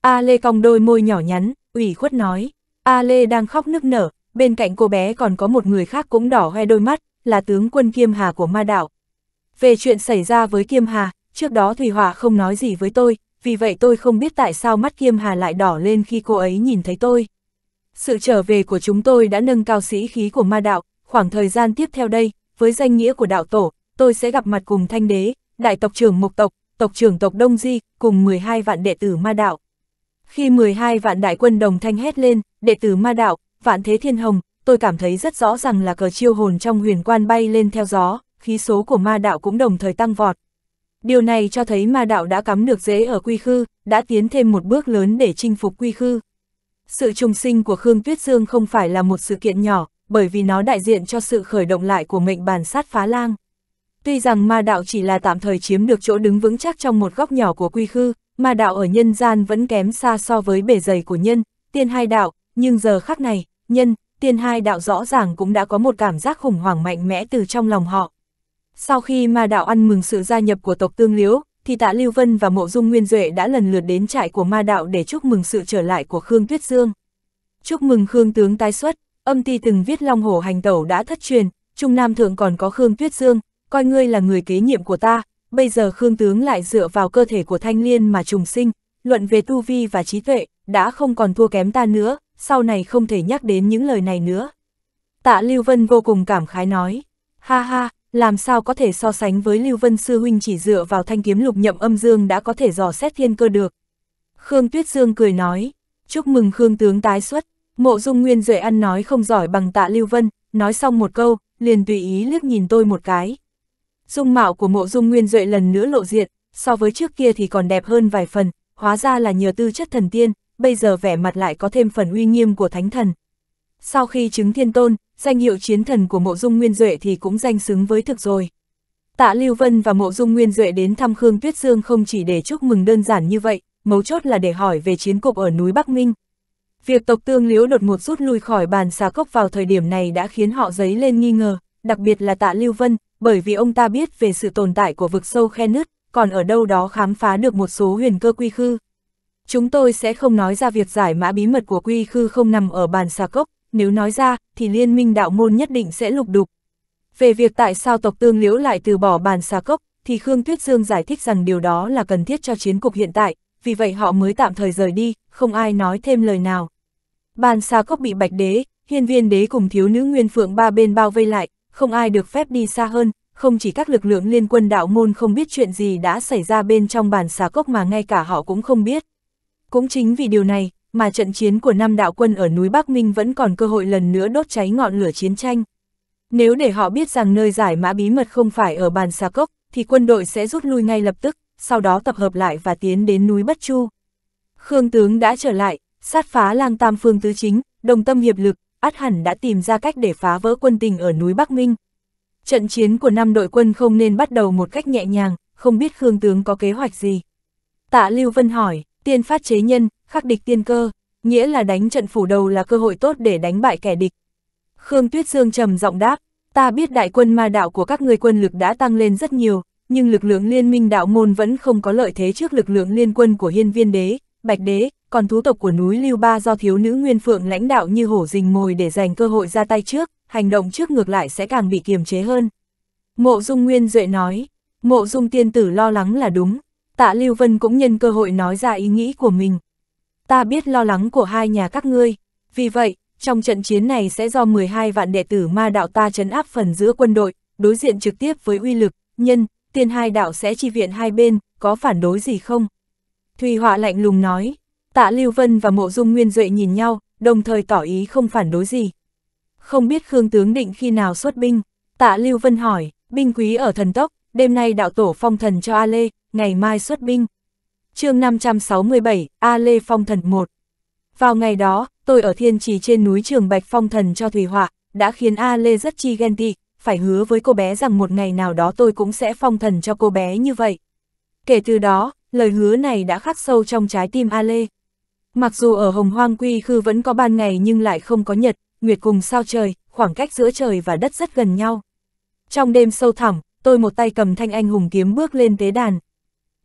A Lê cong đôi môi nhỏ nhắn, ủy khuất nói, A Lê đang khóc nức nở, bên cạnh cô bé còn có một người khác cũng đỏ hoe đôi mắt, là tướng quân Kiêm Hà của ma đạo. Về chuyện xảy ra với Kiêm Hà, trước đó Thủy Hòa không nói gì với tôi, vì vậy tôi không biết tại sao mắt Kiêm Hà lại đỏ lên khi cô ấy nhìn thấy tôi. Sự trở về của chúng tôi đã nâng cao sĩ khí của ma đạo, khoảng thời gian tiếp theo đây, với danh nghĩa của đạo tổ, tôi sẽ gặp mặt cùng thanh đế, đại tộc trưởng mục tộc, tộc trưởng tộc Đông Di, cùng 12 vạn đệ tử ma đạo. Khi 12 vạn đại quân đồng thanh hét lên, đệ tử ma đạo, vạn thế thiên hồng, tôi cảm thấy rất rõ ràng là cờ chiêu hồn trong huyền quan bay lên theo gió, khí số của ma đạo cũng đồng thời tăng vọt. Điều này cho thấy ma đạo đã cắm được dễ ở quy khư, đã tiến thêm một bước lớn để chinh phục quy khư. Sự trùng sinh của Khương Tuyết Dương không phải là một sự kiện nhỏ, bởi vì nó đại diện cho sự khởi động lại của mệnh bàn sát phá lang. Tuy rằng ma đạo chỉ là tạm thời chiếm được chỗ đứng vững chắc trong một góc nhỏ của quy khư, ma đạo ở nhân gian vẫn kém xa so với bề dày của nhân, tiên hai đạo, nhưng giờ khắc này, nhân, tiên hai đạo rõ ràng cũng đã có một cảm giác khủng hoảng mạnh mẽ từ trong lòng họ. Sau khi ma đạo ăn mừng sự gia nhập của tộc Tương liếu thì tạ Lưu Vân và Mộ Dung Nguyên Duệ đã lần lượt đến trại của ma đạo để chúc mừng sự trở lại của Khương Tuyết Dương. Chúc mừng Khương tướng tái xuất, âm ti từng viết Long Hổ hành tẩu đã thất truyền, Trung Nam Thượng còn có Khương Tuyết Dương, coi ngươi là người kế nhiệm của ta, bây giờ Khương Tướng lại dựa vào cơ thể của Thanh Liên mà trùng sinh, luận về tu vi và trí tuệ, đã không còn thua kém ta nữa, sau này không thể nhắc đến những lời này nữa. Tạ Lưu Vân vô cùng cảm khái nói, ha ha, làm sao có thể so sánh với Lưu Vân Sư Huynh chỉ dựa vào thanh kiếm lục nhậm âm dương đã có thể dò xét thiên cơ được. Khương Tuyết Dương cười nói, chúc mừng Khương Tướng tái xuất, Mộ dung nguyên duệ ăn nói không giỏi bằng tạ Lưu Vân, nói xong một câu, liền tùy ý liếc nhìn tôi một cái. Dung mạo của mộ dung nguyên duệ lần nữa lộ diện, so với trước kia thì còn đẹp hơn vài phần, hóa ra là nhờ tư chất thần tiên, bây giờ vẻ mặt lại có thêm phần uy nghiêm của thánh thần. Sau khi chứng thiên tôn, danh hiệu chiến thần của mộ dung nguyên duệ thì cũng danh xứng với thực rồi. Tạ Lưu Vân và mộ dung nguyên duệ đến thăm Khương Tuyết Dương không chỉ để chúc mừng đơn giản như vậy, mấu chốt là để hỏi về chiến cục ở núi Bắc Minh, Việc tộc tương liễu đột ngột rút lui khỏi bàn xà cốc vào thời điểm này đã khiến họ dấy lên nghi ngờ, đặc biệt là tạ Lưu Vân, bởi vì ông ta biết về sự tồn tại của vực sâu khe nứt, còn ở đâu đó khám phá được một số huyền cơ quy khư. Chúng tôi sẽ không nói ra việc giải mã bí mật của quy khư không nằm ở bàn xà cốc, nếu nói ra thì liên minh đạo môn nhất định sẽ lục đục. Về việc tại sao tộc tương liễu lại từ bỏ bàn xà cốc, thì Khương Tuyết Dương giải thích rằng điều đó là cần thiết cho chiến cục hiện tại, vì vậy họ mới tạm thời rời đi, không ai nói thêm lời nào. Bàn xa cốc bị bạch đế, hiên viên đế cùng thiếu nữ nguyên phượng ba bên bao vây lại, không ai được phép đi xa hơn, không chỉ các lực lượng liên quân đạo môn không biết chuyện gì đã xảy ra bên trong bàn xà cốc mà ngay cả họ cũng không biết. Cũng chính vì điều này, mà trận chiến của năm đạo quân ở núi Bắc Minh vẫn còn cơ hội lần nữa đốt cháy ngọn lửa chiến tranh. Nếu để họ biết rằng nơi giải mã bí mật không phải ở bàn xà cốc, thì quân đội sẽ rút lui ngay lập tức, sau đó tập hợp lại và tiến đến núi Bất Chu. Khương tướng đã trở lại, sát phá lang tam phương tứ chính, đồng tâm hiệp lực, át hẳn đã tìm ra cách để phá vỡ quân tình ở núi Bắc Minh. Trận chiến của năm đội quân không nên bắt đầu một cách nhẹ nhàng, không biết Khương tướng có kế hoạch gì. Tạ Lưu Vân hỏi, tiên phát chế nhân, khắc địch tiên cơ, nghĩa là đánh trận phủ đầu là cơ hội tốt để đánh bại kẻ địch. Khương Tuyết Dương trầm giọng đáp, ta biết đại quân ma đạo của các người quân lực đã tăng lên rất nhiều, nhưng lực lượng liên minh đạo môn vẫn không có lợi thế trước lực lượng liên quân của hiên viên đế, bạch đế, còn thú tộc của núi Lưu Ba do thiếu nữ Nguyên Phượng lãnh đạo như hổ rình mồi để giành cơ hội ra tay trước, hành động trước ngược lại sẽ càng bị kiềm chế hơn. Mộ Dung Nguyên Duệ nói, Mộ Dung tiên tử lo lắng là đúng, tạ Lưu Vân cũng nhân cơ hội nói ra ý nghĩ của mình. Ta biết lo lắng của hai nhà các ngươi, vì vậy, trong trận chiến này sẽ do 12 vạn đệ tử ma đạo ta chấn áp phần giữa quân đội, đối diện trực tiếp với uy lực, nhân, tiên hai đạo sẽ chi viện hai bên, có phản đối gì không? Thùy Họa lạnh lùng nói, Tạ Lưu Vân và Mộ Dung Nguyên Duệ nhìn nhau, đồng thời tỏ ý không phản đối gì. Không biết Khương tướng định khi nào xuất binh, Tạ Lưu Vân hỏi, binh quý ở thần tốc, đêm nay đạo tổ phong thần cho A Lê, ngày mai xuất binh. chương 567, A Lê phong thần 1 Vào ngày đó, tôi ở thiên trì trên núi Trường Bạch phong thần cho Thủy Họa, đã khiến A Lê rất chi ghen tị, phải hứa với cô bé rằng một ngày nào đó tôi cũng sẽ phong thần cho cô bé như vậy. Kể từ đó, lời hứa này đã khắc sâu trong trái tim A Lê. Mặc dù ở hồng hoang quy khư vẫn có ban ngày nhưng lại không có nhật, nguyệt cùng sao trời, khoảng cách giữa trời và đất rất gần nhau. Trong đêm sâu thẳm, tôi một tay cầm thanh anh hùng kiếm bước lên tế đàn.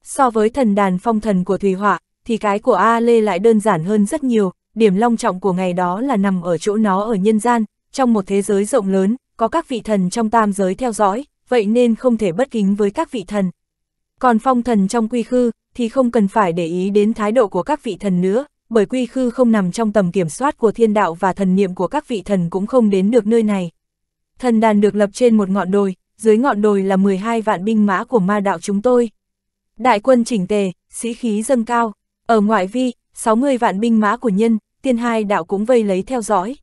So với thần đàn phong thần của Thùy Họa, thì cái của A Lê lại đơn giản hơn rất nhiều, điểm long trọng của ngày đó là nằm ở chỗ nó ở nhân gian, trong một thế giới rộng lớn, có các vị thần trong tam giới theo dõi, vậy nên không thể bất kính với các vị thần. Còn phong thần trong quy khư, thì không cần phải để ý đến thái độ của các vị thần nữa, bởi quy khư không nằm trong tầm kiểm soát của thiên đạo và thần niệm của các vị thần cũng không đến được nơi này. Thần đàn được lập trên một ngọn đồi, dưới ngọn đồi là 12 vạn binh mã của ma đạo chúng tôi. Đại quân chỉnh tề, sĩ khí dâng cao, ở ngoại vi, 60 vạn binh mã của nhân, tiên hai đạo cũng vây lấy theo dõi.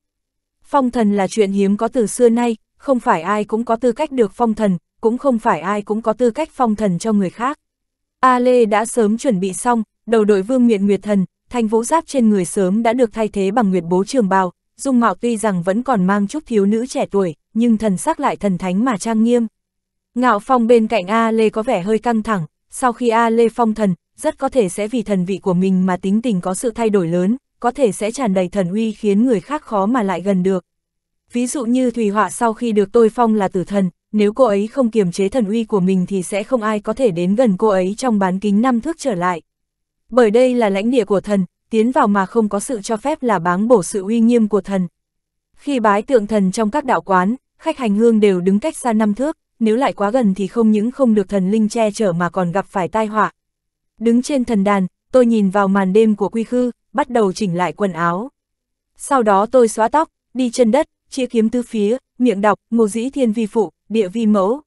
Phong thần là chuyện hiếm có từ xưa nay, không phải ai cũng có tư cách được phong thần, cũng không phải ai cũng có tư cách phong thần cho người khác. A Lê đã sớm chuẩn bị xong, đầu đội vương nguyện nguyệt thần, thanh vũ giáp trên người sớm đã được thay thế bằng nguyệt bố trường bào, dung mạo tuy rằng vẫn còn mang chút thiếu nữ trẻ tuổi, nhưng thần sắc lại thần thánh mà trang nghiêm. Ngạo Phong bên cạnh A Lê có vẻ hơi căng thẳng, sau khi A Lê phong thần, rất có thể sẽ vì thần vị của mình mà tính tình có sự thay đổi lớn, có thể sẽ tràn đầy thần uy khiến người khác khó mà lại gần được. Ví dụ như Thùy Họa sau khi được tôi phong là tử thần, nếu cô ấy không kiềm chế thần uy của mình thì sẽ không ai có thể đến gần cô ấy trong bán kính năm thước trở lại. Bởi đây là lãnh địa của thần, tiến vào mà không có sự cho phép là báng bổ sự uy nghiêm của thần. Khi bái tượng thần trong các đạo quán, khách hành hương đều đứng cách xa năm thước, nếu lại quá gần thì không những không được thần linh che chở mà còn gặp phải tai họa. Đứng trên thần đàn, tôi nhìn vào màn đêm của quy khư, bắt đầu chỉnh lại quần áo. Sau đó tôi xóa tóc, đi chân đất, chia kiếm tứ phía, miệng đọc, ngô dĩ thiên vi phụ, địa vi mẫu.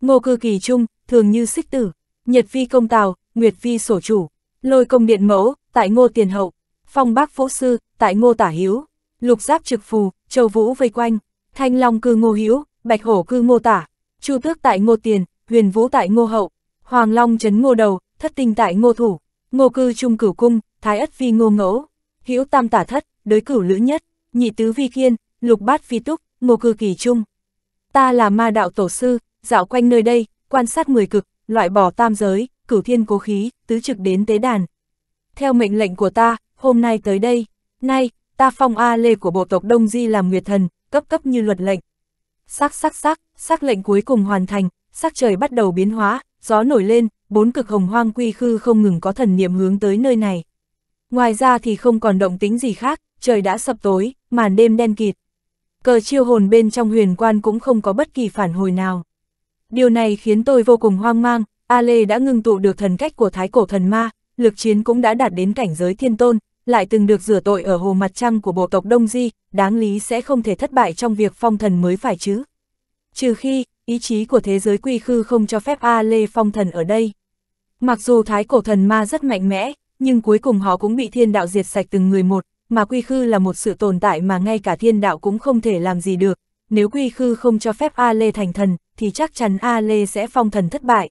Ngô cư kỳ trung, thường như xích tử, nhật vi công tào, nguyệt vi sổ chủ, Lôi công điện mẫu, tại ngô tiền hậu, phong bác phỗ sư, tại ngô tả hiếu, lục giáp trực phù, châu vũ vây quanh, thanh long cư ngô hiếu, bạch hổ cư ngô tả, chu tước tại ngô tiền, huyền vũ tại ngô hậu, hoàng long trấn ngô đầu, thất tinh tại ngô thủ, ngô cư trung cửu cung, thái ất vi ngô ngẫu, hữu tam tả thất, đới cửu lữ nhất, nhị tứ vi kiên, lục bát vi túc, ngô cư kỳ trung. Ta là ma đạo tổ sư, dạo quanh nơi đây, quan sát mười cực, loại bỏ tam giới, cửu thiên cố khí, tứ trực đến tế đàn. Theo mệnh lệnh của ta, hôm nay tới đây, nay, ta phong A Lê của bộ tộc Đông Di làm nguyệt thần, cấp cấp như luật lệnh. Sắc sắc sắc, sắc lệnh cuối cùng hoàn thành, sắc trời bắt đầu biến hóa, gió nổi lên, bốn cực hồng hoang quy khư không ngừng có thần niệm hướng tới nơi này. Ngoài ra thì không còn động tính gì khác, trời đã sập tối, màn đêm đen kịt. Cờ chiêu hồn bên trong huyền quan cũng không có bất kỳ phản hồi nào. Điều này khiến tôi vô cùng hoang mang, A Lê đã ngưng tụ được thần cách của thái cổ thần ma, lực chiến cũng đã đạt đến cảnh giới thiên tôn, lại từng được rửa tội ở hồ mặt trăng của bộ tộc Đông Di, đáng lý sẽ không thể thất bại trong việc phong thần mới phải chứ. Trừ khi, ý chí của thế giới quy khư không cho phép A Lê phong thần ở đây. Mặc dù thái cổ thần ma rất mạnh mẽ, nhưng cuối cùng họ cũng bị thiên đạo diệt sạch từng người một, mà quy khư là một sự tồn tại mà ngay cả thiên đạo cũng không thể làm gì được. Nếu quy khư không cho phép A Lê thành thần, thì chắc chắn A Lê sẽ phong thần thất bại.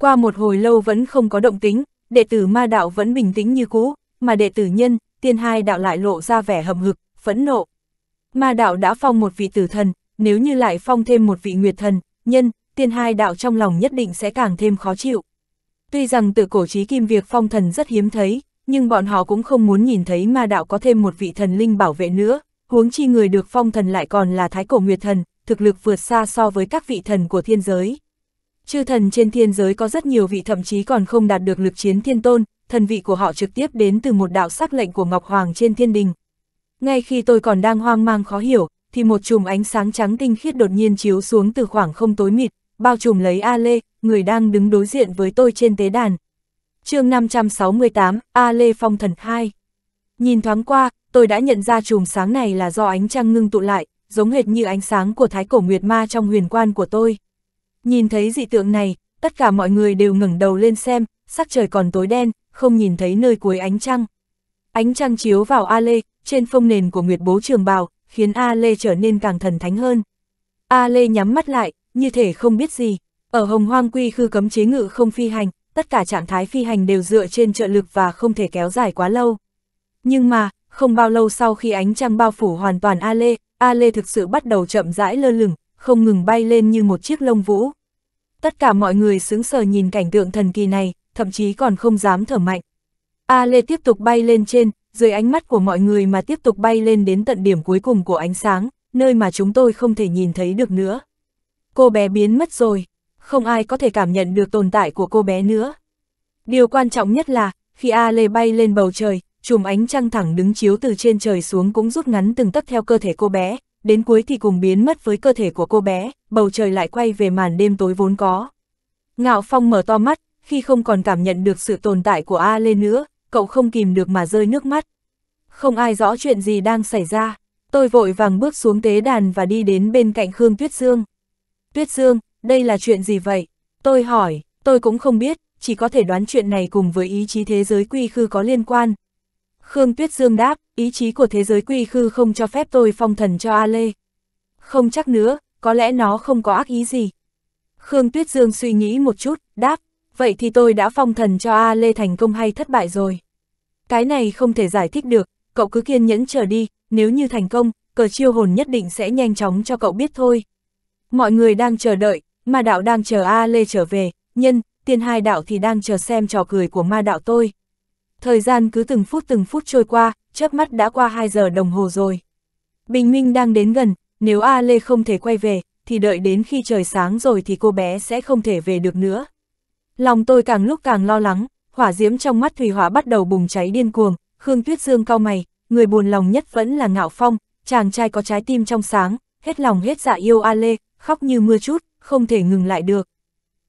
Qua một hồi lâu vẫn không có động tính, đệ tử ma đạo vẫn bình tĩnh như cũ, mà đệ tử nhân, tiên hai đạo lại lộ ra vẻ hầm hực, phẫn nộ. Ma đạo đã phong một vị tử thần, nếu như lại phong thêm một vị nguyệt thần, nhân, tiên hai đạo trong lòng nhất định sẽ càng thêm khó chịu. Tuy rằng từ cổ trí kim việc phong thần rất hiếm thấy, nhưng bọn họ cũng không muốn nhìn thấy ma đạo có thêm một vị thần linh bảo vệ nữa, huống chi người được phong thần lại còn là thái cổ nguyệt thần, thực lực vượt xa so với các vị thần của thiên giới. Chư thần trên thiên giới có rất nhiều vị thậm chí còn không đạt được lực chiến thiên tôn, thần vị của họ trực tiếp đến từ một đạo sắc lệnh của Ngọc Hoàng trên thiên đình. Ngay khi tôi còn đang hoang mang khó hiểu, thì một chùm ánh sáng trắng tinh khiết đột nhiên chiếu xuống từ khoảng không tối mịt, bao trùm lấy A Lê, người đang đứng đối diện với tôi trên tế đàn. chương 568, A Lê Phong Thần 2 Nhìn thoáng qua, tôi đã nhận ra chùm sáng này là do ánh trăng ngưng tụ lại, giống hệt như ánh sáng của Thái Cổ Nguyệt Ma trong huyền quan của tôi. Nhìn thấy dị tượng này, tất cả mọi người đều ngẩng đầu lên xem, sắc trời còn tối đen, không nhìn thấy nơi cuối ánh trăng. Ánh trăng chiếu vào A Lê, trên phông nền của Nguyệt Bố Trường Bào, khiến A Lê trở nên càng thần thánh hơn. A Lê nhắm mắt lại, như thể không biết gì. Ở Hồng Hoang Quy khư cấm chế ngự không phi hành, tất cả trạng thái phi hành đều dựa trên trợ lực và không thể kéo dài quá lâu. Nhưng mà, không bao lâu sau khi ánh trăng bao phủ hoàn toàn A Lê, A Lê thực sự bắt đầu chậm rãi lơ lửng, không ngừng bay lên như một chiếc lông vũ. Tất cả mọi người sững sờ nhìn cảnh tượng thần kỳ này, thậm chí còn không dám thở mạnh. A Lê tiếp tục bay lên trên, dưới ánh mắt của mọi người mà tiếp tục bay lên đến tận điểm cuối cùng của ánh sáng, nơi mà chúng tôi không thể nhìn thấy được nữa. Cô bé biến mất rồi, không ai có thể cảm nhận được tồn tại của cô bé nữa. Điều quan trọng nhất là, khi A Lê bay lên bầu trời, chùm ánh trăng thẳng đứng chiếu từ trên trời xuống cũng rút ngắn từng tấc theo cơ thể cô bé, đến cuối thì cùng biến mất với cơ thể của cô bé, bầu trời lại quay về màn đêm tối vốn có. Ngạo Phong mở to mắt, khi không còn cảm nhận được sự tồn tại của A Lê nữa, cậu không kìm được mà rơi nước mắt. Không ai rõ chuyện gì đang xảy ra, tôi vội vàng bước xuống tế đàn và đi đến bên cạnh Khương Tuyết Dương. Tuyết Dương, đây là chuyện gì vậy? Tôi hỏi, tôi cũng không biết, chỉ có thể đoán chuyện này cùng với ý chí thế giới quy khư có liên quan, Khương Tuyết Dương đáp, ý chí của thế giới quy khư không cho phép tôi phong thần cho A Lê. Không chắc nữa, có lẽ nó không có ác ý gì. Khương Tuyết Dương suy nghĩ một chút, đáp, vậy thì tôi đã phong thần cho A Lê thành công hay thất bại rồi. Cái này không thể giải thích được, cậu cứ kiên nhẫn chờ đi, nếu như thành công, cờ chiêu hồn nhất định sẽ nhanh chóng cho cậu biết thôi. Mọi người đang chờ đợi, ma đạo đang chờ A Lê trở về, nhân, tiên hai đạo thì đang chờ xem trò cười của ma đạo tôi thời gian cứ từng phút từng phút trôi qua, chớp mắt đã qua 2 giờ đồng hồ rồi. Bình minh đang đến gần, nếu A Lê không thể quay về, thì đợi đến khi trời sáng rồi thì cô bé sẽ không thể về được nữa. Lòng tôi càng lúc càng lo lắng, hỏa diễm trong mắt thủy Hỏa bắt đầu bùng cháy điên cuồng, Khương Tuyết Dương cau mày, người buồn lòng nhất vẫn là Ngạo Phong, chàng trai có trái tim trong sáng, hết lòng hết dạ yêu A Lê, khóc như mưa chút, không thể ngừng lại được.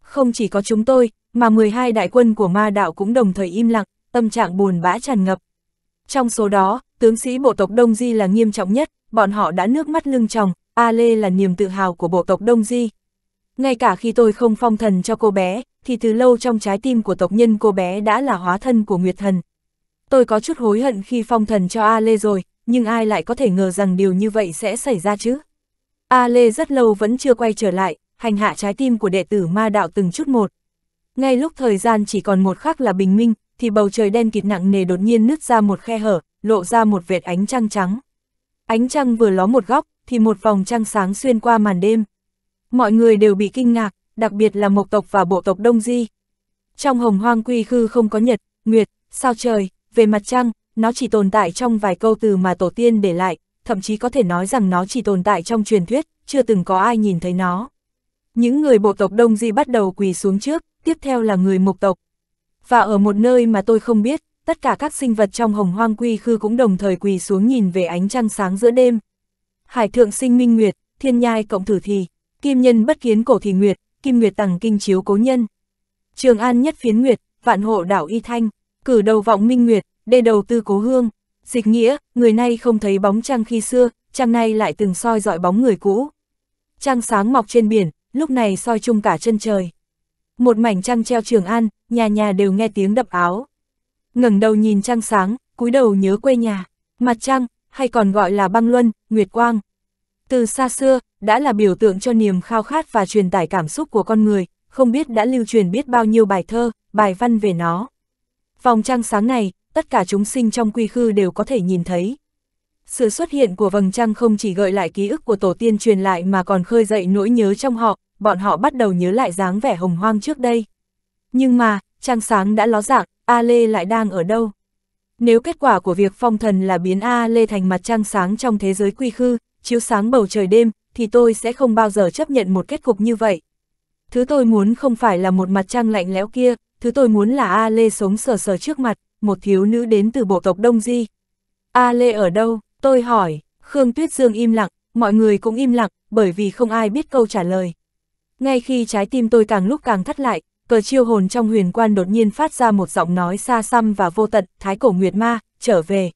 Không chỉ có chúng tôi, mà 12 đại quân của ma đạo cũng đồng thời im lặng, tâm trạng buồn bã tràn ngập. Trong số đó, tướng sĩ bộ tộc Đông Di là nghiêm trọng nhất, bọn họ đã nước mắt lưng tròng, A Lê là niềm tự hào của bộ tộc Đông Di. Ngay cả khi tôi không phong thần cho cô bé, thì từ lâu trong trái tim của tộc nhân cô bé đã là hóa thân của Nguyệt Thần. Tôi có chút hối hận khi phong thần cho A Lê rồi, nhưng ai lại có thể ngờ rằng điều như vậy sẽ xảy ra chứ? A Lê rất lâu vẫn chưa quay trở lại, hành hạ trái tim của đệ tử ma đạo từng chút một. Ngay lúc thời gian chỉ còn một khắc là bình minh, thì bầu trời đen kịt nặng nề đột nhiên nứt ra một khe hở, lộ ra một vệt ánh trăng trắng. Ánh trăng vừa ló một góc, thì một vòng trăng sáng xuyên qua màn đêm. Mọi người đều bị kinh ngạc, đặc biệt là mộc tộc và bộ tộc Đông Di. Trong hồng hoang quy khư không có nhật, nguyệt, sao trời, về mặt trăng, nó chỉ tồn tại trong vài câu từ mà tổ tiên để lại, thậm chí có thể nói rằng nó chỉ tồn tại trong truyền thuyết, chưa từng có ai nhìn thấy nó. Những người bộ tộc Đông Di bắt đầu quỳ xuống trước, tiếp theo là người mộc tộc, và ở một nơi mà tôi không biết, tất cả các sinh vật trong hồng hoang quy khư cũng đồng thời quỳ xuống nhìn về ánh trăng sáng giữa đêm. Hải thượng sinh minh nguyệt, thiên nhai cộng thử thì, kim nhân bất kiến cổ thì nguyệt, kim nguyệt tằng kinh chiếu cố nhân. Trường an nhất phiến nguyệt, vạn hộ đảo y thanh, cử đầu vọng minh nguyệt, đề đầu tư cố hương. Dịch nghĩa, người nay không thấy bóng trăng khi xưa, trăng nay lại từng soi dọi bóng người cũ. Trăng sáng mọc trên biển, lúc này soi chung cả chân trời một mảnh trăng treo Trường An, nhà nhà đều nghe tiếng đập áo. ngẩng đầu nhìn trăng sáng, cúi đầu nhớ quê nhà, mặt trăng, hay còn gọi là băng luân, nguyệt quang. Từ xa xưa, đã là biểu tượng cho niềm khao khát và truyền tải cảm xúc của con người, không biết đã lưu truyền biết bao nhiêu bài thơ, bài văn về nó. Vòng trăng sáng này, tất cả chúng sinh trong quy khư đều có thể nhìn thấy. Sự xuất hiện của vầng trăng không chỉ gợi lại ký ức của tổ tiên truyền lại mà còn khơi dậy nỗi nhớ trong họ, bọn họ bắt đầu nhớ lại dáng vẻ hồng hoang trước đây. Nhưng mà, trăng sáng đã ló dạng, A Lê lại đang ở đâu? Nếu kết quả của việc phong thần là biến A Lê thành mặt trăng sáng trong thế giới quy khư, chiếu sáng bầu trời đêm, thì tôi sẽ không bao giờ chấp nhận một kết cục như vậy. Thứ tôi muốn không phải là một mặt trăng lạnh lẽo kia, thứ tôi muốn là A Lê sống sờ sờ trước mặt, một thiếu nữ đến từ bộ tộc Đông Di. A Lê ở đâu? Tôi hỏi, Khương Tuyết Dương im lặng, mọi người cũng im lặng, bởi vì không ai biết câu trả lời. Ngay khi trái tim tôi càng lúc càng thắt lại, cờ chiêu hồn trong huyền quan đột nhiên phát ra một giọng nói xa xăm và vô tận, thái cổ nguyệt ma, trở về.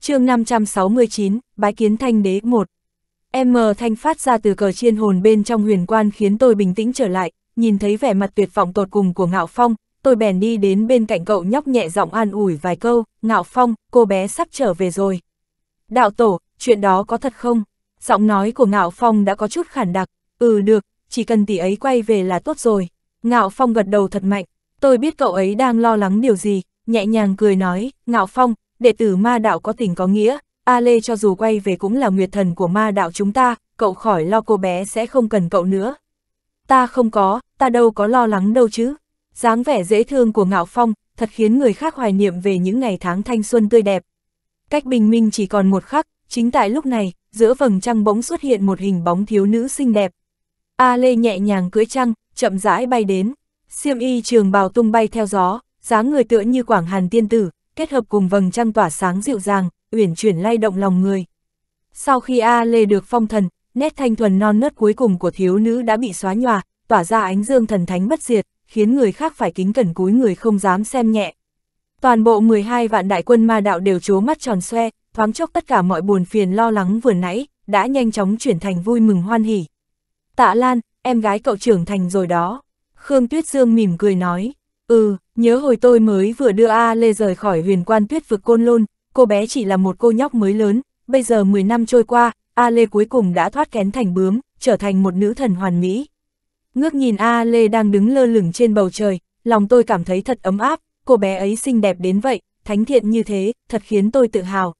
chương 569, Bái kiến Thanh Đế 1 M thanh phát ra từ cờ chiên hồn bên trong huyền quan khiến tôi bình tĩnh trở lại, nhìn thấy vẻ mặt tuyệt vọng tột cùng của Ngạo Phong, tôi bèn đi đến bên cạnh cậu nhóc nhẹ giọng an ủi vài câu, Ngạo Phong, cô bé sắp trở về rồi. Đạo tổ, chuyện đó có thật không? Giọng nói của Ngạo Phong đã có chút khản đặc, ừ được, chỉ cần tỷ ấy quay về là tốt rồi. Ngạo Phong gật đầu thật mạnh, tôi biết cậu ấy đang lo lắng điều gì, nhẹ nhàng cười nói, Ngạo Phong, đệ tử ma đạo có tình có nghĩa, A Lê cho dù quay về cũng là nguyệt thần của ma đạo chúng ta, cậu khỏi lo cô bé sẽ không cần cậu nữa. Ta không có, ta đâu có lo lắng đâu chứ. dáng vẻ dễ thương của Ngạo Phong, thật khiến người khác hoài niệm về những ngày tháng thanh xuân tươi đẹp. Cách bình minh chỉ còn một khắc, chính tại lúc này, giữa vầng trăng bỗng xuất hiện một hình bóng thiếu nữ xinh đẹp, A Lê nhẹ nhàng cưỡi trăng, chậm rãi bay đến. Xiêm y trường bào tung bay theo gió, dáng người tựa như quảng hàn tiên tử, kết hợp cùng vầng trăng tỏa sáng dịu dàng, uyển chuyển lay động lòng người. Sau khi A Lê được phong thần, nét thanh thuần non nớt cuối cùng của thiếu nữ đã bị xóa nhòa, tỏa ra ánh dương thần thánh bất diệt, khiến người khác phải kính cẩn cúi người không dám xem nhẹ. Toàn bộ 12 vạn đại quân ma đạo đều chố mắt tròn xoe, thoáng chốc tất cả mọi buồn phiền lo lắng vừa nãy, đã nhanh chóng chuyển thành vui mừng hoan hỉ. Tạ Lan, em gái cậu trưởng thành rồi đó. Khương Tuyết Dương mỉm cười nói, ừ, nhớ hồi tôi mới vừa đưa A Lê rời khỏi huyền quan tuyết vực côn lôn, cô bé chỉ là một cô nhóc mới lớn, bây giờ 10 năm trôi qua, A Lê cuối cùng đã thoát kén thành bướm, trở thành một nữ thần hoàn mỹ. Ngước nhìn A Lê đang đứng lơ lửng trên bầu trời, lòng tôi cảm thấy thật ấm áp, cô bé ấy xinh đẹp đến vậy, thánh thiện như thế, thật khiến tôi tự hào.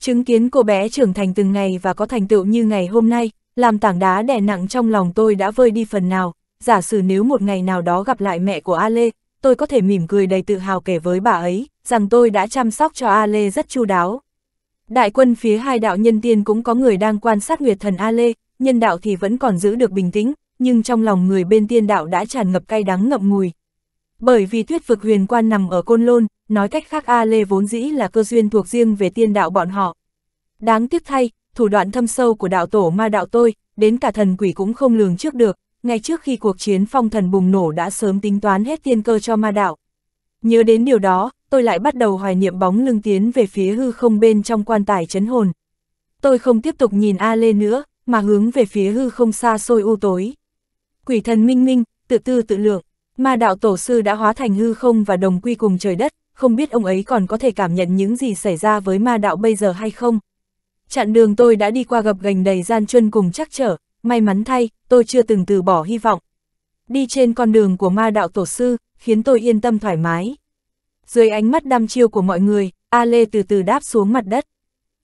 Chứng kiến cô bé trưởng thành từng ngày và có thành tựu như ngày hôm nay, làm tảng đá đè nặng trong lòng tôi đã vơi đi phần nào, giả sử nếu một ngày nào đó gặp lại mẹ của A Lê, tôi có thể mỉm cười đầy tự hào kể với bà ấy, rằng tôi đã chăm sóc cho A Lê rất chu đáo. Đại quân phía hai đạo nhân tiên cũng có người đang quan sát Nguyệt Thần A Lê, nhân đạo thì vẫn còn giữ được bình tĩnh, nhưng trong lòng người bên tiên đạo đã tràn ngập cay đắng ngậm ngùi. Bởi vì thuyết vực huyền quan nằm ở Côn Lôn, nói cách khác A Lê vốn dĩ là cơ duyên thuộc riêng về tiên đạo bọn họ. Đáng tiếc thay, thủ đoạn thâm sâu của đạo tổ ma đạo tôi, đến cả thần quỷ cũng không lường trước được, ngay trước khi cuộc chiến phong thần bùng nổ đã sớm tính toán hết tiên cơ cho ma đạo. Nhớ đến điều đó, tôi lại bắt đầu hoài niệm bóng lưng tiến về phía hư không bên trong quan tài chấn hồn. Tôi không tiếp tục nhìn A Lê nữa, mà hướng về phía hư không xa xôi u tối. Quỷ thần minh minh, tự tư tự lượng, ma đạo tổ sư đã hóa thành hư không và đồng quy cùng trời đất, không biết ông ấy còn có thể cảm nhận những gì xảy ra với ma đạo bây giờ hay không chặn đường tôi đã đi qua gập gành đầy gian truân cùng chắc trở, may mắn thay, tôi chưa từng từ bỏ hy vọng. Đi trên con đường của ma đạo tổ sư, khiến tôi yên tâm thoải mái. Dưới ánh mắt đăm chiêu của mọi người, A Lê từ từ đáp xuống mặt đất.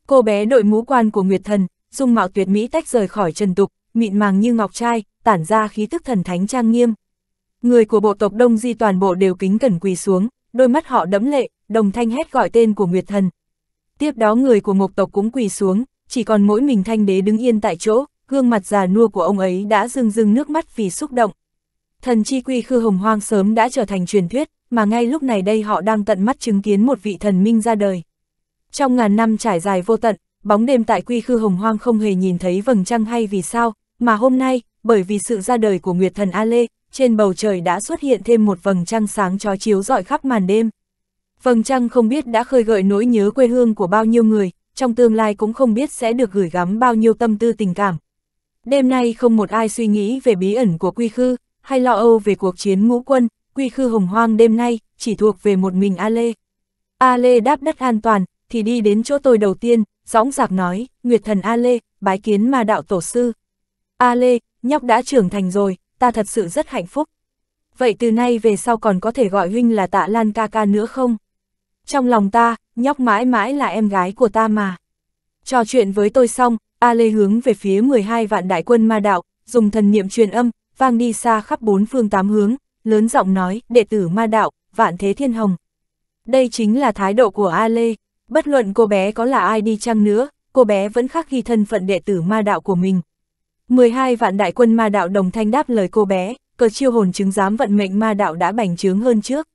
Cô bé đội mũ quan của Nguyệt Thần, dung mạo tuyệt mỹ tách rời khỏi trần tục, mịn màng như ngọc trai, tản ra khí tức thần thánh trang nghiêm. Người của bộ tộc Đông Di toàn bộ đều kính cẩn quỳ xuống, đôi mắt họ đẫm lệ, đồng thanh hét gọi tên của Nguyệt Thần, Tiếp đó người của Mộc tộc cũng quỳ xuống, chỉ còn mỗi mình thanh đế đứng yên tại chỗ, gương mặt già nua của ông ấy đã rưng rưng nước mắt vì xúc động. Thần chi quy khư hồng hoang sớm đã trở thành truyền thuyết, mà ngay lúc này đây họ đang tận mắt chứng kiến một vị thần minh ra đời. Trong ngàn năm trải dài vô tận, bóng đêm tại quy khư hồng hoang không hề nhìn thấy vầng trăng hay vì sao, mà hôm nay, bởi vì sự ra đời của Nguyệt thần A Lê, trên bầu trời đã xuất hiện thêm một vầng trăng sáng chói chiếu rọi khắp màn đêm. Vầng trăng không biết đã khơi gợi nỗi nhớ quê hương của bao nhiêu người, trong tương lai cũng không biết sẽ được gửi gắm bao nhiêu tâm tư tình cảm. Đêm nay không một ai suy nghĩ về bí ẩn của quy khư, hay lo âu về cuộc chiến ngũ quân, quy khư hồng hoang đêm nay, chỉ thuộc về một mình A Lê. A Lê đáp đất an toàn, thì đi đến chỗ tôi đầu tiên, dõng dạc nói, Nguyệt thần A Lê, bái kiến ma đạo tổ sư. A Lê, nhóc đã trưởng thành rồi, ta thật sự rất hạnh phúc. Vậy từ nay về sau còn có thể gọi huynh là tạ Lan ca ca nữa không? Trong lòng ta, nhóc mãi mãi là em gái của ta mà. Trò chuyện với tôi xong, A Lê hướng về phía 12 vạn đại quân ma đạo, dùng thần niệm truyền âm, vang đi xa khắp bốn phương tám hướng, lớn giọng nói, đệ tử ma đạo, vạn thế thiên hồng. Đây chính là thái độ của A Lê, bất luận cô bé có là ai đi chăng nữa, cô bé vẫn khắc ghi thân phận đệ tử ma đạo của mình. 12 vạn đại quân ma đạo đồng thanh đáp lời cô bé, cờ chiêu hồn chứng giám vận mệnh ma đạo đã bành trướng hơn trước.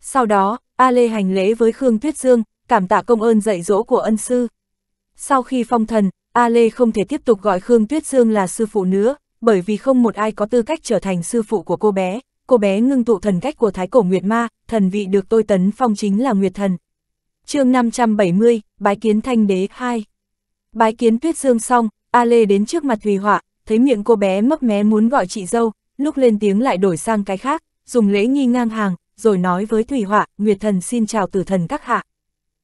Sau đó, A Lê hành lễ với Khương Tuyết Dương, cảm tạ công ơn dạy dỗ của ân sư. Sau khi phong thần, A Lê không thể tiếp tục gọi Khương Tuyết Dương là sư phụ nữa, bởi vì không một ai có tư cách trở thành sư phụ của cô bé. Cô bé ngưng tụ thần cách của Thái Cổ Nguyệt Ma, thần vị được tôi tấn phong chính là Nguyệt Thần. chương 570, Bái Kiến Thanh Đế 2 Bái Kiến Tuyết Dương xong, A Lê đến trước mặt Thùy Họa, thấy miệng cô bé mấp mé muốn gọi chị dâu, lúc lên tiếng lại đổi sang cái khác, dùng lễ nghi ngang hàng, rồi nói với Thủy Họa, Nguyệt Thần xin chào tử thần các hạ.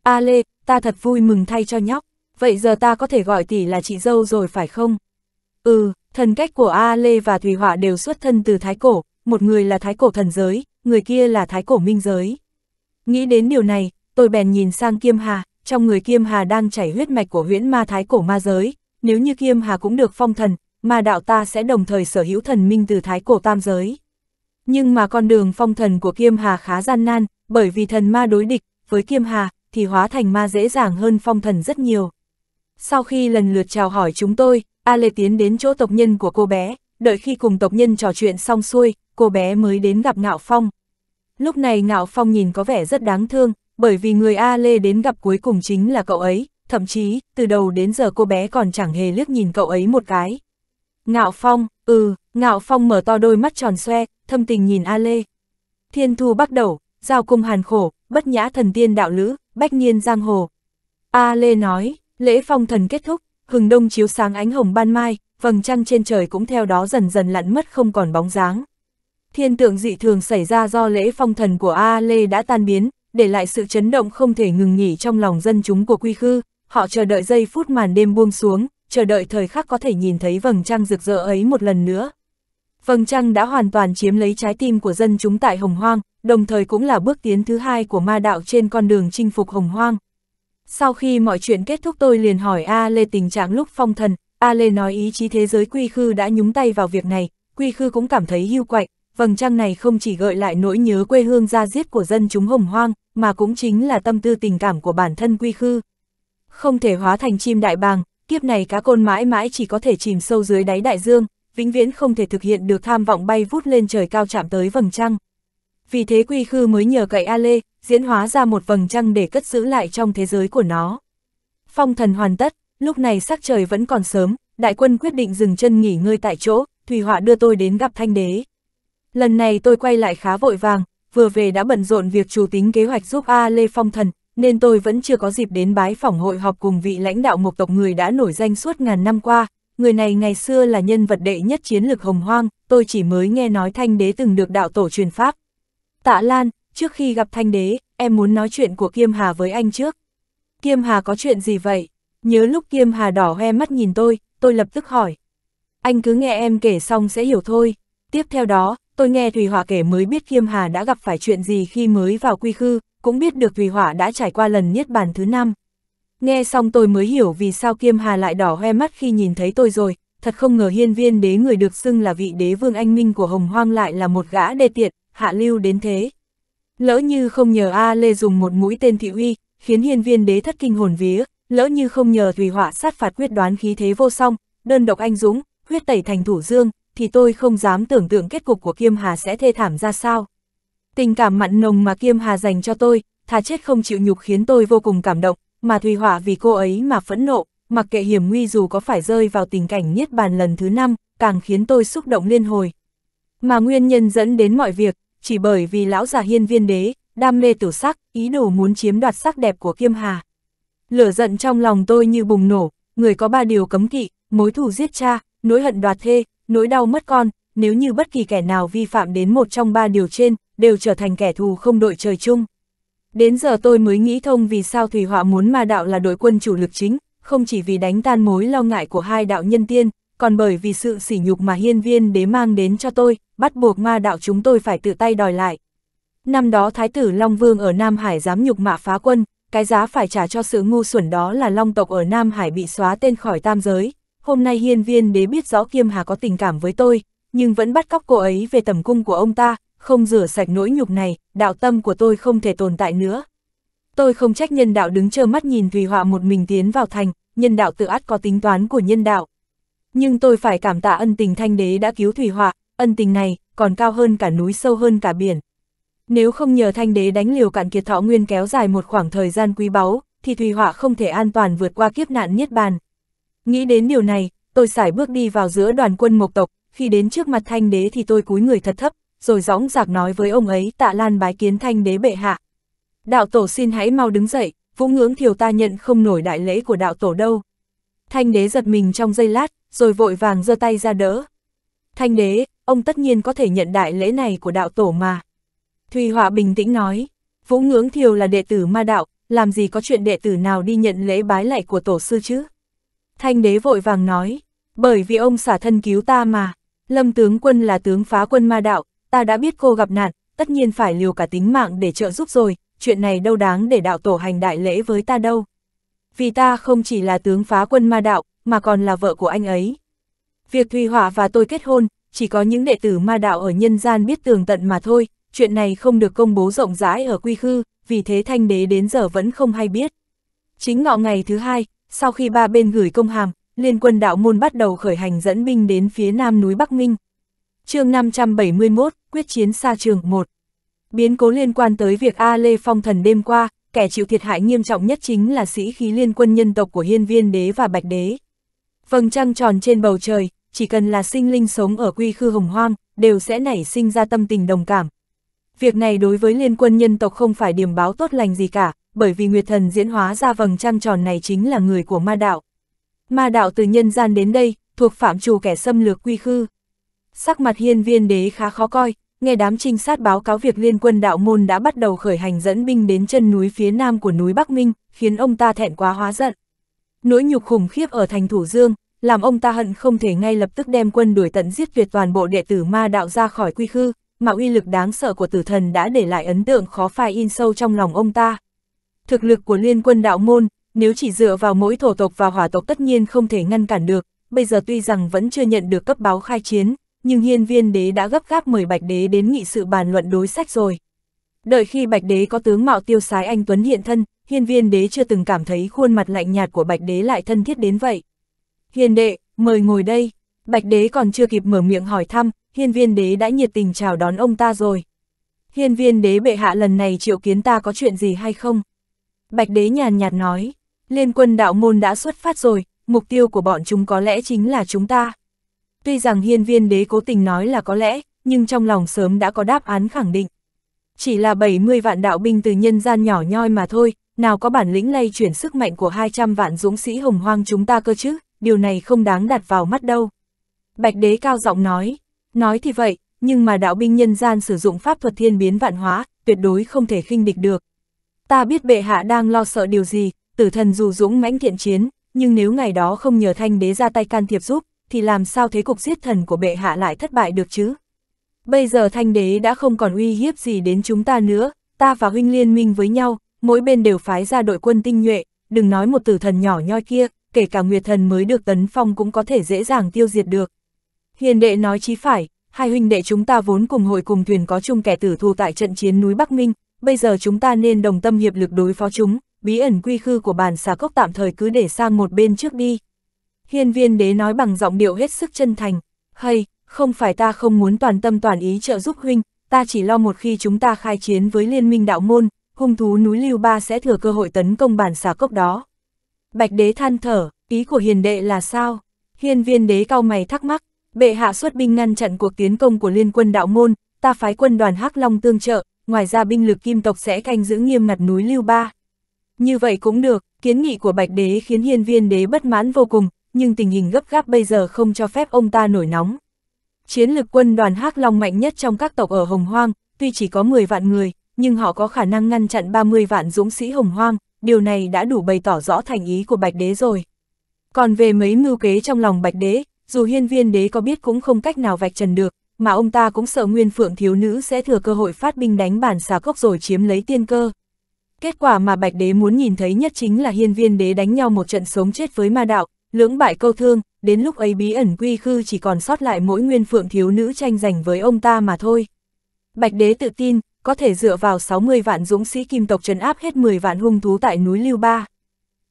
A Lê, ta thật vui mừng thay cho nhóc, vậy giờ ta có thể gọi tỷ là chị dâu rồi phải không? Ừ, thần cách của A Lê và Thủy Họa đều xuất thân từ Thái Cổ, một người là Thái Cổ thần giới, người kia là Thái Cổ minh giới. Nghĩ đến điều này, tôi bèn nhìn sang Kiêm Hà, trong người Kiêm Hà đang chảy huyết mạch của huyễn ma Thái Cổ ma giới, nếu như Kiêm Hà cũng được phong thần, mà đạo ta sẽ đồng thời sở hữu thần minh từ Thái Cổ tam giới. Nhưng mà con đường phong thần của Kiêm Hà khá gian nan, bởi vì thần ma đối địch, với Kiêm Hà, thì hóa thành ma dễ dàng hơn phong thần rất nhiều. Sau khi lần lượt chào hỏi chúng tôi, A Lê tiến đến chỗ tộc nhân của cô bé, đợi khi cùng tộc nhân trò chuyện xong xuôi, cô bé mới đến gặp Ngạo Phong. Lúc này Ngạo Phong nhìn có vẻ rất đáng thương, bởi vì người A Lê đến gặp cuối cùng chính là cậu ấy, thậm chí, từ đầu đến giờ cô bé còn chẳng hề liếc nhìn cậu ấy một cái. Ngạo Phong, ừ, Ngạo Phong mở to đôi mắt tròn xoe, thâm tình nhìn A Lê. Thiên thu bắt đầu, giao cung hàn khổ, bất nhã thần tiên đạo lữ, bách niên giang hồ. A Lê nói, lễ phong thần kết thúc, hừng đông chiếu sáng ánh hồng ban mai, vầng trăng trên trời cũng theo đó dần dần lặn mất không còn bóng dáng. Thiên tượng dị thường xảy ra do lễ phong thần của A Lê đã tan biến, để lại sự chấn động không thể ngừng nghỉ trong lòng dân chúng của quy khư, họ chờ đợi giây phút màn đêm buông xuống, chờ đợi thời khắc có thể nhìn thấy vầng trăng rực rỡ ấy một lần nữa vầng trăng đã hoàn toàn chiếm lấy trái tim của dân chúng tại Hồng Hoang, đồng thời cũng là bước tiến thứ hai của ma đạo trên con đường chinh phục Hồng Hoang. Sau khi mọi chuyện kết thúc tôi liền hỏi A Lê tình trạng lúc phong thần, A Lê nói ý chí thế giới Quy Khư đã nhúng tay vào việc này, Quy Khư cũng cảm thấy hưu quạnh, vầng trăng này không chỉ gợi lại nỗi nhớ quê hương ra giết của dân chúng Hồng Hoang, mà cũng chính là tâm tư tình cảm của bản thân Quy Khư. Không thể hóa thành chim đại bàng, kiếp này cá côn mãi mãi chỉ có thể chìm sâu dưới đáy đại dương, vĩnh viễn không thể thực hiện được tham vọng bay vút lên trời cao chạm tới vầng trăng. Vì thế quy khư mới nhờ cậy A Lê, diễn hóa ra một vầng trăng để cất giữ lại trong thế giới của nó. Phong thần hoàn tất, lúc này sắc trời vẫn còn sớm, đại quân quyết định dừng chân nghỉ ngơi tại chỗ, Thùy Họa đưa tôi đến gặp Thanh Đế. Lần này tôi quay lại khá vội vàng, vừa về đã bận rộn việc chủ tính kế hoạch giúp A Lê phong thần, nên tôi vẫn chưa có dịp đến bái phỏng hội họp cùng vị lãnh đạo một tộc người đã nổi danh suốt ngàn năm qua, người này ngày xưa là nhân vật đệ nhất chiến lực hồng hoang, tôi chỉ mới nghe nói thanh đế từng được đạo tổ truyền pháp. Tạ Lan, trước khi gặp thanh đế, em muốn nói chuyện của Kiêm Hà với anh trước. Kiêm Hà có chuyện gì vậy? Nhớ lúc Kiêm Hà đỏ hoe mắt nhìn tôi, tôi lập tức hỏi. Anh cứ nghe em kể xong sẽ hiểu thôi. Tiếp theo đó, tôi nghe Thùy Hỏa kể mới biết Kiêm Hà đã gặp phải chuyện gì khi mới vào quy khư, cũng biết được Thùy Hỏa đã trải qua lần niết bàn thứ năm. Nghe xong tôi mới hiểu vì sao Kiêm Hà lại đỏ hoe mắt khi nhìn thấy tôi rồi, thật không ngờ hiên viên đế người được xưng là vị đế vương anh minh của Hồng Hoang lại là một gã đê tiện, hạ lưu đến thế. Lỡ như không nhờ A Lê dùng một mũi tên thị uy, khiến hiên viên đế thất kinh hồn vía, lỡ như không nhờ Thủy họa sát phạt quyết đoán khí thế vô song, đơn độc anh dũng, huyết tẩy thành thủ dương, thì tôi không dám tưởng tượng kết cục của Kiêm Hà sẽ thê thảm ra sao. Tình cảm mặn nồng mà Kiêm Hà dành cho tôi, thà chết không chịu nhục khiến tôi vô cùng cảm động, mà Thùy Họa vì cô ấy mà phẫn nộ, mặc kệ hiểm nguy dù có phải rơi vào tình cảnh niết bàn lần thứ năm, càng khiến tôi xúc động liên hồi. Mà nguyên nhân dẫn đến mọi việc, chỉ bởi vì lão già hiên viên đế, đam mê tiểu sắc, ý đồ muốn chiếm đoạt sắc đẹp của Kiêm Hà. Lửa giận trong lòng tôi như bùng nổ, người có ba điều cấm kỵ, mối thù giết cha, nỗi hận đoạt thê, nỗi đau mất con, nếu như bất kỳ kẻ nào vi phạm đến một trong ba điều trên, đều trở thành kẻ thù không đội trời chung. Đến giờ tôi mới nghĩ thông vì sao Thủy Họa muốn ma đạo là đội quân chủ lực chính, không chỉ vì đánh tan mối lo ngại của hai đạo nhân tiên, còn bởi vì sự sỉ nhục mà hiên viên đế mang đến cho tôi, bắt buộc ma đạo chúng tôi phải tự tay đòi lại. Năm đó Thái tử Long Vương ở Nam Hải dám nhục mạ phá quân, cái giá phải trả cho sự ngu xuẩn đó là Long tộc ở Nam Hải bị xóa tên khỏi tam giới. Hôm nay hiên viên đế biết rõ Kiêm Hà có tình cảm với tôi, nhưng vẫn bắt cóc cô ấy về tầm cung của ông ta, không rửa sạch nỗi nhục này, đạo tâm của tôi không thể tồn tại nữa. Tôi không trách nhân đạo đứng trơ mắt nhìn Thùy Họa một mình tiến vào thành, nhân đạo tự ắt có tính toán của nhân đạo. Nhưng tôi phải cảm tạ ân tình thanh đế đã cứu Thùy Họa, ân tình này còn cao hơn cả núi sâu hơn cả biển. Nếu không nhờ thanh đế đánh liều cạn kiệt thọ nguyên kéo dài một khoảng thời gian quý báu, thì Thùy Họa không thể an toàn vượt qua kiếp nạn Niết Bàn. Nghĩ đến điều này, tôi sải bước đi vào giữa đoàn quân mộc tộc, khi đến trước mặt thanh đế thì tôi cúi người thật thấp, rồi dõng dạc nói với ông ấy tạ lan bái kiến thanh đế bệ hạ. Đạo tổ xin hãy mau đứng dậy, vũ ngưỡng thiều ta nhận không nổi đại lễ của đạo tổ đâu. Thanh đế giật mình trong giây lát, rồi vội vàng giơ tay ra đỡ. Thanh đế, ông tất nhiên có thể nhận đại lễ này của đạo tổ mà. Thùy Họa bình tĩnh nói, vũ ngưỡng thiều là đệ tử ma đạo, làm gì có chuyện đệ tử nào đi nhận lễ bái lạy của tổ sư chứ? Thanh đế vội vàng nói, bởi vì ông xả thân cứu ta mà, lâm tướng quân là tướng phá quân ma đạo, ta đã biết cô gặp nạn, tất nhiên phải liều cả tính mạng để trợ giúp rồi, chuyện này đâu đáng để đạo tổ hành đại lễ với ta đâu. Vì ta không chỉ là tướng phá quân ma đạo, mà còn là vợ của anh ấy. Việc Thùy Hỏa và tôi kết hôn, chỉ có những đệ tử ma đạo ở nhân gian biết tường tận mà thôi, chuyện này không được công bố rộng rãi ở quy khư, vì thế thanh đế đến giờ vẫn không hay biết. Chính ngọ ngày thứ hai, sau khi ba bên gửi công hàm, liên quân đạo môn bắt đầu khởi hành dẫn binh đến phía nam núi Bắc Minh, chương 571, quyết chiến xa trường 1. Biến cố liên quan tới việc A Lê Phong thần đêm qua, kẻ chịu thiệt hại nghiêm trọng nhất chính là sĩ khí liên quân nhân tộc của hiên viên đế và bạch đế. Vầng trăng tròn trên bầu trời, chỉ cần là sinh linh sống ở quy khư hồng hoang, đều sẽ nảy sinh ra tâm tình đồng cảm. Việc này đối với liên quân nhân tộc không phải điểm báo tốt lành gì cả, bởi vì Nguyệt Thần diễn hóa ra vầng trăng tròn này chính là người của ma đạo. Ma đạo từ nhân gian đến đây, thuộc phạm trù kẻ xâm lược quy khư. Sắc mặt hiên viên đế khá khó coi, nghe đám trinh sát báo cáo việc liên quân đạo môn đã bắt đầu khởi hành dẫn binh đến chân núi phía nam của núi Bắc Minh, khiến ông ta thẹn quá hóa giận. Nỗi nhục khủng khiếp ở thành Thủ Dương, làm ông ta hận không thể ngay lập tức đem quân đuổi tận giết tuyệt toàn bộ đệ tử ma đạo ra khỏi quy khư, mà uy lực đáng sợ của tử thần đã để lại ấn tượng khó phai in sâu trong lòng ông ta. Thực lực của liên quân đạo môn, nếu chỉ dựa vào mỗi thổ tộc và hỏa tộc tất nhiên không thể ngăn cản được, bây giờ tuy rằng vẫn chưa nhận được cấp báo khai chiến, nhưng hiên viên đế đã gấp gáp mời bạch đế đến nghị sự bàn luận đối sách rồi. Đợi khi bạch đế có tướng mạo tiêu sái anh Tuấn hiện thân, hiên viên đế chưa từng cảm thấy khuôn mặt lạnh nhạt của bạch đế lại thân thiết đến vậy. Hiền đệ, mời ngồi đây. Bạch đế còn chưa kịp mở miệng hỏi thăm, hiên viên đế đã nhiệt tình chào đón ông ta rồi. Hiên viên đế bệ hạ lần này triệu kiến ta có chuyện gì hay không? Bạch đế nhàn nhạt nói, liên quân đạo môn đã xuất phát rồi, mục tiêu của bọn chúng có lẽ chính là chúng ta. Tuy rằng hiên viên đế cố tình nói là có lẽ, nhưng trong lòng sớm đã có đáp án khẳng định. Chỉ là 70 vạn đạo binh từ nhân gian nhỏ nhoi mà thôi, nào có bản lĩnh lay chuyển sức mạnh của 200 vạn dũng sĩ hồng hoang chúng ta cơ chứ, điều này không đáng đặt vào mắt đâu. Bạch đế cao giọng nói, nói thì vậy, nhưng mà đạo binh nhân gian sử dụng pháp thuật thiên biến vạn hóa, tuyệt đối không thể khinh địch được. Ta biết bệ hạ đang lo sợ điều gì, tử thần dù dũng mãnh thiện chiến, nhưng nếu ngày đó không nhờ thanh đế ra tay can thiệp giúp, thì làm sao thế cục giết thần của bệ hạ lại thất bại được chứ? Bây giờ thanh đế đã không còn uy hiếp gì đến chúng ta nữa, ta và huynh liên minh với nhau, mỗi bên đều phái ra đội quân tinh nhuệ, đừng nói một tử thần nhỏ nhoi kia, kể cả nguyệt thần mới được tấn phong cũng có thể dễ dàng tiêu diệt được. Hiền đệ nói chí phải, hai huynh đệ chúng ta vốn cùng hội cùng thuyền có chung kẻ tử thù tại trận chiến núi Bắc Minh, bây giờ chúng ta nên đồng tâm hiệp lực đối phó chúng, bí ẩn quy khư của bàn xà cốc tạm thời cứ để sang một bên trước đi. Hiên viên đế nói bằng giọng điệu hết sức chân thành, hay, không phải ta không muốn toàn tâm toàn ý trợ giúp huynh, ta chỉ lo một khi chúng ta khai chiến với liên minh đạo môn, hung thú núi lưu ba sẽ thừa cơ hội tấn công bản xà cốc đó. Bạch đế than thở, ý của hiền đệ là sao? Hiên viên đế cao mày thắc mắc, bệ hạ xuất binh ngăn chặn cuộc tiến công của liên quân đạo môn, ta phái quân đoàn hắc Long tương trợ, ngoài ra binh lực kim tộc sẽ canh giữ nghiêm ngặt núi lưu ba. Như vậy cũng được, kiến nghị của bạch đế khiến hiên viên đế bất mãn vô cùng, nhưng tình hình gấp gáp bây giờ không cho phép ông ta nổi nóng. Chiến lực quân đoàn Hắc Long mạnh nhất trong các tộc ở Hồng Hoang, tuy chỉ có 10 vạn người, nhưng họ có khả năng ngăn chặn 30 vạn dũng sĩ Hồng Hoang, điều này đã đủ bày tỏ rõ thành ý của Bạch Đế rồi. Còn về mấy mưu kế trong lòng Bạch Đế, dù hiên viên đế có biết cũng không cách nào vạch trần được, mà ông ta cũng sợ Nguyên Phượng thiếu nữ sẽ thừa cơ hội phát binh đánh bản xà cốc rồi chiếm lấy tiên cơ. Kết quả mà Bạch Đế muốn nhìn thấy nhất chính là hiên viên đế đánh nhau một trận sống chết với ma đạo, Lưỡng bại câu thương, đến lúc ấy bí ẩn quy khư chỉ còn sót lại mỗi nguyên phượng thiếu nữ tranh giành với ông ta mà thôi. Bạch đế tự tin, có thể dựa vào 60 vạn dũng sĩ kim tộc trấn áp hết 10 vạn hung thú tại núi Lưu Ba.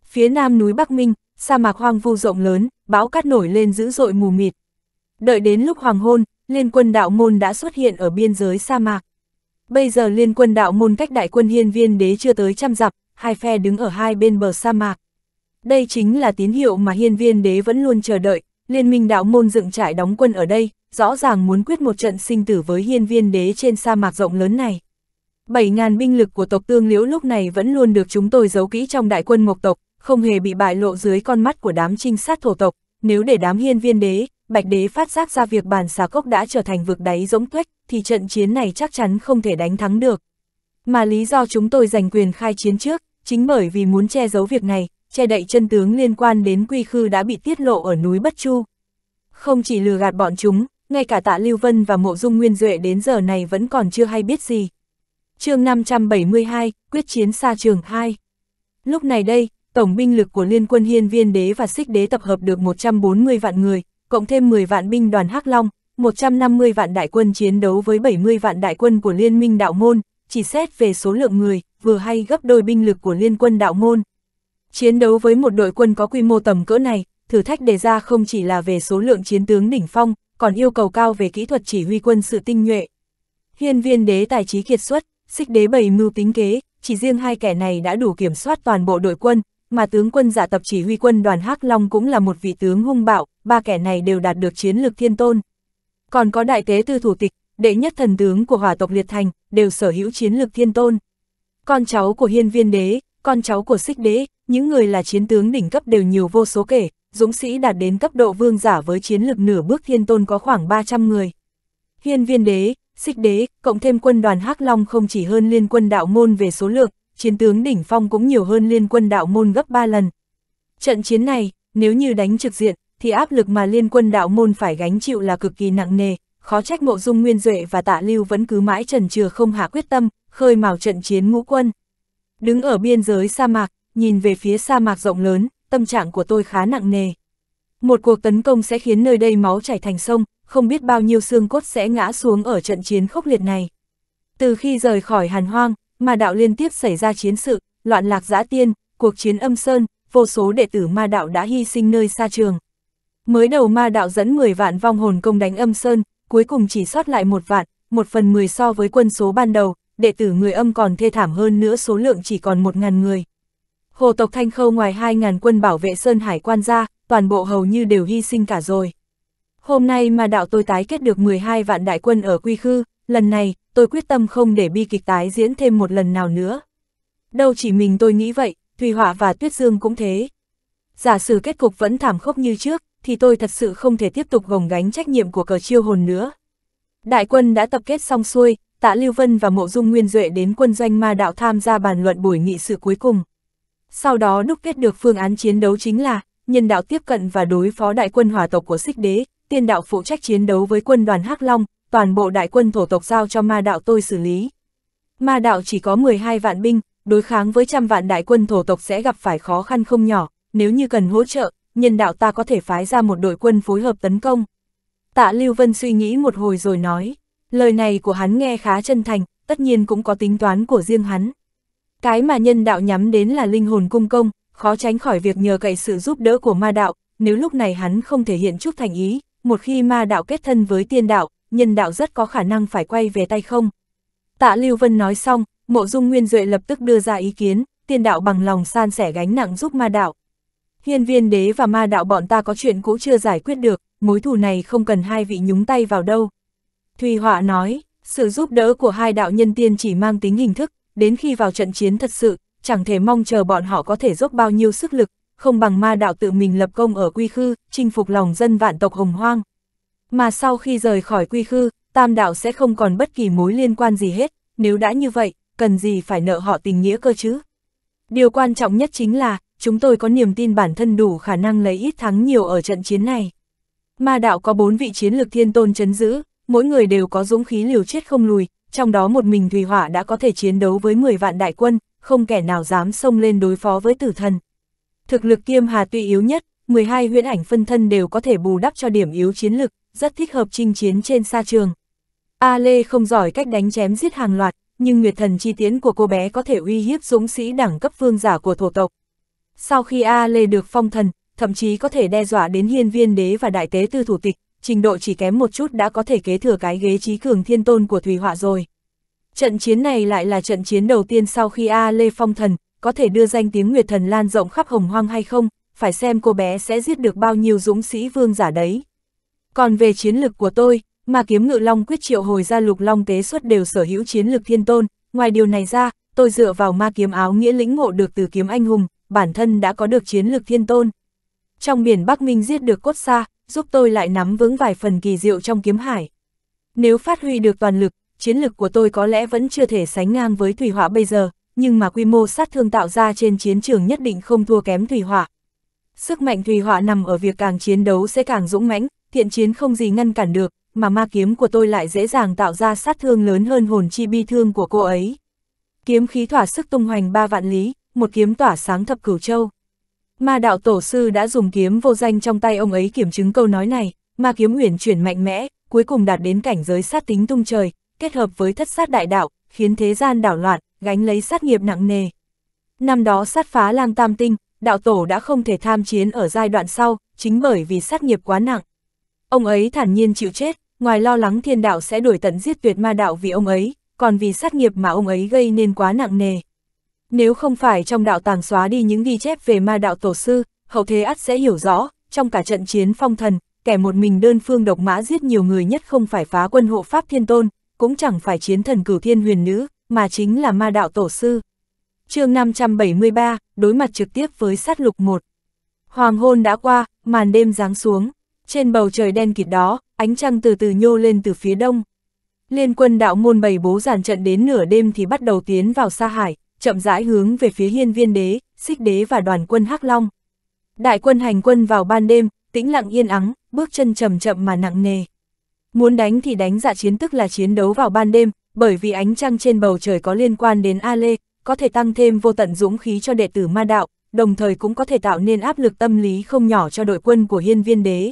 Phía nam núi Bắc Minh, sa mạc hoang vu rộng lớn, bão cát nổi lên dữ dội mù mịt. Đợi đến lúc hoàng hôn, liên quân đạo môn đã xuất hiện ở biên giới sa mạc. Bây giờ liên quân đạo môn cách đại quân hiên viên đế chưa tới trăm dặm hai phe đứng ở hai bên bờ sa mạc. Đây chính là tín hiệu mà hiên viên đế vẫn luôn chờ đợi, liên minh đạo môn dựng trại đóng quân ở đây, rõ ràng muốn quyết một trận sinh tử với hiên viên đế trên sa mạc rộng lớn này. 7.000 binh lực của tộc tương liễu lúc này vẫn luôn được chúng tôi giấu kỹ trong đại quân mộc tộc, không hề bị bại lộ dưới con mắt của đám trinh sát thổ tộc, nếu để đám hiên viên đế, bạch đế phát giác ra việc bàn xà cốc đã trở thành vực đáy rỗng tuếch, thì trận chiến này chắc chắn không thể đánh thắng được. Mà lý do chúng tôi giành quyền khai chiến trước, chính bởi vì muốn che giấu việc này, che đậy chân tướng liên quan đến quy khư đã bị tiết lộ ở núi Bất Chu. Không chỉ lừa gạt bọn chúng, ngay cả tạ Lưu Vân và mộ dung nguyên duệ đến giờ này vẫn còn chưa hay biết gì. chương 572, Quyết chiến xa trường 2 Lúc này đây, tổng binh lực của liên quân hiên viên đế và xích đế tập hợp được 140 vạn người, cộng thêm 10 vạn binh đoàn Hắc Long, 150 vạn đại quân chiến đấu với 70 vạn đại quân của liên minh đạo môn, chỉ xét về số lượng người, vừa hay gấp đôi binh lực của liên quân đạo môn. Chiến đấu với một đội quân có quy mô tầm cỡ này, thử thách đề ra không chỉ là về số lượng chiến tướng đỉnh phong, còn yêu cầu cao về kỹ thuật chỉ huy quân sự tinh nhuệ. Hiên viên đế tài trí kiệt xuất, xích đế bày mưu tính kế, chỉ riêng hai kẻ này đã đủ kiểm soát toàn bộ đội quân, mà tướng quân giả dạ tập chỉ huy quân đoàn Hắc Long cũng là một vị tướng hung bạo, ba kẻ này đều đạt được chiến lược thiên tôn. Còn có đại tế tư thủ tịch, đệ nhất thần tướng của hỏa tộc Liệt Thành, đều sở hữu chiến lược thiên tôn. Con cháu của hiên viên đế, con cháu của xích đế, những người là chiến tướng đỉnh cấp đều nhiều vô số kể, dũng sĩ đạt đến cấp độ vương giả với chiến lực nửa bước thiên tôn có khoảng 300 người. Hiên viên đế, xích đế, cộng thêm quân đoàn hắc Long không chỉ hơn liên quân đạo môn về số lượng, chiến tướng đỉnh phong cũng nhiều hơn liên quân đạo môn gấp 3 lần. Trận chiến này, nếu như đánh trực diện, thì áp lực mà liên quân đạo môn phải gánh chịu là cực kỳ nặng nề, khó trách mộ dung nguyên duệ và tạ lưu vẫn cứ mãi trần trừ không hạ quyết tâm, khơi mào trận chiến ngũ quân. Đứng ở biên giới sa mạc, nhìn về phía sa mạc rộng lớn, tâm trạng của tôi khá nặng nề. Một cuộc tấn công sẽ khiến nơi đây máu chảy thành sông, không biết bao nhiêu xương cốt sẽ ngã xuống ở trận chiến khốc liệt này. Từ khi rời khỏi hàn hoang, ma đạo liên tiếp xảy ra chiến sự, loạn lạc giã tiên, cuộc chiến âm sơn, vô số đệ tử ma đạo đã hy sinh nơi xa trường. Mới đầu ma đạo dẫn 10 vạn vong hồn công đánh âm sơn, cuối cùng chỉ sót lại một vạn, một phần 10 so với quân số ban đầu, đệ tử người âm còn thê thảm hơn nữa số lượng chỉ còn 1.000 người. Hồ tộc Thanh Khâu ngoài 2.000 quân bảo vệ Sơn Hải quan ra, toàn bộ hầu như đều hy sinh cả rồi. Hôm nay mà đạo tôi tái kết được 12 vạn đại quân ở Quy Khư, lần này, tôi quyết tâm không để bi kịch tái diễn thêm một lần nào nữa. Đâu chỉ mình tôi nghĩ vậy, Thùy Họa và Tuyết Dương cũng thế. Giả sử kết cục vẫn thảm khốc như trước, thì tôi thật sự không thể tiếp tục gồng gánh trách nhiệm của cờ chiêu hồn nữa. Đại quân đã tập kết xong xuôi, Tạ Lưu Vân và Mộ Dung Nguyên Duệ đến quân doanh ma đạo tham gia bàn luận buổi nghị sự cuối cùng. Sau đó đúc kết được phương án chiến đấu chính là, nhân đạo tiếp cận và đối phó đại quân hòa tộc của Sích Đế, tiên đạo phụ trách chiến đấu với quân đoàn Hắc Long, toàn bộ đại quân thổ tộc giao cho ma đạo tôi xử lý. Ma đạo chỉ có 12 vạn binh, đối kháng với trăm vạn đại quân thổ tộc sẽ gặp phải khó khăn không nhỏ, nếu như cần hỗ trợ, nhân đạo ta có thể phái ra một đội quân phối hợp tấn công. Tạ Lưu Vân suy nghĩ một hồi rồi nói. Lời này của hắn nghe khá chân thành, tất nhiên cũng có tính toán của riêng hắn. Cái mà nhân đạo nhắm đến là linh hồn cung công, khó tránh khỏi việc nhờ cậy sự giúp đỡ của ma đạo, nếu lúc này hắn không thể hiện chút thành ý, một khi ma đạo kết thân với tiên đạo, nhân đạo rất có khả năng phải quay về tay không. Tạ Lưu Vân nói xong, mộ dung nguyên duệ lập tức đưa ra ý kiến, tiên đạo bằng lòng san sẻ gánh nặng giúp ma đạo. Hiên viên đế và ma đạo bọn ta có chuyện cũ chưa giải quyết được, mối thù này không cần hai vị nhúng tay vào đâu. Thùy Họa nói, sự giúp đỡ của hai đạo nhân tiên chỉ mang tính hình thức, đến khi vào trận chiến thật sự, chẳng thể mong chờ bọn họ có thể giúp bao nhiêu sức lực, không bằng ma đạo tự mình lập công ở quy khư, chinh phục lòng dân vạn tộc hồng hoang. Mà sau khi rời khỏi quy khư, tam đạo sẽ không còn bất kỳ mối liên quan gì hết, nếu đã như vậy, cần gì phải nợ họ tình nghĩa cơ chứ. Điều quan trọng nhất chính là, chúng tôi có niềm tin bản thân đủ khả năng lấy ít thắng nhiều ở trận chiến này. Ma đạo có bốn vị chiến lược thiên tôn chấn giữ, mỗi người đều có dũng khí liều chết không lùi, trong đó một mình Thùy Hỏa đã có thể chiến đấu với 10 vạn đại quân, không kẻ nào dám xông lên đối phó với tử thần. Thực lực kiêm hà tuy yếu nhất, 12 huyễn ảnh phân thân đều có thể bù đắp cho điểm yếu chiến lực, rất thích hợp chinh chiến trên sa trường. A Lê không giỏi cách đánh chém giết hàng loạt, nhưng nguyệt thần chi tiến của cô bé có thể uy hiếp dũng sĩ đẳng cấp vương giả của thổ tộc. Sau khi A Lê được phong thần, thậm chí có thể đe dọa đến hiên viên đế và đại tế tư thủ tịch, trình độ chỉ kém một chút đã có thể kế thừa cái ghế trí cường thiên tôn của Thùy Họa rồi. Trận chiến này lại là trận chiến đầu tiên sau khi A Lê Phong Thần, có thể đưa danh tiếng Nguyệt Thần lan rộng khắp hồng hoang hay không, phải xem cô bé sẽ giết được bao nhiêu dũng sĩ vương giả đấy. Còn về chiến lực của tôi, mà kiếm ngự long quyết triệu hồi ra lục long tế xuất đều sở hữu chiến lực thiên tôn, ngoài điều này ra, tôi dựa vào ma kiếm áo nghĩa lĩnh ngộ được từ kiếm anh hùng, bản thân đã có được chiến lực thiên tôn. Trong biển Bắc Minh giết được cốt xa, giúp tôi lại nắm vững vài phần kỳ diệu trong kiếm hải. Nếu phát huy được toàn lực, chiến lực của tôi có lẽ vẫn chưa thể sánh ngang với thủy hỏa bây giờ, nhưng mà quy mô sát thương tạo ra trên chiến trường nhất định không thua kém thủy hỏa. Sức mạnh thủy hỏa nằm ở việc càng chiến đấu sẽ càng dũng mãnh, thiện chiến không gì ngăn cản được, mà ma kiếm của tôi lại dễ dàng tạo ra sát thương lớn hơn hồn chi bi thương của cô ấy. Kiếm khí thỏa sức tung hoành ba vạn lý, một kiếm tỏa sáng thập cửu châu. Ma đạo tổ sư đã dùng kiếm vô danh trong tay ông ấy kiểm chứng câu nói này, Ma kiếm uyển chuyển mạnh mẽ, cuối cùng đạt đến cảnh giới sát tính tung trời, kết hợp với thất sát đại đạo, khiến thế gian đảo loạn, gánh lấy sát nghiệp nặng nề. Năm đó sát phá lang tam tinh, đạo tổ đã không thể tham chiến ở giai đoạn sau, chính bởi vì sát nghiệp quá nặng. Ông ấy thản nhiên chịu chết, ngoài lo lắng thiên đạo sẽ đuổi tận giết tuyệt ma đạo vì ông ấy, còn vì sát nghiệp mà ông ấy gây nên quá nặng nề. Nếu không phải trong đạo tàng xóa đi những ghi chép về ma đạo tổ sư, hậu thế ắt sẽ hiểu rõ, trong cả trận chiến phong thần, kẻ một mình đơn phương độc mã giết nhiều người nhất không phải phá quân hộ pháp thiên tôn, cũng chẳng phải chiến thần cửu thiên huyền nữ, mà chính là ma đạo tổ sư. chương 573, đối mặt trực tiếp với sát lục 1. Hoàng hôn đã qua, màn đêm giáng xuống. Trên bầu trời đen kịt đó, ánh trăng từ từ nhô lên từ phía đông. Liên quân đạo môn bày bố giàn trận đến nửa đêm thì bắt đầu tiến vào xa hải, chậm rãi hướng về phía hiên viên đế, xích đế và đoàn quân hắc Long. Đại quân hành quân vào ban đêm, tĩnh lặng yên ắng, bước chân chậm chậm mà nặng nề. Muốn đánh thì đánh dạ chiến tức là chiến đấu vào ban đêm, bởi vì ánh trăng trên bầu trời có liên quan đến A Lê, có thể tăng thêm vô tận dũng khí cho đệ tử ma đạo, đồng thời cũng có thể tạo nên áp lực tâm lý không nhỏ cho đội quân của hiên viên đế.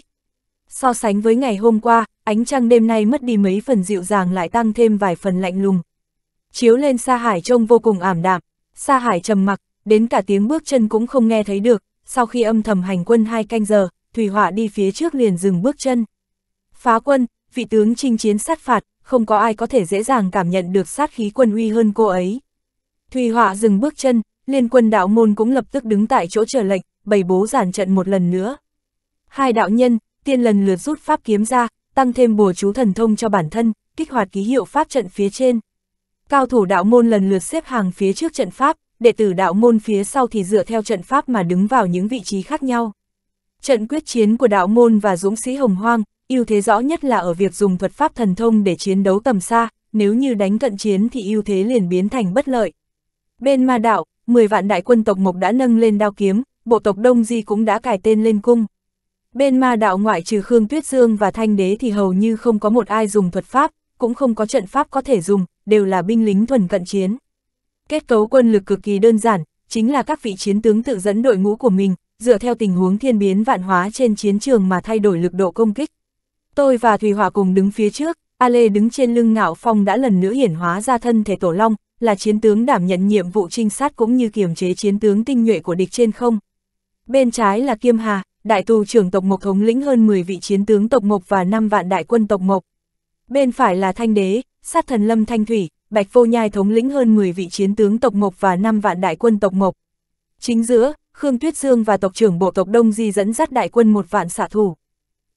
So sánh với ngày hôm qua, ánh trăng đêm nay mất đi mấy phần dịu dàng lại tăng thêm vài phần lạnh lùng, chiếu lên Sa Hải trông vô cùng ảm đạm. Sa Hải trầm mặc, đến cả tiếng bước chân cũng không nghe thấy được, sau khi âm thầm hành quân hai canh giờ, Thủy Họa đi phía trước liền dừng bước chân. Phá quân, vị tướng chinh chiến sát phạt, không có ai có thể dễ dàng cảm nhận được sát khí quân uy hơn cô ấy. Thủy Họa dừng bước chân, liên quân đạo môn cũng lập tức đứng tại chỗ chờ lệnh, bày bố giản trận một lần nữa. Hai đạo nhân, tiên lần lượt rút pháp kiếm ra, tăng thêm bùa chú thần thông cho bản thân, kích hoạt ký hiệu pháp trận phía trên. Cao thủ đạo môn lần lượt xếp hàng phía trước trận pháp, đệ tử đạo môn phía sau thì dựa theo trận pháp mà đứng vào những vị trí khác nhau. Trận quyết chiến của đạo môn và dũng sĩ hồng hoang, ưu thế rõ nhất là ở việc dùng thuật pháp thần thông để chiến đấu tầm xa, nếu như đánh cận chiến thì ưu thế liền biến thành bất lợi. Bên ma đạo, 10 vạn đại quân tộc Mộc đã nâng lên đao kiếm, bộ tộc Đông Di cũng đã cải tên lên cung. Bên ma đạo ngoại trừ Khương Tuyết Dương và Thanh Đế thì hầu như không có một ai dùng thuật pháp, cũng không có trận pháp có thể dùng, đều là binh lính thuần cận chiến. Kết cấu quân lực cực kỳ đơn giản, chính là các vị chiến tướng tự dẫn đội ngũ của mình, dựa theo tình huống thiên biến vạn hóa trên chiến trường mà thay đổi lực độ công kích. Tôi và Thùy Hòa cùng đứng phía trước, A Lê đứng trên lưng ngạo phong đã lần nữa hiển hóa ra thân thể tổ long, là chiến tướng đảm nhận nhiệm vụ trinh sát cũng như kiềm chế chiến tướng tinh nhuệ của địch trên không. Bên trái là Kiêm Hà, đại tù trưởng tộc Mộc thống lĩnh hơn 10 vị chiến tướng tộc Mộc và 5 vạn đại quân tộc Mộc. Bên phải là Thanh Đế, sát thần lâm thanh thủy, Bạch Vô Nhai thống lĩnh hơn 10 vị chiến tướng tộc Mộc và 5 vạn đại quân tộc Mộc. Chính giữa, Khương Tuyết Dương và tộc trưởng bộ tộc Đông Di dẫn dắt đại quân một vạn xạ thủ.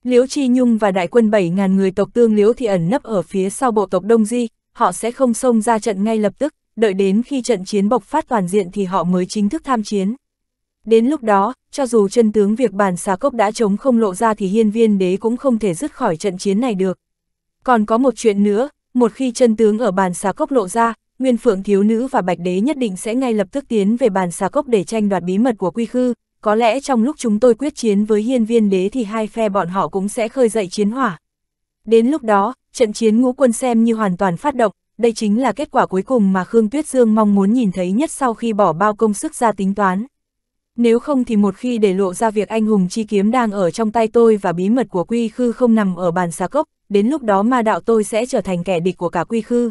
Liễu Chi Nhung và đại quân 7.000 người tộc tương Liễu thì ẩn nấp ở phía sau bộ tộc Đông Di, họ sẽ không xông ra trận ngay lập tức, đợi đến khi trận chiến bộc phát toàn diện thì họ mới chính thức tham chiến. Đến lúc đó, cho dù chân tướng việc bàn xà cốc đã chống không lộ ra thì hiên viên đế cũng không thể dứt khỏi trận chiến này được. Còn có một chuyện nữa, một khi chân tướng ở bàn xà cốc lộ ra, Nguyên Phượng thiếu nữ và Bạch Đế nhất định sẽ ngay lập tức tiến về bàn xà cốc để tranh đoạt bí mật của quy khư, có lẽ trong lúc chúng tôi quyết chiến với hiên viên đế thì hai phe bọn họ cũng sẽ khơi dậy chiến hỏa. Đến lúc đó, trận chiến ngũ quân xem như hoàn toàn phát động, đây chính là kết quả cuối cùng mà Khương Tuyết Dương mong muốn nhìn thấy nhất sau khi bỏ bao công sức ra tính toán. Nếu không thì một khi để lộ ra việc anh hùng chi kiếm đang ở trong tay tôi và bí mật của quy khư không nằm ở bàn xà cốc, đến lúc đó ma đạo tôi sẽ trở thành kẻ địch của cả quy khư.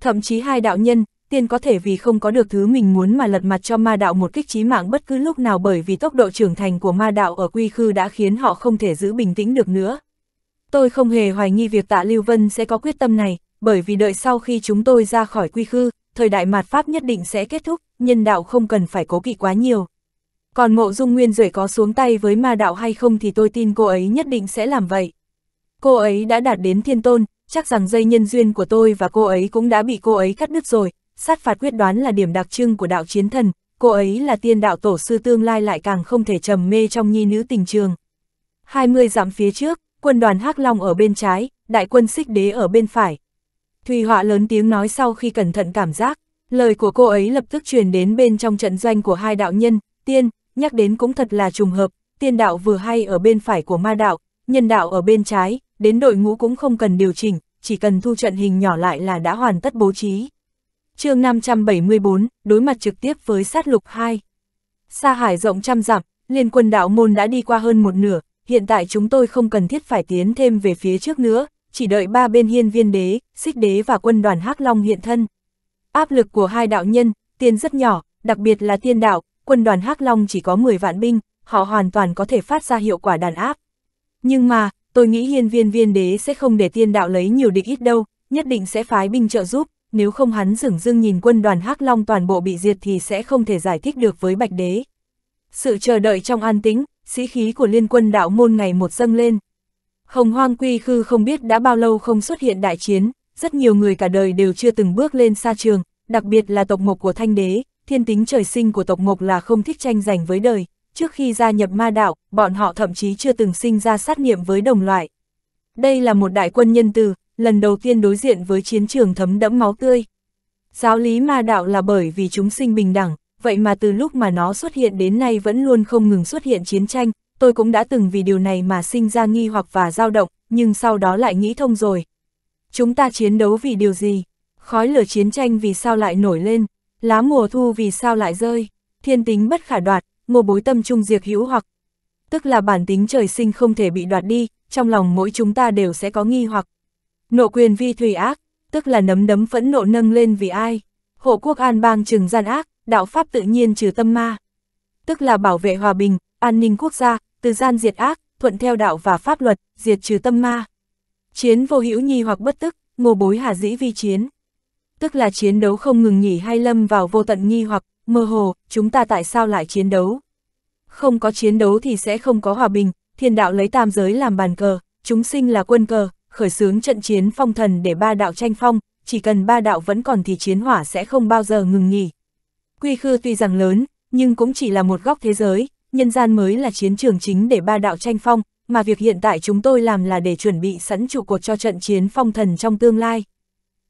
Thậm chí hai đạo nhân, tiên có thể vì không có được thứ mình muốn mà lật mặt cho ma đạo một kích chí mạng bất cứ lúc nào bởi vì tốc độ trưởng thành của ma đạo ở quy khư đã khiến họ không thể giữ bình tĩnh được nữa. Tôi không hề hoài nghi việc tạ Lưu Vân sẽ có quyết tâm này, bởi vì đợi sau khi chúng tôi ra khỏi quy khư, thời đại mạt Pháp nhất định sẽ kết thúc, nhân đạo không cần phải cố kỵ quá nhiều. Còn mộ dung nguyên rưỡi có xuống tay với ma đạo hay không thì tôi tin cô ấy nhất định sẽ làm vậy. Cô ấy đã đạt đến thiên tôn, chắc rằng dây nhân duyên của tôi và cô ấy cũng đã bị cô ấy cắt đứt rồi, sát phạt quyết đoán là điểm đặc trưng của đạo chiến thần, cô ấy là tiên đạo tổ sư tương lai lại càng không thể trầm mê trong nhi nữ tình trường. 20 dặm phía trước, quân đoàn hắc Long ở bên trái, đại quân xích đế ở bên phải. Thùy họa lớn tiếng nói sau khi cẩn thận cảm giác, lời của cô ấy lập tức truyền đến bên trong trận doanh của hai đạo nhân, tiên, nhắc đến cũng thật là trùng hợp, tiên đạo vừa hay ở bên phải của ma đạo, Nhân đạo ở bên trái, đến đội ngũ cũng không cần điều chỉnh, chỉ cần thu trận hình nhỏ lại là đã hoàn tất bố trí. chương 574, đối mặt trực tiếp với sát lục 2. xa hải rộng trăm dặm, liên quân đạo môn đã đi qua hơn một nửa, hiện tại chúng tôi không cần thiết phải tiến thêm về phía trước nữa, chỉ đợi ba bên hiên viên đế, xích đế và quân đoàn hắc Long hiện thân. Áp lực của hai đạo nhân, tiên rất nhỏ, đặc biệt là tiên đạo, quân đoàn hắc Long chỉ có 10 vạn binh, họ hoàn toàn có thể phát ra hiệu quả đàn áp. Nhưng mà, tôi nghĩ hiên viên viên đế sẽ không để tiên đạo lấy nhiều địch ít đâu, nhất định sẽ phái binh trợ giúp, nếu không hắn dửng dưng nhìn quân đoàn hắc Long toàn bộ bị diệt thì sẽ không thể giải thích được với Bạch Đế. Sự chờ đợi trong an tĩnh, sĩ khí của liên quân đạo môn ngày một dâng lên. Hồng hoang quy khư không biết đã bao lâu không xuất hiện đại chiến, rất nhiều người cả đời đều chưa từng bước lên xa trường, đặc biệt là tộc mộc của thanh đế, thiên tính trời sinh của tộc mộc là không thích tranh giành với đời, trước khi gia nhập ma đạo, bọn họ thậm chí chưa từng sinh ra sát niệm với đồng loại. Đây là một đại quân nhân từ, lần đầu tiên đối diện với chiến trường thấm đẫm máu tươi. Giáo lý ma đạo là bởi vì chúng sinh bình đẳng, vậy mà từ lúc mà nó xuất hiện đến nay vẫn luôn không ngừng xuất hiện chiến tranh, tôi cũng đã từng vì điều này mà sinh ra nghi hoặc và dao động, nhưng sau đó lại nghĩ thông rồi. Chúng ta chiến đấu vì điều gì? Khói lửa chiến tranh vì sao lại nổi lên? Lá mùa thu vì sao lại rơi? Thiên tính bất khả đoạt, ngô bối tâm trung diệt hữu hoặc. Tức là bản tính trời sinh không thể bị đoạt đi, trong lòng mỗi chúng ta đều sẽ có nghi hoặc. Nộ quyền vi thủy ác, tức là nấm đấm phẫn nộ nâng lên vì ai. Hộ quốc an bang trừng gian ác, đạo pháp tự nhiên trừ tâm ma. Tức là bảo vệ hòa bình, an ninh quốc gia, từ gian diệt ác, thuận theo đạo và pháp luật, diệt trừ tâm ma. Chiến vô hữu nhi hoặc bất tức, ngô bối hà dĩ vi chiến. Tức là chiến đấu không ngừng nghỉ hay lâm vào vô tận nghi hoặc, mơ hồ, chúng ta tại sao lại chiến đấu? Không có chiến đấu thì sẽ không có hòa bình, thiên đạo lấy tam giới làm bàn cờ, chúng sinh là quân cờ, khởi xướng trận chiến phong thần để ba đạo tranh phong, chỉ cần ba đạo vẫn còn thì chiến hỏa sẽ không bao giờ ngừng nghỉ. Quy khư tuy rằng lớn, nhưng cũng chỉ là một góc thế giới, nhân gian mới là chiến trường chính để ba đạo tranh phong, mà việc hiện tại chúng tôi làm là để chuẩn bị sẵn trụ cuộc cho trận chiến phong thần trong tương lai.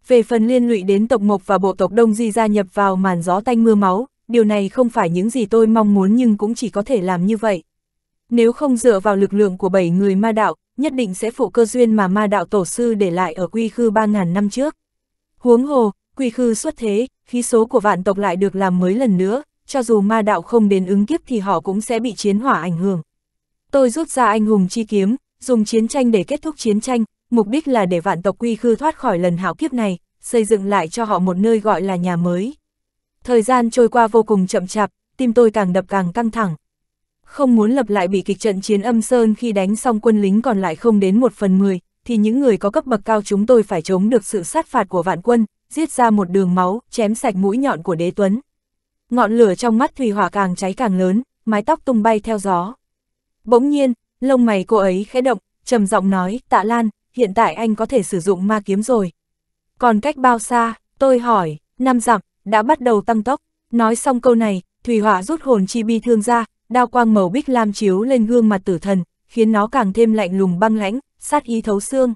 Về phần liên lụy đến tộc Mộc và bộ tộc Đông Di gia nhập vào màn gió tanh mưa máu, điều này không phải những gì tôi mong muốn nhưng cũng chỉ có thể làm như vậy. Nếu không dựa vào lực lượng của bảy người ma đạo, nhất định sẽ phụ cơ duyên mà ma đạo tổ sư để lại ở quy khư 3.000 năm trước. Huống hồ, quy khư xuất thế, khí số của vạn tộc lại được làm mới lần nữa, cho dù ma đạo không đến ứng kiếp thì họ cũng sẽ bị chiến hỏa ảnh hưởng. Tôi rút ra anh hùng chi kiếm, dùng chiến tranh để kết thúc chiến tranh, mục đích là để vạn tộc quy khư thoát khỏi lần hảo kiếp này, xây dựng lại cho họ một nơi gọi là nhà mới. Thời gian trôi qua vô cùng chậm chạp, tim tôi càng đập càng căng thẳng. Không muốn lập lại bị kịch trận chiến âm sơn khi đánh xong quân lính còn lại không đến một phần mười, thì những người có cấp bậc cao chúng tôi phải chống được sự sát phạt của vạn quân, giết ra một đường máu, chém sạch mũi nhọn của đế tuấn. Ngọn lửa trong mắt Thủy Hỏa càng cháy càng lớn, mái tóc tung bay theo gió. Bỗng nhiên, lông mày cô ấy khẽ động, trầm giọng nói, tạ Lan, hiện tại anh có thể sử dụng ma kiếm rồi. Còn cách bao xa, tôi hỏi, năm dặm, đã bắt đầu tăng tốc. Nói xong câu này, Thủy Hỏa rút hồn chi bi thương ra, đao quang màu bích lam chiếu lên gương mặt tử thần, khiến nó càng thêm lạnh lùng băng lãnh, sát ý thấu xương.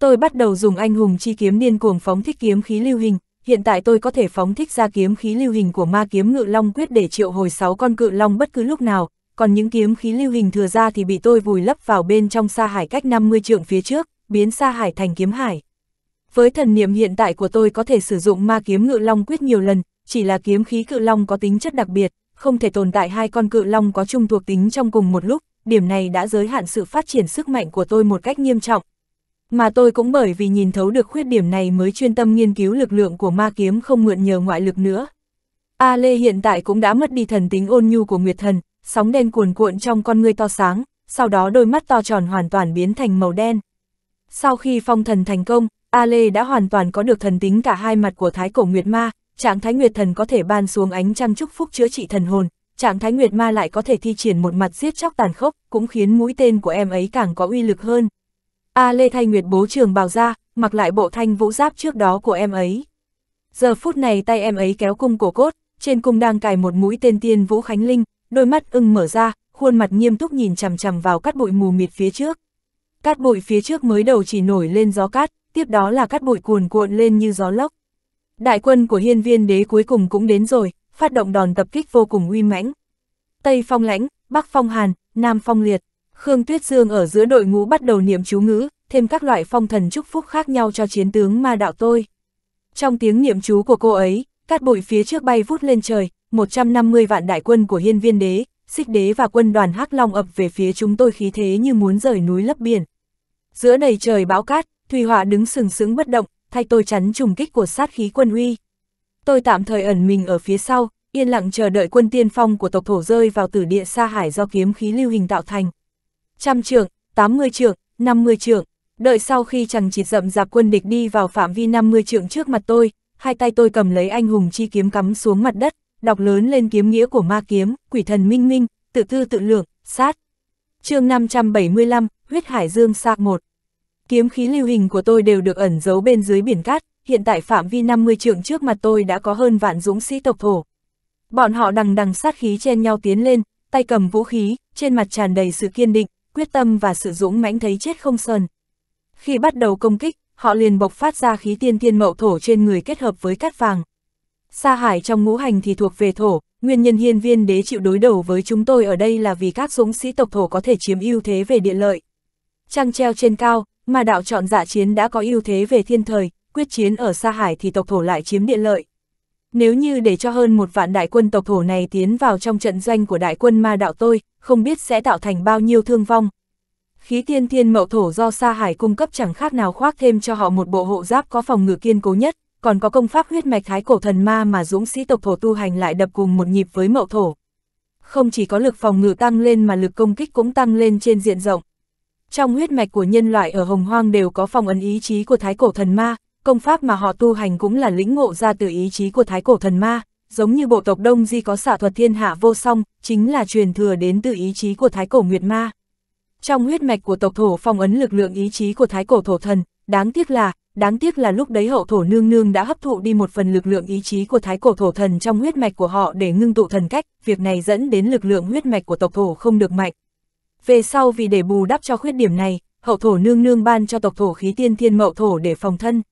Tôi bắt đầu dùng anh hùng chi kiếm điên cuồng phóng thích kiếm khí lưu hình, hiện tại tôi có thể phóng thích ra kiếm khí lưu hình của ma kiếm ngự long quyết để triệu hồi 6 con cự long bất cứ lúc nào, còn những kiếm khí lưu hình thừa ra thì bị tôi vùi lấp vào bên trong sa hải cách 50 trượng phía trước, biến sa hải thành kiếm hải. Với thần niệm hiện tại của tôi có thể sử dụng ma kiếm ngự long quyết nhiều lần, chỉ là kiếm khí cự long có tính chất đặc biệt, không thể tồn tại hai con cự long có chung thuộc tính trong cùng một lúc, điểm này đã giới hạn sự phát triển sức mạnh của tôi một cách nghiêm trọng. Mà tôi cũng bởi vì nhìn thấu được khuyết điểm này mới chuyên tâm nghiên cứu lực lượng của ma kiếm không mượn nhờ ngoại lực nữa. A Lê hiện tại cũng đã mất đi thần tính ôn nhu của Nguyệt Thần, sóng đen cuồn cuộn trong con ngươi to sáng, sau đó đôi mắt to tròn hoàn toàn biến thành màu đen. Sau khi phong thần thành công, A Lê đã hoàn toàn có được thần tính cả hai mặt của Thái Cổ Nguyệt Ma, trạng Thái Nguyệt Thần có thể ban xuống ánh trăng chúc phúc chữa trị thần hồn, trạng Thái Nguyệt Ma lại có thể thi triển một mặt giết chóc tàn khốc, cũng khiến mũi tên của em ấy càng có uy lực hơn. A Lê thay Nguyệt bố trường bào ra, mặc lại bộ thanh vũ giáp trước đó của em ấy. Giờ phút này tay em ấy kéo cung cổ cốt, trên cung đang cài một mũi tên tiên vũ khánh linh, đôi mắt ưng mở ra, khuôn mặt nghiêm túc nhìn chằm chằm vào cát bụi mù mịt phía trước. Cát bụi phía trước mới đầu chỉ nổi lên gió cát, tiếp đó là cắt bụi cuồn cuộn lên như gió lốc. Đại quân của hiên viên đế cuối cùng cũng đến rồi, phát động đòn tập kích vô cùng uy mãnh. Tây phong lãnh, Bắc phong hàn, Nam phong liệt, Khương Tuyết Dương ở giữa đội ngũ bắt đầu niệm chú ngữ, thêm các loại phong thần chúc phúc khác nhau cho chiến tướng ma đạo tôi. Trong tiếng niệm chú của cô ấy, cát bụi phía trước bay vút lên trời, 150 vạn đại quân của hiên viên đế, xích đế và quân đoàn hắc long ập về phía chúng tôi khí thế như muốn rời núi lấp biển. Giữa đầy trời bão cát, Thùy Họa đứng sừng sững bất động, thay tôi chắn trùng kích của sát khí quân uy. Tôi tạm thời ẩn mình ở phía sau, yên lặng chờ đợi quân tiên phong của tộc thổ rơi vào tử địa xa hải do kiếm khí lưu hình tạo thành. Trăm trượng, tám mươi trượng, năm mươi trượng, đợi sau khi chẳng chỉ rậm rạp quân địch đi vào phạm vi năm mươi trượng trước mặt tôi, hai tay tôi cầm lấy anh hùng chi kiếm cắm xuống mặt đất, đọc lớn lên kiếm nghĩa của ma kiếm, quỷ thần minh minh, tự tư tự lượng, sát. chương 575, huyết hải dương sạc 1. Kiếm khí lưu hình của tôi đều được ẩn giấu bên dưới biển cát, hiện tại phạm vi 50 trượng trước mặt tôi đã có hơn vạn dũng sĩ tộc thổ. Bọn họ đằng đằng sát khí chen nhau tiến lên, tay cầm vũ khí, trên mặt tràn đầy sự kiên định, quyết tâm và sự dũng mãnh thấy chết không sờn. Khi bắt đầu công kích, họ liền bộc phát ra khí tiên tiên mậu thổ trên người kết hợp với cát vàng. Sa hải trong ngũ hành thì thuộc về thổ, nguyên nhân hiên viên đế chịu đối đầu với chúng tôi ở đây là vì các dũng sĩ tộc thổ có thể chiếm ưu thế về địa lợi. Trăng treo trên cao, mà đạo chọn giả dạ chiến đã có ưu thế về thiên thời, quyết chiến ở Sa Hải thì tộc thổ lại chiếm địa lợi. Nếu như để cho hơn một vạn đại quân tộc thổ này tiến vào trong trận doanh của đại quân ma đạo tôi, không biết sẽ tạo thành bao nhiêu thương vong. Khí tiên thiên mậu thổ do Sa Hải cung cấp chẳng khác nào khoác thêm cho họ một bộ hộ giáp có phòng ngự kiên cố nhất, còn có công pháp huyết mạch thái cổ thần ma mà dũng sĩ tộc thổ tu hành lại đập cùng một nhịp với mậu thổ. Không chỉ có lực phòng ngự tăng lên mà lực công kích cũng tăng lên trên diện rộng. Trong huyết mạch của nhân loại ở Hồng Hoang đều có phong ấn ý chí của thái cổ thần ma, công pháp mà họ tu hành cũng là lĩnh ngộ ra từ ý chí của thái cổ thần ma, giống như bộ tộc Đông Di có xả thuật thiên hạ vô song, chính là truyền thừa đến từ ý chí của thái cổ Nguyệt Ma. Trong huyết mạch của tộc thổ phong ấn lực lượng ý chí của thái cổ thổ thần, đáng tiếc là, đáng tiếc là lúc đấy hậu thổ nương nương đã hấp thụ đi một phần lực lượng ý chí của thái cổ thổ thần trong huyết mạch của họ để ngưng tụ thần cách, việc này dẫn đến lực lượng huyết mạch của tộc thổ không được mạnh, về sau vì để bù đắp cho khuyết điểm này, hậu thổ nương nương ban cho tộc thổ khí tiên thiên mậu thổ để phòng thân.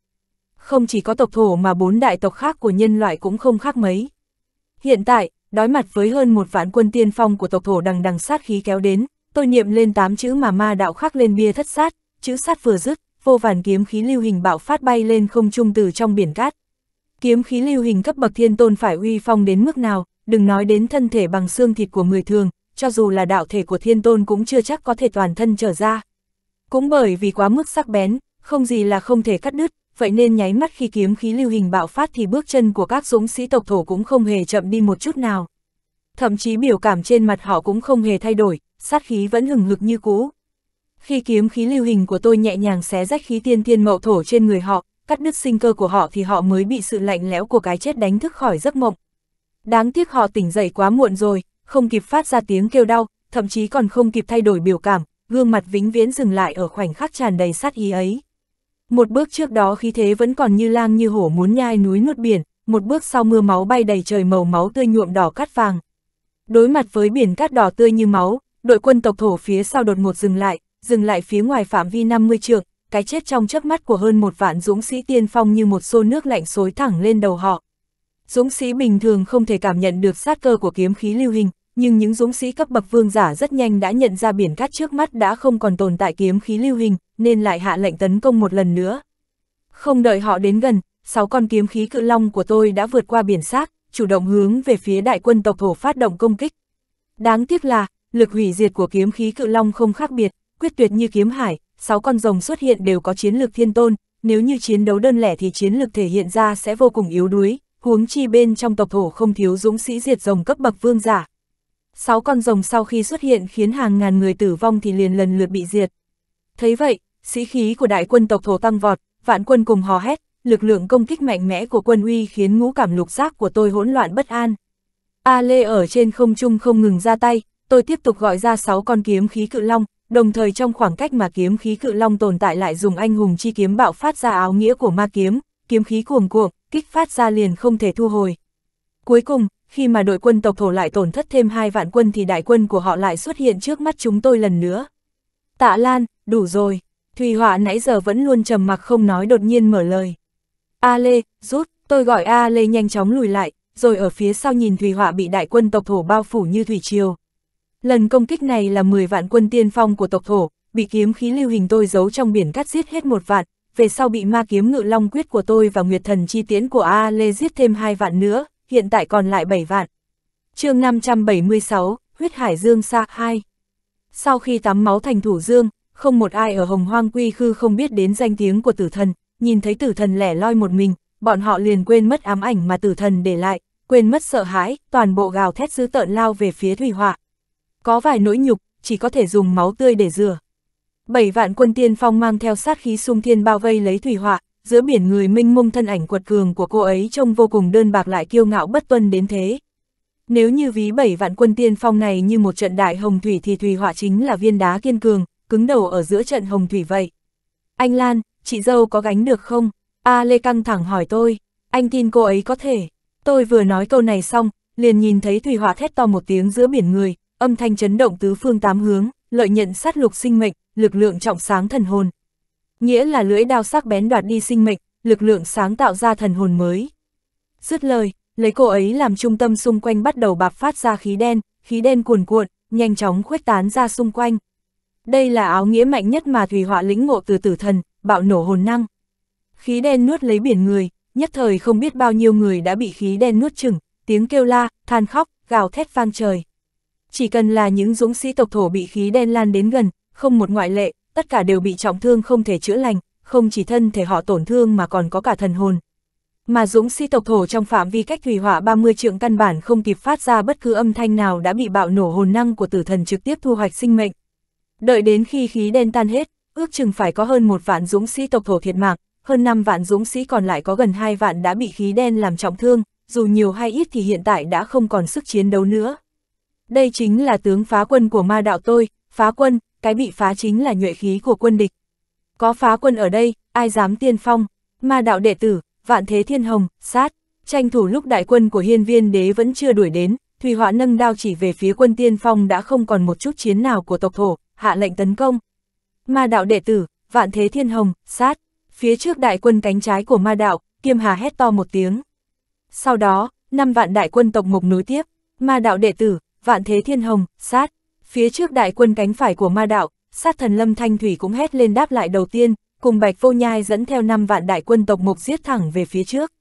Không chỉ có tộc thổ mà bốn đại tộc khác của nhân loại cũng không khác mấy. Hiện tại, đối mặt với hơn một vạn quân tiên phong của tộc thổ đằng đằng sát khí kéo đến, tôi niệm lên tám chữ mà ma đạo khắc lên bia thất sát, chữ sát vừa dứt, vô vàn kiếm khí lưu hình bạo phát bay lên không trung từ trong biển cát. Kiếm khí lưu hình cấp bậc thiên tôn phải uy phong đến mức nào, đừng nói đến thân thể bằng xương thịt của người thường, cho dù là đạo thể của thiên tôn cũng chưa chắc có thể toàn thân trở ra. Cũng bởi vì quá mức sắc bén, không gì là không thể cắt đứt, vậy nên nháy mắt khi kiếm khí lưu hình bạo phát thì bước chân của các dũng sĩ tộc thổ cũng không hề chậm đi một chút nào. Thậm chí biểu cảm trên mặt họ cũng không hề thay đổi, sát khí vẫn hừng hực như cũ. Khi kiếm khí lưu hình của tôi nhẹ nhàng xé rách khí tiên tiên mậu thổ trên người họ, cắt đứt sinh cơ của họ thì họ mới bị sự lạnh lẽo của cái chết đánh thức khỏi giấc mộng. Đáng tiếc họ tỉnh dậy quá muộn rồi, không kịp phát ra tiếng kêu đau, thậm chí còn không kịp thay đổi biểu cảm, gương mặt vĩnh viễn dừng lại ở khoảnh khắc tràn đầy sát ý ấy. Một bước trước đó khí thế vẫn còn như lang như hổ muốn nhai núi nuốt biển, một bước sau mưa máu bay đầy trời màu máu tươi nhuộm đỏ cát vàng. Đối mặt với biển cát đỏ tươi như máu, đội quân tộc thổ phía sau đột ngột dừng lại, dừng lại phía ngoài phạm vi 50 trượng, cái chết trong chớp mắt của hơn một vạn dũng sĩ tiên phong như một xô nước lạnh xối thẳng lên đầu họ. Dũng sĩ bình thường không thể cảm nhận được sát cơ của kiếm khí lưu hình, nhưng những dũng sĩ cấp bậc vương giả rất nhanh đã nhận ra biển cát trước mắt đã không còn tồn tại kiếm khí lưu hình, nên lại hạ lệnh tấn công một lần nữa. Không đợi họ đến gần, sáu con kiếm khí cự long của tôi đã vượt qua biển sát, chủ động hướng về phía đại quân tộc thổ phát động công kích. Đáng tiếc là, lực hủy diệt của kiếm khí cự long không khác biệt, quyết tuyệt như kiếm hải, sáu con rồng xuất hiện đều có chiến lược thiên tôn, nếu như chiến đấu đơn lẻ thì chiến lược thể hiện ra sẽ vô cùng yếu đuối, huống chi bên trong tộc thổ không thiếu dũng sĩ diệt rồng cấp bậc vương giả. Sáu con rồng sau khi xuất hiện khiến hàng ngàn người tử vong thì liền lần lượt bị diệt. Thấy vậy, sĩ khí của đại quân tộc thổ tăng vọt, vạn quân cùng hò hét, lực lượng công kích mạnh mẽ của quân uy khiến ngũ cảm lục giác của tôi hỗn loạn bất an. A Lê ở trên không trung không ngừng ra tay, tôi tiếp tục gọi ra sáu con kiếm khí cự long, đồng thời trong khoảng cách mà kiếm khí cự long tồn tại lại dùng anh hùng chi kiếm bạo phát ra áo nghĩa của ma kiếm, kiếm khí cuồng cuồng, kích phát ra liền không thể thu hồi. Cuối cùng, khi mà đội quân tộc thổ lại tổn thất thêm hai vạn quân thì đại quân của họ lại xuất hiện trước mắt chúng tôi lần nữa. Tạ Lan, đủ rồi. Thùy Họa nãy giờ vẫn luôn trầm mặc không nói đột nhiên mở lời. A Lê, rút, tôi gọi A Lê nhanh chóng lùi lại, rồi ở phía sau nhìn Thùy Họa bị đại quân tộc thổ bao phủ như Thủy Triều. Lần công kích này là 10 vạn quân tiên phong của tộc thổ, bị kiếm khí lưu hình tôi giấu trong biển cắt giết hết một vạn, về sau bị ma kiếm ngự long quyết của tôi và nguyệt thần chi tiễn của A Lê giết thêm hai vạn nữa, hiện tại còn lại 7 vạn. chương 576, huyết hải dương xa 2. Sau khi tắm máu thành thủ dương, không một ai ở hồng hoang quy khư không biết đến danh tiếng của tử thần, nhìn thấy tử thần lẻ loi một mình, bọn họ liền quên mất ám ảnh mà tử thần để lại, quên mất sợ hãi, toàn bộ gào thét dữ tợn lao về phía thủy họa. Có vài nỗi nhục, chỉ có thể dùng máu tươi để rửa. Bảy vạn quân tiên phong mang theo sát khí sung thiên bao vây lấy thủy họa, giữa biển người minh mông thân ảnh quật cường của cô ấy trông vô cùng đơn bạc lại kiêu ngạo bất tuân đến thế. Nếu như ví bảy vạn quân tiên phong này như một trận đại hồng thủy thì thủy họa chính là viên đá kiên cường, cứng đầu ở giữa trận hồng thủy vậy. Anh Lan, chị dâu có gánh được không? A à, Lê căng thẳng hỏi tôi, anh tin cô ấy có thể. Tôi vừa nói câu này xong, liền nhìn thấy thủy họa thét to một tiếng giữa biển người, âm thanh chấn động tứ phương tám hướng, lợi nhận sát lục sinh mệnh, lực lượng trọng sáng thần hồn. Nghĩa là lưỡi đao sắc bén đoạt đi sinh mệnh, lực lượng sáng tạo ra thần hồn mới. Dứt lời, lấy cô ấy làm trung tâm xung quanh bắt đầu bạp phát ra khí đen, khí đen cuồn cuộn, nhanh chóng khuếch tán ra xung quanh. Đây là áo nghĩa mạnh nhất mà Thủy Họa lĩnh ngộ từ tử thần, bạo nổ hồn năng. Khí đen nuốt lấy biển người, nhất thời không biết bao nhiêu người đã bị khí đen nuốt chửng, tiếng kêu la, than khóc, gào thét vang trời. Chỉ cần là những dũng sĩ tộc thổ bị khí đen lan đến gần, không một ngoại lệ, tất cả đều bị trọng thương không thể chữa lành, không chỉ thân thể họ tổn thương mà còn có cả thần hồn. Mà dũng sĩ tộc thổ trong phạm vi cách thủy hỏa 30 trượng căn bản không kịp phát ra bất cứ âm thanh nào đã bị bạo nổ hồn năng của tử thần trực tiếp thu hoạch sinh mệnh. Đợi đến khi khí đen tan hết, ước chừng phải có hơn một vạn dũng sĩ tộc thổ thiệt mạng, hơn 5 vạn dũng sĩ còn lại có gần 2 vạn đã bị khí đen làm trọng thương, dù nhiều hay ít thì hiện tại đã không còn sức chiến đấu nữa. Đây chính là tướng phá quân của ma đạo tôi, phá quân, cái bị phá chính là nhuệ khí của quân địch. Có phá quân ở đây, ai dám tiên phong, ma đạo đệ tử, vạn thế thiên hồng, sát, tranh thủ lúc đại quân của hiên viên đế vẫn chưa đuổi đến, Thùy Họa nâng đao chỉ về phía quân tiên phong đã không còn một chút chiến nào của tộc thổ, hạ lệnh tấn công. Ma đạo đệ tử, vạn thế thiên hồng, sát, phía trước đại quân cánh trái của ma đạo, kiêm hà hét to một tiếng. Sau đó, năm vạn đại quân tộc mục núi tiếp, ma đạo đệ tử, vạn thế thiên hồng, sát, Phía trước đại quân cánh phải của ma đạo, sát thần Lâm Thanh Thủy cũng hét lên đáp lại đầu tiên, cùng Bạch Vô Nhai dẫn theo 5 vạn đại quân tộc mục giết thẳng về phía trước.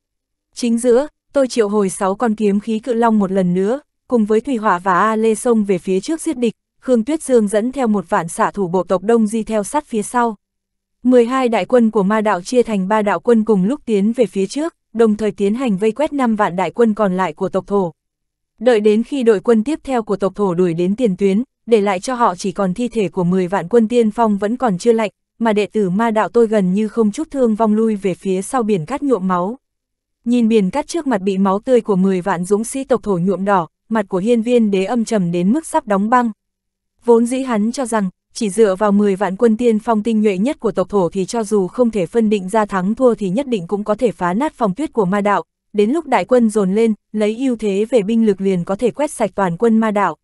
Chính giữa, tôi triệu hồi 6 con kiếm khí cự long một lần nữa, cùng với Thủy Hỏa và A Lê Sông về phía trước giết địch, Khương Tuyết Dương dẫn theo một vạn xạ thủ bộ tộc Đông Di theo sát phía sau. 12 đại quân của ma đạo chia thành 3 đạo quân cùng lúc tiến về phía trước, đồng thời tiến hành vây quét 5 vạn đại quân còn lại của tộc thổ. Đợi đến khi đội quân tiếp theo của tộc thổ đuổi đến tiền tuyến, để lại cho họ chỉ còn thi thể của 10 vạn quân tiên phong vẫn còn chưa lạnh, mà đệ tử ma đạo tôi gần như không chút thương vong lui về phía sau biển cát nhuộm máu. Nhìn biển cát trước mặt bị máu tươi của 10 vạn dũng sĩ tộc thổ nhuộm đỏ, mặt của hiên viên đế âm trầm đến mức sắp đóng băng. Vốn dĩ hắn cho rằng, chỉ dựa vào 10 vạn quân tiên phong tinh nhuệ nhất của tộc thổ thì cho dù không thể phân định ra thắng thua thì nhất định cũng có thể phá nát phòng tuyết của ma đạo, đến lúc đại quân dồn lên, lấy ưu thế về binh lực liền có thể quét sạch toàn quân ma đạo.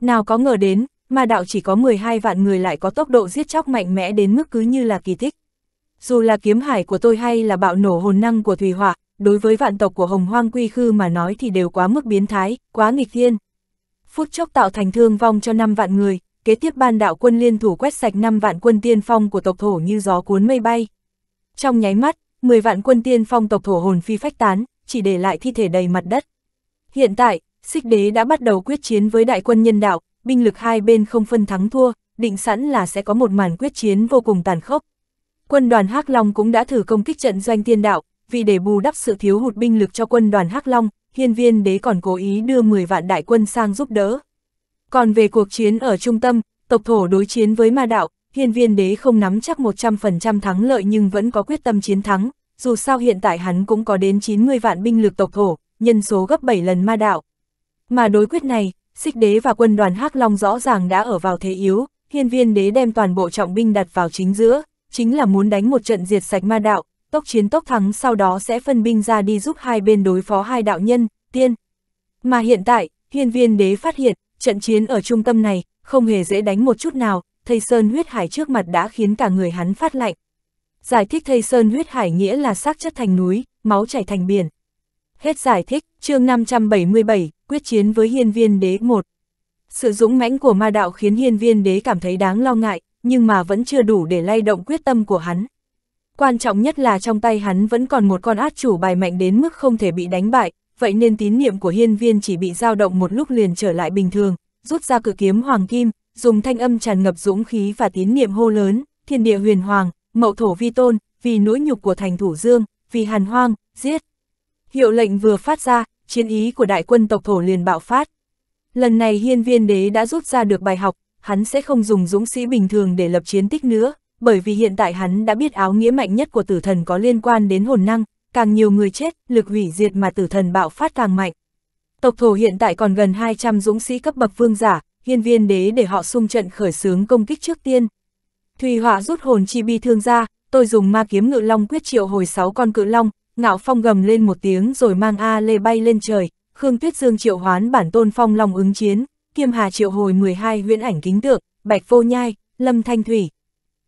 Nào có ngờ đến, ma đạo chỉ có 12 vạn người lại có tốc độ giết chóc mạnh mẽ đến mức cứ như là kỳ tích. Dù là kiếm hải của tôi hay là bạo nổ hồn năng của Thùy Hỏa, đối với vạn tộc của Hồng Hoang Quy Khư mà nói thì đều quá mức biến thái, quá nghịch thiên. Phút chốc tạo thành thương vong cho 5 vạn người, kế tiếp ban đạo quân liên thủ quét sạch 5 vạn quân tiên phong của tộc thổ như gió cuốn mây bay. Trong nháy mắt, 10 vạn quân tiên phong tộc thổ hồn phi phách tán, chỉ để lại thi thể đầy mặt đất. Hiện tại, xích đế đã bắt đầu quyết chiến với đại quân nhân đạo, binh lực hai bên không phân thắng thua, định sẵn là sẽ có một màn quyết chiến vô cùng tàn khốc. Quân đoàn Hắc Long cũng đã thử công kích trận doanh tiên đạo, vì để bù đắp sự thiếu hụt binh lực cho quân đoàn Hắc Long, hiên viên đế còn cố ý đưa 10 vạn đại quân sang giúp đỡ. Còn về cuộc chiến ở trung tâm, tộc thổ đối chiến với ma đạo, hiên viên đế không nắm chắc 100% thắng lợi nhưng vẫn có quyết tâm chiến thắng, dù sao hiện tại hắn cũng có đến 90 vạn binh lực tộc thổ, nhân số gấp 7 lần ma đạo. Mà đối quyết này, xích đế và quân đoàn hắc Long rõ ràng đã ở vào thế yếu, hiên viên đế đem toàn bộ trọng binh đặt vào chính giữa, chính là muốn đánh một trận diệt sạch ma đạo, tốc chiến tốc thắng sau đó sẽ phân binh ra đi giúp hai bên đối phó hai đạo nhân, tiên. Mà hiện tại, hiên viên đế phát hiện, trận chiến ở trung tâm này, không hề dễ đánh một chút nào, thầy sơn huyết hải trước mặt đã khiến cả người hắn phát lạnh. Giải thích thầy sơn huyết hải nghĩa là xác chất thành núi, máu chảy thành biển. Hết giải thích, chương 577, quyết chiến với hiên viên đế 1. Sự dũng mãnh của ma đạo khiến hiên viên đế cảm thấy đáng lo ngại, nhưng mà vẫn chưa đủ để lay động quyết tâm của hắn. Quan trọng nhất là trong tay hắn vẫn còn một con át chủ bài mạnh đến mức không thể bị đánh bại, vậy nên tín niệm của hiên viên chỉ bị dao động một lúc liền trở lại bình thường, rút ra cử kiếm hoàng kim, dùng thanh âm tràn ngập dũng khí và tín niệm hô lớn, thiên địa huyền hoàng, mậu thổ vi tôn, vì nỗi nhục của thành thủ dương, vì hàn hoang, giết. Hiệu lệnh vừa phát ra, chiến ý của đại quân tộc thổ liền bạo phát. Lần này hiên viên đế đã rút ra được bài học, hắn sẽ không dùng dũng sĩ bình thường để lập chiến tích nữa, bởi vì hiện tại hắn đã biết áo nghĩa mạnh nhất của tử thần có liên quan đến hồn năng, càng nhiều người chết, lực hủy diệt mà tử thần bạo phát càng mạnh. Tộc thổ hiện tại còn gần 200 dũng sĩ cấp bậc vương giả, hiên viên đế để họ xung trận khởi xướng công kích trước tiên. Thùy họa rút hồn chi bi thương ra, tôi dùng ma kiếm ngự long quyết triệu hồi 6 con cự long, Ngạo Phong gầm lên một tiếng rồi mang A Lê bay lên trời, Khương Tuyết Dương triệu hoán bản tôn Phong Long ứng chiến, Kiêm Hà triệu hồi 12 huyễn ảnh kính tượng, Bạch Vô Nhai, Lâm Thanh Thủy.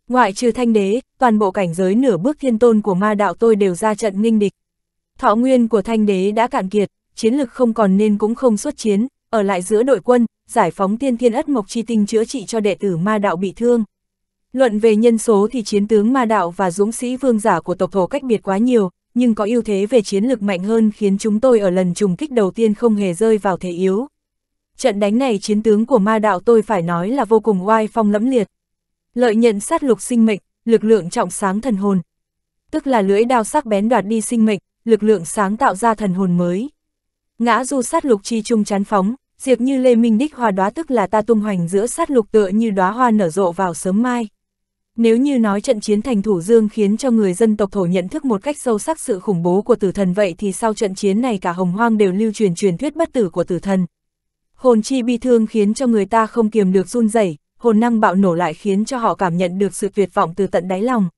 Ngoại trừ Thanh Đế, toàn bộ cảnh giới nửa bước thiên tôn của ma đạo tôi đều ra trận nghinh địch. Thọ nguyên của Thanh Đế đã cạn kiệt, chiến lực không còn nên cũng không xuất chiến, ở lại giữa đội quân, giải phóng tiên thiên ất mộc chi tinh chữa trị cho đệ tử ma đạo bị thương. Luận về nhân số thì chiến tướng ma đạo và dũng sĩ vương giả của tộc thổ cách biệt quá nhiều, nhưng có ưu thế về chiến lược mạnh hơn khiến chúng tôi ở lần trùng kích đầu tiên không hề rơi vào thế yếu. Trận đánh này chiến tướng của ma đạo tôi phải nói là vô cùng oai phong lẫm liệt. Lợi nhận sát lục sinh mệnh, lực lượng trọng sáng thần hồn. Tức là lưỡi đao sắc bén đoạt đi sinh mệnh, lực lượng sáng tạo ra thần hồn mới. Ngã du sát lục chi trung chán phóng, diệt như lê minh đích hòa đóa tức là ta tung hoành giữa sát lục tựa như đóa hoa nở rộ vào sớm mai. Nếu như nói trận chiến thành Thủ Dương khiến cho người dân tộc thổ nhận thức một cách sâu sắc sự khủng bố của tử thần vậy thì sau trận chiến này cả hồng hoang đều lưu truyền truyền thuyết bất tử của tử thần. Hồn chi bi thương khiến cho người ta không kiềm được run rẩy, hồn năng bạo nổ lại khiến cho họ cảm nhận được sự tuyệt vọng từ tận đáy lòng.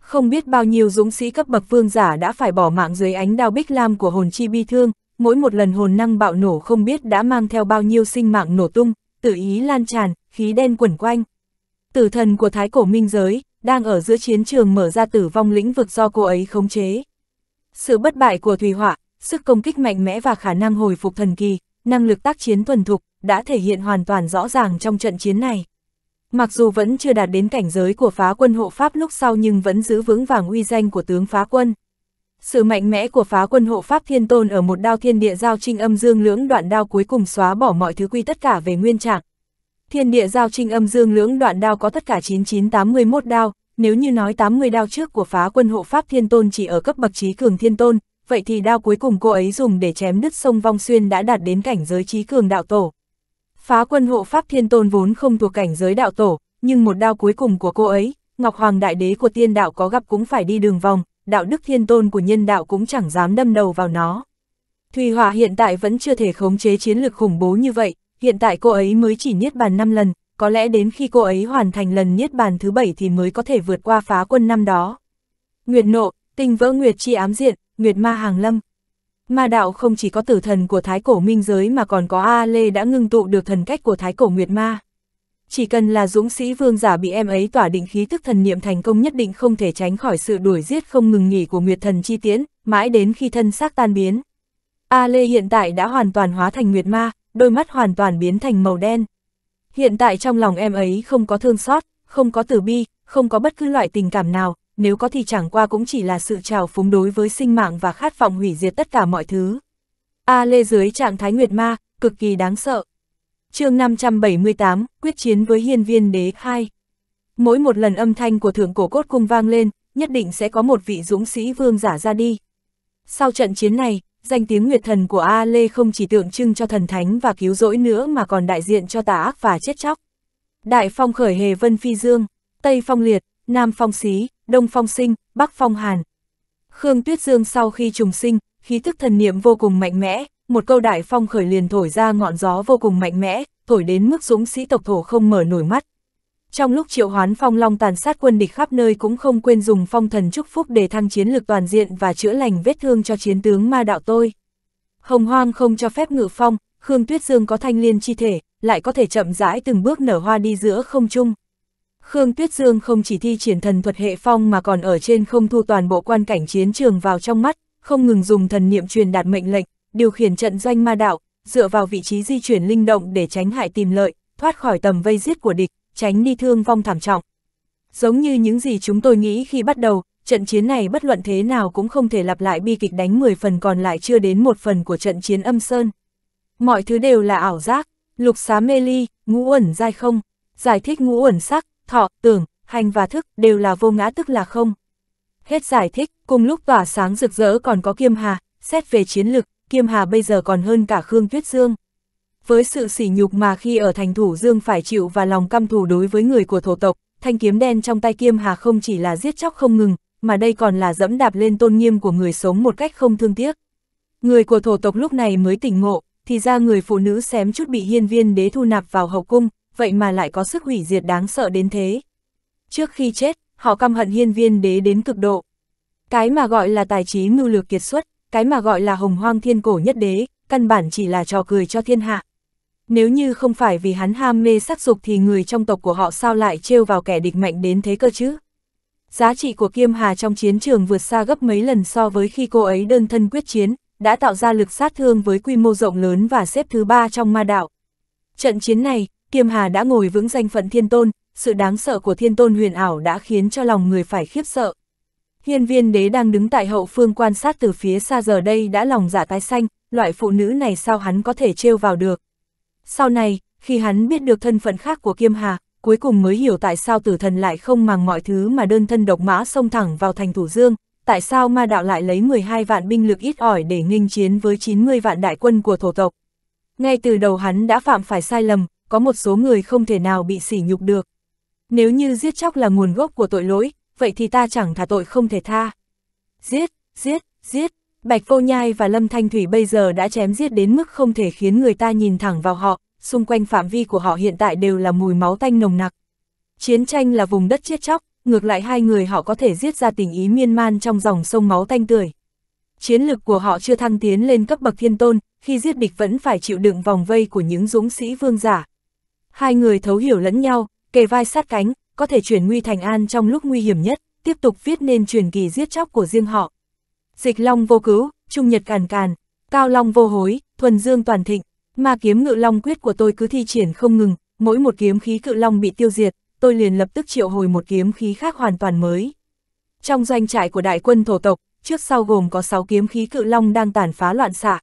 Không biết bao nhiêu dũng sĩ cấp bậc vương giả đã phải bỏ mạng dưới ánh đao bích lam của hồn chi bi thương, mỗi một lần hồn năng bạo nổ không biết đã mang theo bao nhiêu sinh mạng nổ tung, tự ý lan tràn, khí đen quẩn quanh, tử thần của thái cổ minh giới, đang ở giữa chiến trường mở ra tử vong lĩnh vực do cô ấy khống chế. Sự bất bại của Thùy Họa, sức công kích mạnh mẽ và khả năng hồi phục thần kỳ, năng lực tác chiến thuần thục, đã thể hiện hoàn toàn rõ ràng trong trận chiến này. Mặc dù vẫn chưa đạt đến cảnh giới của phá quân hộ Pháp lúc sau nhưng vẫn giữ vững vàng uy danh của tướng phá quân. Sự mạnh mẽ của phá quân hộ Pháp Thiên Tôn ở một đao thiên địa giao trinh âm dương lưỡng đoạn đao cuối cùng xóa bỏ mọi thứ quy tất cả về nguyên trạng, Thiên địa giao trinh âm dương lưỡng đoạn đao có tất cả 9981 đao, nếu như nói 80 đao trước của phá quân hộ pháp thiên tôn chỉ ở cấp bậc trí cường thiên tôn, vậy thì đao cuối cùng cô ấy dùng để chém đứt sông Vong Xuyên đã đạt đến cảnh giới trí cường đạo tổ. Phá quân hộ pháp thiên tôn vốn không thuộc cảnh giới đạo tổ, nhưng một đao cuối cùng của cô ấy, Ngọc Hoàng Đại Đế của tiên đạo có gặp cũng phải đi đường vòng, đạo đức thiên tôn của nhân đạo cũng chẳng dám đâm đầu vào nó. Thùy hòa hiện tại vẫn chưa thể khống chế chiến lược khủng bố như vậy, hiện tại cô ấy mới chỉ niết bàn 5 lần, có lẽ đến khi cô ấy hoàn thành lần niết bàn thứ 7 thì mới có thể vượt qua phá quân năm đó. Nguyệt nộ, tình vỡ nguyệt chi ám diện, nguyệt ma hàng lâm. Ma đạo không chỉ có tử thần của thái cổ minh giới mà còn có A Lê đã ngưng tụ được thần cách của thái cổ nguyệt ma. Chỉ cần là dũng sĩ vương giả bị em ấy tỏa định khí tức thần niệm thành công nhất định không thể tránh khỏi sự đuổi giết không ngừng nghỉ của Nguyệt thần chi tiễn, mãi đến khi thân xác tan biến. A Lê hiện tại đã hoàn toàn hóa thành Nguyệt ma, đôi mắt hoàn toàn biến thành màu đen. Hiện tại trong lòng em ấy không có thương xót, không có từ bi, không có bất cứ loại tình cảm nào, nếu có thì chẳng qua cũng chỉ là sự trào phúng đối với sinh mạng và khát vọng hủy diệt tất cả mọi thứ. A Lê dưới trạng thái nguyệt ma, cực kỳ đáng sợ. chương 578, quyết chiến với hiên viên đế 2. Mỗi một lần âm thanh của thượng cổ cốt cung vang lên, nhất định sẽ có một vị dũng sĩ vương giả ra đi. Sau trận chiến này, danh tiếng Nguyệt Thần của A Lê không chỉ tượng trưng cho thần thánh và cứu rỗi nữa mà còn đại diện cho tà ác và chết chóc. Đại phong khởi hề vân phi dương, Tây phong liệt, Nam phong xí, Đông phong sinh, Bắc phong hàn. Khương Tuyết Dương sau khi trùng sinh, khí thức thần niệm vô cùng mạnh mẽ, một câu đại phong khởi liền thổi ra ngọn gió vô cùng mạnh mẽ, thổi đến mức dũng sĩ tộc thổ không mở nổi mắt, trong lúc triệu hoán phong long tàn sát quân địch khắp nơi cũng không quên dùng phong thần chúc phúc để thăng chiến lực toàn diện và chữa lành vết thương cho chiến tướng ma đạo tôi. Hồng hoang không cho phép ngự phong, Khương Tuyết Dương có thanh liên chi thể, lại có thể chậm rãi từng bước nở hoa đi giữa không trung. Khương Tuyết Dương không chỉ thi triển thần thuật hệ phong mà còn ở trên không thu toàn bộ quan cảnh chiến trường vào trong mắt, không ngừng dùng thần niệm truyền đạt mệnh lệnh, điều khiển trận doanh ma đạo, dựa vào vị trí di chuyển linh động để tránh hại tìm lợi, thoát khỏi tầm vây giết của địch, tránh đi thương vong thảm trọng. Giống như những gì chúng tôi nghĩ khi bắt đầu, trận chiến này bất luận thế nào cũng không thể lặp lại bi kịch đánh 10 phần còn lại chưa đến một phần của trận chiến âm sơn. Mọi thứ đều là ảo giác, lục xá mê ly, ngũ ẩn dai không, giải thích ngũ ẩn sắc, thọ, tưởng, hành và thức đều là vô ngã tức là không. Hết giải thích, cùng lúc tỏa sáng rực rỡ còn có kiêm hà, xét về chiến lực, kiêm hà bây giờ còn hơn cả Khương Tuyết Dương với sự sỉ nhục mà khi ở thành thủ dương phải chịu và lòng căm thù đối với người của thổ tộc, thanh kiếm đen trong tay kiêm hà không chỉ là giết chóc không ngừng, mà đây còn là dẫm đạp lên tôn nghiêm của người sống một cách không thương tiếc. Người của thổ tộc lúc này mới tỉnh ngộ, thì ra người phụ nữ xém chút bị hiên viên đế thu nạp vào hậu cung, vậy mà lại có sức hủy diệt đáng sợ đến thế. Trước khi chết, họ căm hận hiên viên đế đến cực độ. Cái mà gọi là tài trí mưu lược kiệt xuất, cái mà gọi là hồng hoang thiên cổ nhất đế, căn bản chỉ là trò cười cho thiên hạ, nếu như không phải vì hắn ham mê sắc dục thì người trong tộc của họ sao lại trêu vào kẻ địch mạnh đến thế cơ chứ? Giá trị của Kiêm Hà trong chiến trường vượt xa gấp mấy lần so với khi cô ấy đơn thân quyết chiến, đã tạo ra lực sát thương với quy mô rộng lớn và xếp thứ ba trong ma đạo. Trận chiến này, Kiêm Hà đã ngồi vững danh phận thiên tôn, sự đáng sợ của thiên tôn huyền ảo đã khiến cho lòng người phải khiếp sợ. Hiên viên đế đang đứng tại hậu phương quan sát từ phía xa giờ đây đã lòng giả dạ tái xanh, loại phụ nữ này sao hắn có thể trêu vào được. Sau này, khi hắn biết được thân phận khác của Kiêm Hà, cuối cùng mới hiểu tại sao tử thần lại không màng mọi thứ mà đơn thân độc mã xông thẳng vào thành Thủ Dương, tại sao ma đạo lại lấy 12 vạn binh lực ít ỏi để nghênh chiến với 90 vạn đại quân của thổ tộc. Ngay từ đầu hắn đã phạm phải sai lầm, có một số người không thể nào bị sỉ nhục được. Nếu như giết chóc là nguồn gốc của tội lỗi, vậy thì ta chẳng thả tội không thể tha. Giết, giết, giết, Bạch Vô Nhai và Lâm Thanh Thủy bây giờ đã chém giết đến mức không thể khiến người ta nhìn thẳng vào họ, xung quanh phạm vi của họ hiện tại đều là mùi máu tanh nồng nặc. Chiến tranh là vùng đất chết chóc, ngược lại hai người họ có thể giết ra tình ý miên man trong dòng sông máu tanh tươi. Chiến lực của họ chưa thăng tiến lên cấp bậc thiên tôn, khi giết địch vẫn phải chịu đựng vòng vây của những dũng sĩ vương giả. Hai người thấu hiểu lẫn nhau, kề vai sát cánh, có thể chuyển nguy thành an trong lúc nguy hiểm nhất, tiếp tục viết nên truyền kỳ giết chóc của riêng họ dịch long vô cứu, trung nhật càn càn, cao long vô hối, thuần dương toàn thịnh, mà kiếm ngự long quyết của tôi cứ thi triển không ngừng, mỗi một kiếm khí cự long bị tiêu diệt, tôi liền lập tức triệu hồi một kiếm khí khác hoàn toàn mới. Trong doanh trại của đại quân thổ tộc, trước sau gồm có 6 kiếm khí cự long đang tàn phá loạn xạ.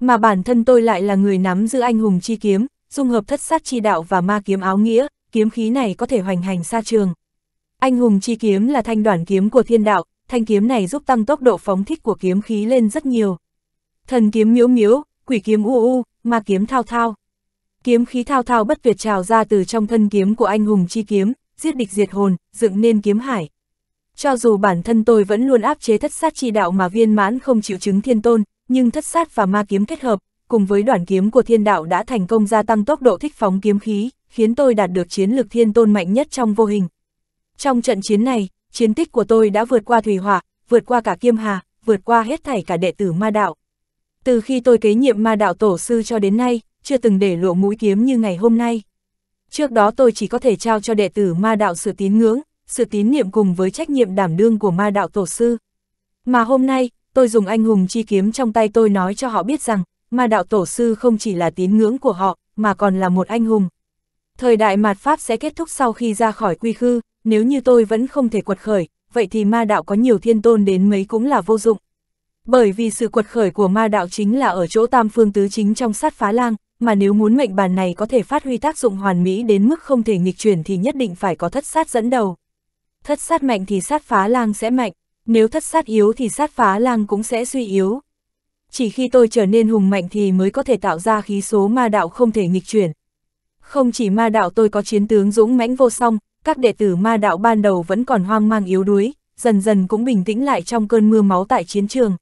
Mà bản thân tôi lại là người nắm giữ anh hùng chi kiếm, dung hợp thất sát chi đạo và ma kiếm áo nghĩa, kiếm khí này có thể hoành hành xa trường. Anh hùng chi kiếm là thanh đoàn kiếm của thiên đạo, thanh kiếm này giúp tăng tốc độ phóng thích của kiếm khí lên rất nhiều. Thần kiếm miếu miếu, quỷ kiếm u u, ma kiếm thao thao. Kiếm khí thao thao bất tuyệt trào ra từ trong thân kiếm của anh hùng chi kiếm, giết địch diệt hồn, dựng nên kiếm hải. Cho dù bản thân tôi vẫn luôn áp chế thất sát chi đạo mà viên mãn không chịu chứng thiên tôn, nhưng thất sát và ma kiếm kết hợp, cùng với đoạn kiếm của thiên đạo đã thành công gia tăng tốc độ thích phóng kiếm khí, khiến tôi đạt được chiến lược thiên tôn mạnh nhất trong vô hình. Trong trận chiến này, chiến tích của tôi đã vượt qua Thủy Hỏa, vượt qua cả Kiêm Hà, vượt qua hết thảy cả đệ tử ma đạo. Từ khi tôi kế nhiệm ma đạo tổ sư cho đến nay, chưa từng để lộ mũi kiếm như ngày hôm nay. Trước đó tôi chỉ có thể trao cho đệ tử ma đạo sự tín ngưỡng, sự tín niệm cùng với trách nhiệm đảm đương của ma đạo tổ sư. Mà hôm nay, tôi dùng anh hùng chi kiếm trong tay tôi nói cho họ biết rằng, ma đạo tổ sư không chỉ là tín ngưỡng của họ, mà còn là một anh hùng. Thời đại mạt Pháp sẽ kết thúc sau khi ra khỏi quy khư, nếu như tôi vẫn không thể quật khởi, vậy thì ma đạo có nhiều thiên tôn đến mấy cũng là vô dụng. Bởi vì sự quật khởi của ma đạo chính là ở chỗ tam phương tứ chính trong sát phá lang, mà nếu muốn mệnh bàn này có thể phát huy tác dụng hoàn mỹ đến mức không thể nghịch chuyển thì nhất định phải có thất sát dẫn đầu. Thất sát mạnh thì sát phá lang sẽ mạnh, nếu thất sát yếu thì sát phá lang cũng sẽ suy yếu. Chỉ khi tôi trở nên hùng mạnh thì mới có thể tạo ra khí số ma đạo không thể nghịch chuyển. Không chỉ ma đạo tôi có chiến tướng dũng mãnh vô song, các đệ tử ma đạo ban đầu vẫn còn hoang mang yếu đuối, dần dần cũng bình tĩnh lại trong cơn mưa máu tại chiến trường.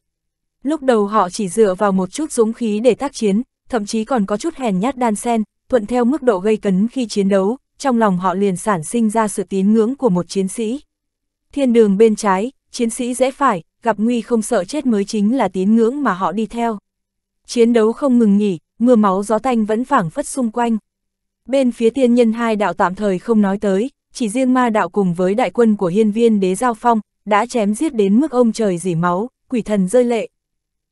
Lúc đầu họ chỉ dựa vào một chút dũng khí để tác chiến, thậm chí còn có chút hèn nhát đan sen, thuận theo mức độ gây cấn khi chiến đấu, trong lòng họ liền sản sinh ra sự tín ngưỡng của một chiến sĩ. Thiên đường bên trái, chiến sĩ dễ phải, gặp nguy không sợ chết mới chính là tín ngưỡng mà họ đi theo. Chiến đấu không ngừng nghỉ, mưa máu gió tanh vẫn phảng phất xung quanh. Bên phía tiên nhân hai đạo tạm thời không nói tới, chỉ riêng ma đạo cùng với đại quân của hiên viên đế giao phong, đã chém giết đến mức ông trời dỉ máu, quỷ thần rơi lệ.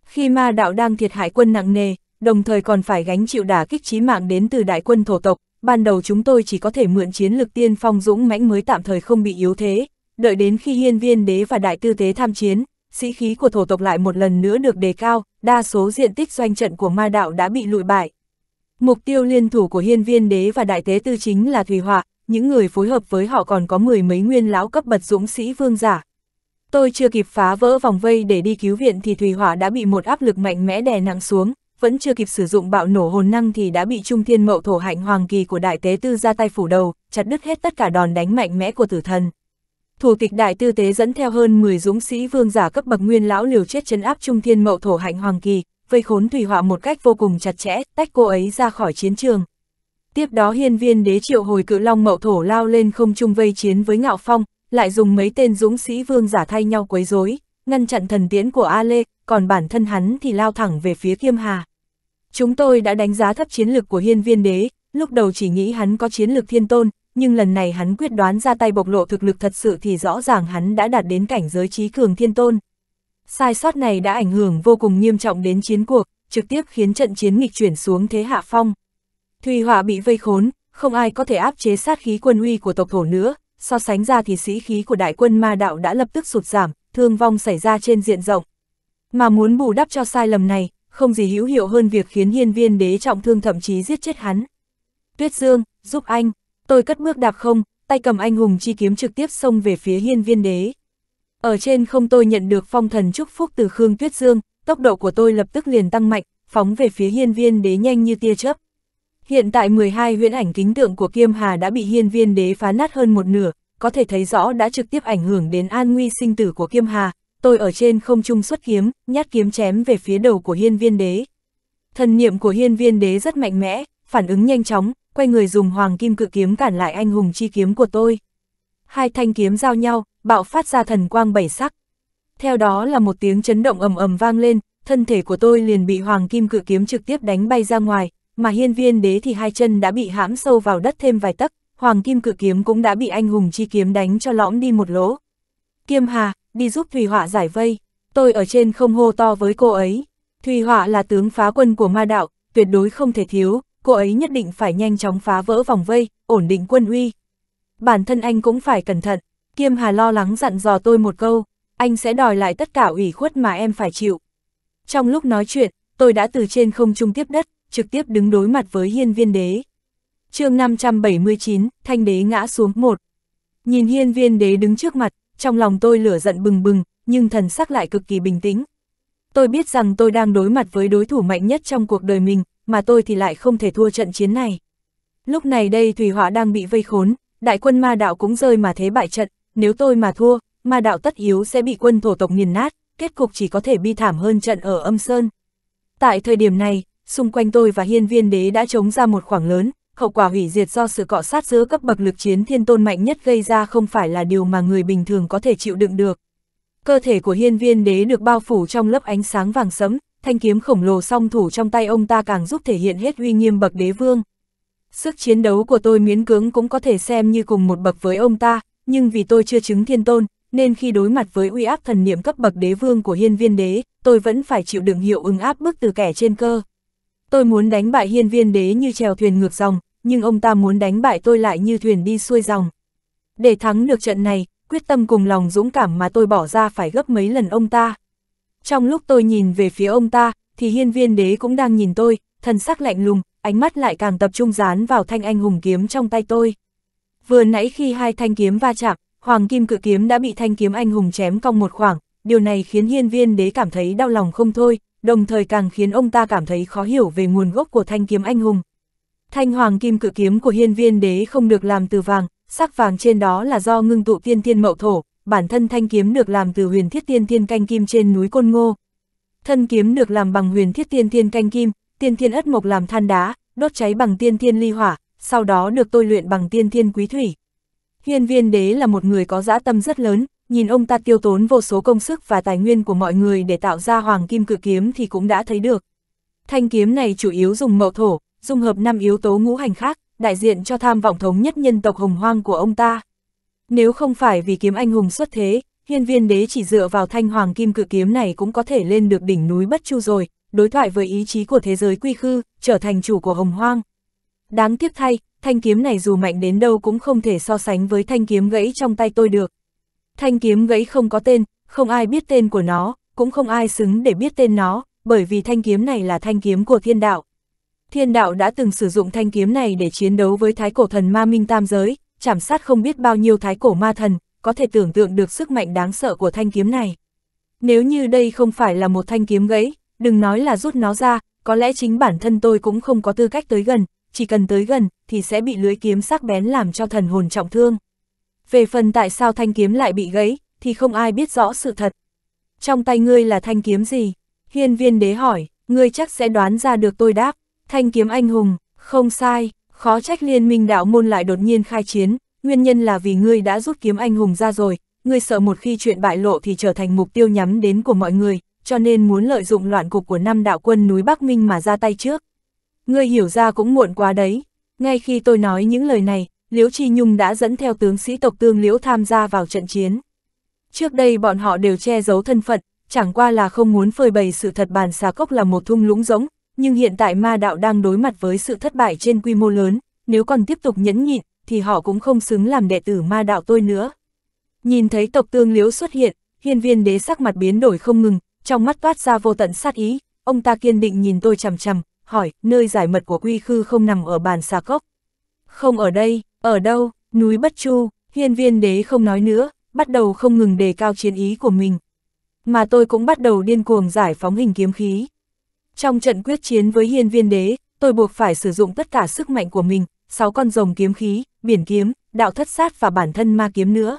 Khi ma đạo đang thiệt hại quân nặng nề, đồng thời còn phải gánh chịu đả kích chí mạng đến từ đại quân thổ tộc, ban đầu chúng tôi chỉ có thể mượn chiến lực tiên phong dũng mãnh mới tạm thời không bị yếu thế, đợi đến khi hiên viên đế và đại tư tế tham chiến, sĩ khí của thổ tộc lại một lần nữa được đề cao, đa số diện tích doanh trận của ma đạo đã bị lụi bại. Mục tiêu liên thủ của hiên viên đế và đại tế tư chính là Thủy Họa, những người phối hợp với họ còn có mười mấy nguyên lão cấp bậc dũng sĩ vương giả. Tôi chưa kịp phá vỡ vòng vây để đi cứu viện thì Thùy Hỏa đã bị một áp lực mạnh mẽ đè nặng xuống, vẫn chưa kịp sử dụng bạo nổ hồn năng thì đã bị Trung Thiên Mậu thổ hạnh hoàng kỳ của Đại Tế Tư ra tay phủ đầu, chặt đứt hết tất cả đòn đánh mạnh mẽ của tử thần. Thủ tịch Đại Tư Tế dẫn theo hơn 10 dũng sĩ vương giả cấp bậc nguyên lão liều chết chấn áp Trung Thiên Mậu thổ hạnh hoàng kỳ, vây khốn Thùy Hỏa một cách vô cùng chặt chẽ, tách cô ấy ra khỏi chiến trường. Tiếp đó hiên viên đế triệu hồi cự long mậu thổ lao lên không trung vây chiến với ngạo phong, lại dùng mấy tên dũng sĩ vương giả thay nhau quấy rối ngăn chặn thần tiễn của A Lê, còn bản thân hắn thì lao thẳng về phía Thiêm Hà. Chúng tôi đã đánh giá thấp chiến lược của hiên viên đế, lúc đầu chỉ nghĩ hắn có chiến lược thiên tôn, nhưng lần này hắn quyết đoán ra tay bộc lộ thực lực thật sự thì rõ ràng hắn đã đạt đến cảnh giới trí cường thiên tôn. Sai sót này đã ảnh hưởng vô cùng nghiêm trọng đến chiến cuộc, trực tiếp khiến trận chiến nghịch chuyển xuống thế hạ phong. Thùy họa bị vây khốn, không ai có thể áp chế sát khí quân uy của tộc thổ nữa, so sánh ra thì sĩ khí của đại quân ma đạo đã lập tức sụt giảm, thương vong xảy ra trên diện rộng. Mà muốn bù đắp cho sai lầm này, không gì hữu hiệu hơn việc khiến hiên viên đế trọng thương thậm chí giết chết hắn. Tuyết Dương, giúp anh, tôi cất bước đạp không, tay cầm anh hùng chi kiếm trực tiếp xông về phía hiên viên đế. Ở trên không tôi nhận được phong thần chúc phúc từ Khương Tuyết Dương, tốc độ của tôi lập tức liền tăng mạnh, phóng về phía hiên viên đế nhanh như tia chớp. Hiện tại 12 huyễn ảnh kính tượng của Kiêm Hà đã bị hiên viên đế phá nát hơn một nửa, có thể thấy rõ đã trực tiếp ảnh hưởng đến an nguy sinh tử của Kiêm Hà, tôi ở trên không trung xuất kiếm, nhát kiếm chém về phía đầu của hiên viên đế. Thần niệm của hiên viên đế rất mạnh mẽ, phản ứng nhanh chóng, quay người dùng hoàng kim cự kiếm cản lại anh hùng chi kiếm của tôi. Hai thanh kiếm giao nhau, bạo phát ra thần quang bảy sắc. Theo đó là một tiếng chấn động ầm ầm vang lên, thân thể của tôi liền bị hoàng kim cự kiếm trực tiếp đánh bay ra ngoài, mà hiên viên đế thì hai chân đã bị hãm sâu vào đất thêm vài tấc, hoàng kim cự kiếm cũng đã bị anh hùng chi kiếm đánh cho lõm đi một lỗ. Kiêm Hà, đi giúp Thùy Họa giải vây, tôi ở trên không hô to với cô ấy. Thùy Họa là tướng phá quân của ma đạo, tuyệt đối không thể thiếu, cô ấy nhất định phải nhanh chóng phá vỡ vòng vây, ổn định quân uy. Bản thân anh cũng phải cẩn thận, Kiêm Hà lo lắng dặn dò tôi một câu, anh sẽ đòi lại tất cả ủy khuất mà em phải chịu. Trong lúc nói chuyện, tôi đã từ trên không trung tiếp đất, trực tiếp đứng đối mặt với hiên viên đế. chương 579, thanh đế ngã xuống một. Nhìn hiên viên đế đứng trước mặt, trong lòng tôi lửa giận bừng bừng, nhưng thần sắc lại cực kỳ bình tĩnh. Tôi biết rằng tôi đang đối mặt với đối thủ mạnh nhất trong cuộc đời mình, mà tôi thì lại không thể thua trận chiến này. Lúc này đây Thủy Họa đang bị vây khốn, đại quân ma đạo cũng rơi mà thế bại trận, nếu tôi mà thua, ma đạo tất yếu sẽ bị quân thổ tộc nghiền nát, kết cục chỉ có thể bi thảm hơn trận ở âm sơn. Tại thời điểm này, xung quanh tôi và hiên viên đế đã chống ra một khoảng lớn, hậu quả hủy diệt do sự cọ sát giữa cấp bậc lực chiến thiên tôn mạnh nhất gây ra không phải là điều mà người bình thường có thể chịu đựng được. Cơ thể của hiên viên đế được bao phủ trong lớp ánh sáng vàng sẫm, thanh kiếm khổng lồ song thủ trong tay ông ta càng giúp thể hiện hết uy nghiêm bậc đế vương. Sức chiến đấu của tôi miễn cưỡng cũng có thể xem như cùng một bậc với ông ta, nhưng vì tôi chưa chứng thiên tôn, nên khi đối mặt với uy áp thần niệm cấp bậc đế vương của hiên viên đế, tôi vẫn phải chịu đựng hiệu ứng áp bức từ kẻ trên cơ. Tôi muốn đánh bại hiên viên đế như trèo thuyền ngược dòng, nhưng ông ta muốn đánh bại tôi lại như thuyền đi xuôi dòng. Để thắng được trận này, quyết tâm cùng lòng dũng cảm mà tôi bỏ ra phải gấp mấy lần ông ta. Trong lúc tôi nhìn về phía ông ta, thì hiên viên đế cũng đang nhìn tôi, thần sắc lạnh lùng, ánh mắt lại càng tập trung dán vào thanh anh hùng kiếm trong tay tôi. Vừa nãy khi hai thanh kiếm va chạm, hoàng kim cự kiếm đã bị thanh kiếm anh hùng chém cong một khoảng, điều này khiến hiên viên đế cảm thấy đau lòng không thôi, đồng thời càng khiến ông ta cảm thấy khó hiểu về nguồn gốc của thanh kiếm anh hùng. Thanh hoàng kim cự kiếm của hiên viên đế không được làm từ vàng, sắc vàng trên đó là do ngưng tụ tiên tiên mậu thổ, bản thân thanh kiếm được làm từ huyền thiết tiên tiên canh kim trên núi Côn Ngô. Thân kiếm được làm bằng huyền thiết tiên tiên canh kim, tiên tiên ất mộc làm than đá, đốt cháy bằng tiên tiên ly hỏa, sau đó được tôi luyện bằng tiên tiên quý thủy. Hiên viên đế là một người có dã tâm rất lớn, nhìn ông ta tiêu tốn vô số công sức và tài nguyên của mọi người để tạo ra hoàng kim cự kiếm thì cũng đã thấy được. Thanh kiếm này chủ yếu dùng mậu thổ, dung hợp năm yếu tố ngũ hành khác, đại diện cho tham vọng thống nhất nhân tộc hồng hoang của ông ta. Nếu không phải vì kiếm anh hùng xuất thế, hiên viên đế chỉ dựa vào thanh hoàng kim cự kiếm này cũng có thể lên được đỉnh núi bất chu rồi, đối thoại với ý chí của thế giới quy khư, trở thành chủ của hồng hoang. Đáng tiếc thay, thanh kiếm này dù mạnh đến đâu cũng không thể so sánh với thanh kiếm gãy trong tay tôi được. Thanh kiếm gãy không có tên, không ai biết tên của nó, cũng không ai xứng để biết tên nó, bởi vì thanh kiếm này là thanh kiếm của thiên đạo. Thiên đạo đã từng sử dụng thanh kiếm này để chiến đấu với thái cổ thần ma minh tam giới, chảm sát không biết bao nhiêu thái cổ ma thần, có thể tưởng tượng được sức mạnh đáng sợ của thanh kiếm này. Nếu như đây không phải là một thanh kiếm gãy, đừng nói là rút nó ra, có lẽ chính bản thân tôi cũng không có tư cách tới gần, chỉ cần tới gần thì sẽ bị lưới kiếm sắc bén làm cho thần hồn trọng thương. Về phần tại sao thanh kiếm lại bị gãy, thì không ai biết rõ sự thật. Trong tay ngươi là thanh kiếm gì? Hiên viên đế hỏi, ngươi chắc sẽ đoán ra được tôi đáp. Thanh kiếm anh hùng, không sai, khó trách liên minh đạo môn lại đột nhiên khai chiến, nguyên nhân là vì ngươi đã rút kiếm anh hùng ra rồi, ngươi sợ một khi chuyện bại lộ thì trở thành mục tiêu nhắm đến của mọi người, cho nên muốn lợi dụng loạn cục của năm đạo quân núi Bắc Minh mà ra tay trước. Ngươi hiểu ra cũng muộn quá đấy. Ngay khi tôi nói những lời này, Liễu Chi Nhung đã dẫn theo tướng sĩ tộc tương Liễu tham gia vào trận chiến. Trước đây bọn họ đều che giấu thân phận, chẳng qua là không muốn phơi bày sự thật bàn xà cốc là một thung lũng rỗng, nhưng hiện tại ma đạo đang đối mặt với sự thất bại trên quy mô lớn, nếu còn tiếp tục nhẫn nhịn, thì họ cũng không xứng làm đệ tử ma đạo tôi nữa. Nhìn thấy tộc tương Liễu xuất hiện, hiên viên đế sắc mặt biến đổi không ngừng, trong mắt toát ra vô tận sát ý, ông ta kiên định nhìn tôi chằm chằm, hỏi, nơi giải mật của quy khư không nằm ở bàn xà cốc. Không ở đây, ở đâu, núi Bất Chu, hiên viên đế không nói nữa, bắt đầu không ngừng đề cao chiến ý của mình. Mà tôi cũng bắt đầu điên cuồng giải phóng hình kiếm khí. Trong trận quyết chiến với hiên viên đế, tôi buộc phải sử dụng tất cả sức mạnh của mình, sáu con rồng kiếm khí, biển kiếm, đạo thất sát và bản thân ma kiếm nữa.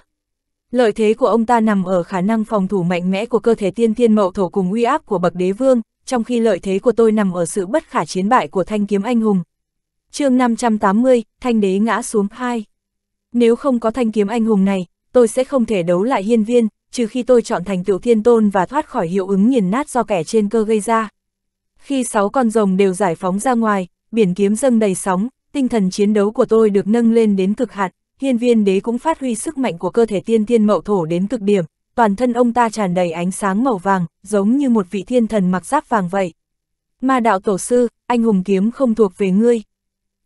Lợi thế của ông ta nằm ở khả năng phòng thủ mạnh mẽ của cơ thể tiên thiên mậu thổ cùng uy áp của bậc đế vương, trong khi lợi thế của tôi nằm ở sự bất khả chiến bại của thanh kiếm anh hùng, chương 580, thanh đế ngã xuống hai. Nếu không có thanh kiếm anh hùng này, tôi sẽ không thể đấu lại hiên viên, trừ khi tôi chọn thành tựu thiên tôn và thoát khỏi hiệu ứng nghiền nát do kẻ trên cơ gây ra. Khi sáu con rồng đều giải phóng ra ngoài, biển kiếm dâng đầy sóng, tinh thần chiến đấu của tôi được nâng lên đến cực hạn, hiên viên đế cũng phát huy sức mạnh của cơ thể tiên thiên mậu thổ đến cực điểm, toàn thân ông ta tràn đầy ánh sáng màu vàng, giống như một vị thiên thần mặc giáp vàng vậy. Ma đạo tổ sư, anh hùng kiếm không thuộc về ngươi,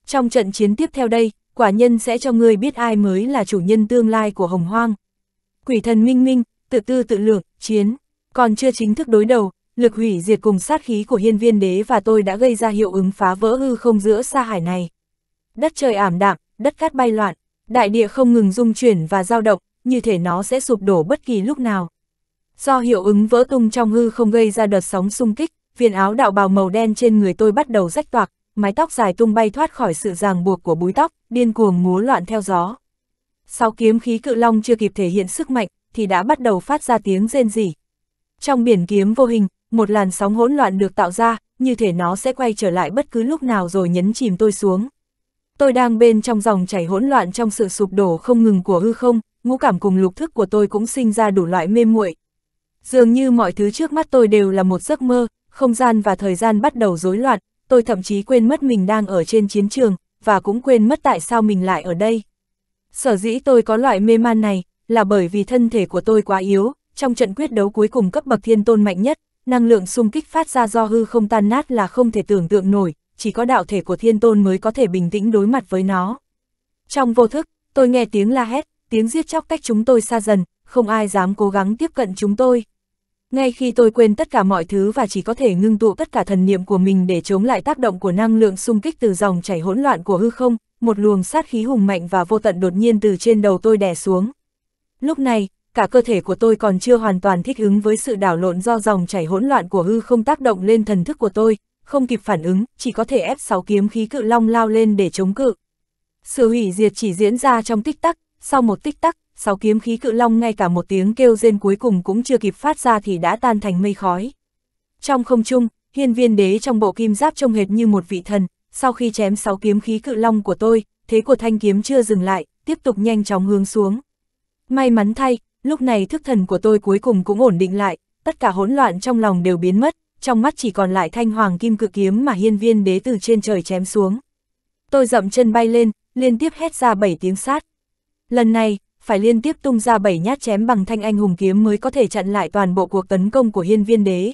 trong trận chiến tiếp theo đây, quả nhân sẽ cho ngươi biết ai mới là chủ nhân tương lai của Hồng Hoang. Quỷ thần minh minh, tự tư tự lượng, chiến, còn chưa chính thức đối đầu, lực hủy diệt cùng sát khí của hiên viên đế và tôi đã gây ra hiệu ứng phá vỡ hư không giữa sa hải này. Đất trời ảm đạm, đất cát bay loạn, đại địa không ngừng rung chuyển và dao động, như thể nó sẽ sụp đổ bất kỳ lúc nào. Do hiệu ứng vỡ tung trong hư không gây ra đợt sóng xung kích, viên áo đạo bào màu đen trên người tôi bắt đầu rách toạc, mái tóc dài tung bay thoát khỏi sự ràng buộc của búi tóc, điên cuồng múa loạn theo gió. Sáu kiếm khí cự long chưa kịp thể hiện sức mạnh, thì đã bắt đầu phát ra tiếng rên rỉ. Trong biển kiếm vô hình, một làn sóng hỗn loạn được tạo ra, như thể nó sẽ quay trở lại bất cứ lúc nào rồi nhấn chìm tôi xuống. Tôi đang bên trong dòng chảy hỗn loạn trong sự sụp đổ không ngừng của hư không, ngũ cảm cùng lục thức của tôi cũng sinh ra đủ loại mê muội. Dường như mọi thứ trước mắt tôi đều là một giấc mơ, không gian và thời gian bắt đầu rối loạn, tôi thậm chí quên mất mình đang ở trên chiến trường, và cũng quên mất tại sao mình lại ở đây. Sở dĩ tôi có loại mê man này, là bởi vì thân thể của tôi quá yếu, trong trận quyết đấu cuối cùng cấp bậc thiên tôn mạnh nhất, năng lượng xung kích phát ra do hư không tan nát là không thể tưởng tượng nổi, chỉ có đạo thể của thiên tôn mới có thể bình tĩnh đối mặt với nó. Trong vô thức, tôi nghe tiếng la hét, tiếng giết chóc cách chúng tôi xa dần, không ai dám cố gắng tiếp cận chúng tôi. Ngay khi tôi quên tất cả mọi thứ và chỉ có thể ngưng tụ tất cả thần niệm của mình để chống lại tác động của năng lượng xung kích từ dòng chảy hỗn loạn của hư không, một luồng sát khí hùng mạnh và vô tận đột nhiên từ trên đầu tôi đè xuống. Lúc này, cả cơ thể của tôi còn chưa hoàn toàn thích ứng với sự đảo lộn do dòng chảy hỗn loạn của hư không tác động lên thần thức của tôi, không kịp phản ứng, chỉ có thể ép sáu kiếm khí cự long lao lên để chống cự. Sự hủy diệt chỉ diễn ra trong tích tắc, sau một tích tắc, sáu kiếm khí cự long ngay cả một tiếng kêu rên cuối cùng cũng chưa kịp phát ra thì đã tan thành mây khói. Trong không trung, hiên viên đế trong bộ kim giáp trông hệt như một vị thần, sau khi chém sáu kiếm khí cự long của tôi, thế của thanh kiếm chưa dừng lại, tiếp tục nhanh chóng hướng xuống. May mắn thay, lúc này thức thần của tôi cuối cùng cũng ổn định lại, tất cả hỗn loạn trong lòng đều biến mất, trong mắt chỉ còn lại thanh hoàng kim cự kiếm mà hiên viên đế từ trên trời chém xuống. Tôi dậm chân bay lên, liên tiếp hét ra bảy tiếng sát. Lần này, phải liên tiếp tung ra bảy nhát chém bằng thanh anh hùng kiếm mới có thể chặn lại toàn bộ cuộc tấn công của hiên viên đế.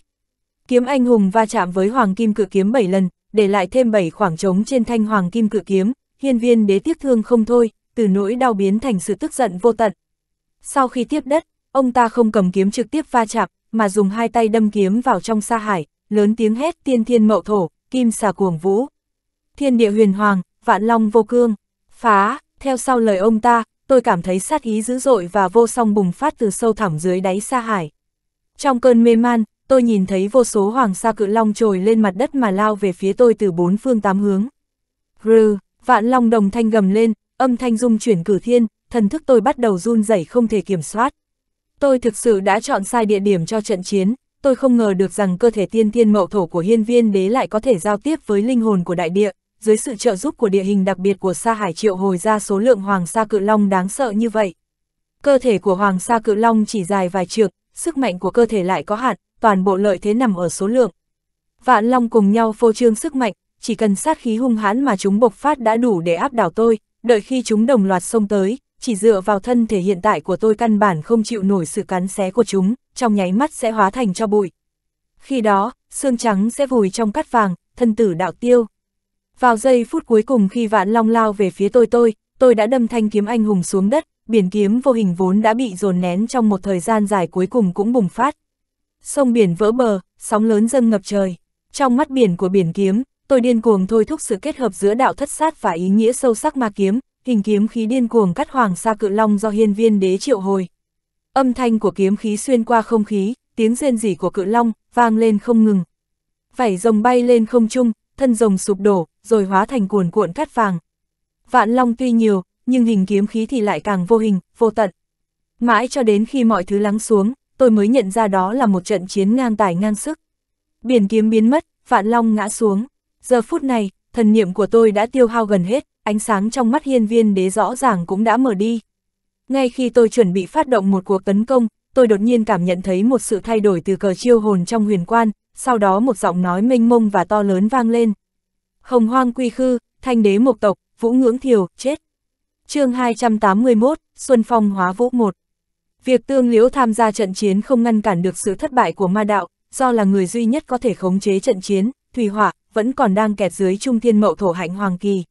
Kiếm anh hùng va chạm với hoàng kim cự kiếm 7 lần, để lại thêm 7 khoảng trống trên thanh hoàng kim cự kiếm, hiên viên đế tiếc thương không thôi, từ nỗi đau biến thành sự tức giận vô tận. Sau khi tiếp đất, ông ta không cầm kiếm trực tiếp va chạm, mà dùng hai tay đâm kiếm vào trong sa hải, lớn tiếng hét tiên thiên mậu thổ, kim xà cuồng vũ. Thiên địa huyền hoàng, vạn long vô cương, phá, theo sau lời ông ta, tôi cảm thấy sát ý dữ dội và vô song bùng phát từ sâu thẳm dưới đáy xa hải. Trong cơn mê man, tôi nhìn thấy vô số hoàng sa cự long trồi lên mặt đất mà lao về phía tôi từ bốn phương tám hướng. Rừ, vạn long đồng thanh gầm lên, âm thanh rung chuyển cử thiên, thần thức tôi bắt đầu run rẩy không thể kiểm soát. Tôi thực sự đã chọn sai địa điểm cho trận chiến, tôi không ngờ được rằng cơ thể tiên thiên mậu thổ của hiên viên đế lại có thể giao tiếp với linh hồn của đại địa, dưới sự trợ giúp của địa hình đặc biệt của Sa Hải triệu hồi ra số lượng Hoàng Sa Cự Long đáng sợ như vậy. Cơ thể của Hoàng Sa Cự Long chỉ dài vài trượng, sức mạnh của cơ thể lại có hạn, toàn bộ lợi thế nằm ở số lượng. Vạn Long cùng nhau phô trương sức mạnh, chỉ cần sát khí hung hãn mà chúng bộc phát đã đủ để áp đảo tôi, đợi khi chúng đồng loạt xông tới, chỉ dựa vào thân thể hiện tại của tôi căn bản không chịu nổi sự cắn xé của chúng, trong nháy mắt sẽ hóa thành cho bụi. Khi đó, xương trắng sẽ vùi trong cát vàng, thân tử đạo tiêu. Vào giây phút cuối cùng khi vạn long lao về phía tôi tôi, tôi đã đâm thanh kiếm anh hùng xuống đất, biển kiếm vô hình vốn đã bị dồn nén trong một thời gian dài cuối cùng cũng bùng phát. Sông biển vỡ bờ, sóng lớn dâng ngập trời. Trong mắt biển của biển kiếm, tôi điên cuồng thôi thúc sự kết hợp giữa đạo thất sát và ý nghĩa sâu sắc ma kiếm, hình kiếm khí điên cuồng cắt hoàng sa cự long do hiên viên đế triệu hồi. Âm thanh của kiếm khí xuyên qua không khí, tiếng rên rỉ của cự long vang lên không ngừng. Vảy rồng bay lên không trung, thân rồng sụp đổ, rồi hóa thành cuồn cuộn cát vàng. Vạn long tuy nhiều, nhưng hình kiếm khí thì lại càng vô hình, vô tận. Mãi cho đến khi mọi thứ lắng xuống, tôi mới nhận ra đó là một trận chiến ngang tài ngang sức. Biển kiếm biến mất, vạn long ngã xuống. Giờ phút này, thần niệm của tôi đã tiêu hao gần hết, ánh sáng trong mắt hiên viên đế rõ ràng cũng đã mở đi. Ngay khi tôi chuẩn bị phát động một cuộc tấn công, tôi đột nhiên cảm nhận thấy một sự thay đổi từ cờ chiêu hồn trong huyền quan, sau đó một giọng nói mênh mông và to lớn vang lên. Hồng hoang quy khư, thanh đế mộc tộc, vũ ngưỡng thiều, chết. chương 281, Xuân Phong hóa vũ 1. Việc tương liễu tham gia trận chiến không ngăn cản được sự thất bại của ma đạo, do là người duy nhất có thể khống chế trận chiến, thủy hỏa, vẫn còn đang kẹt dưới trung thiên mậu thổ hạnh hoàng kỳ.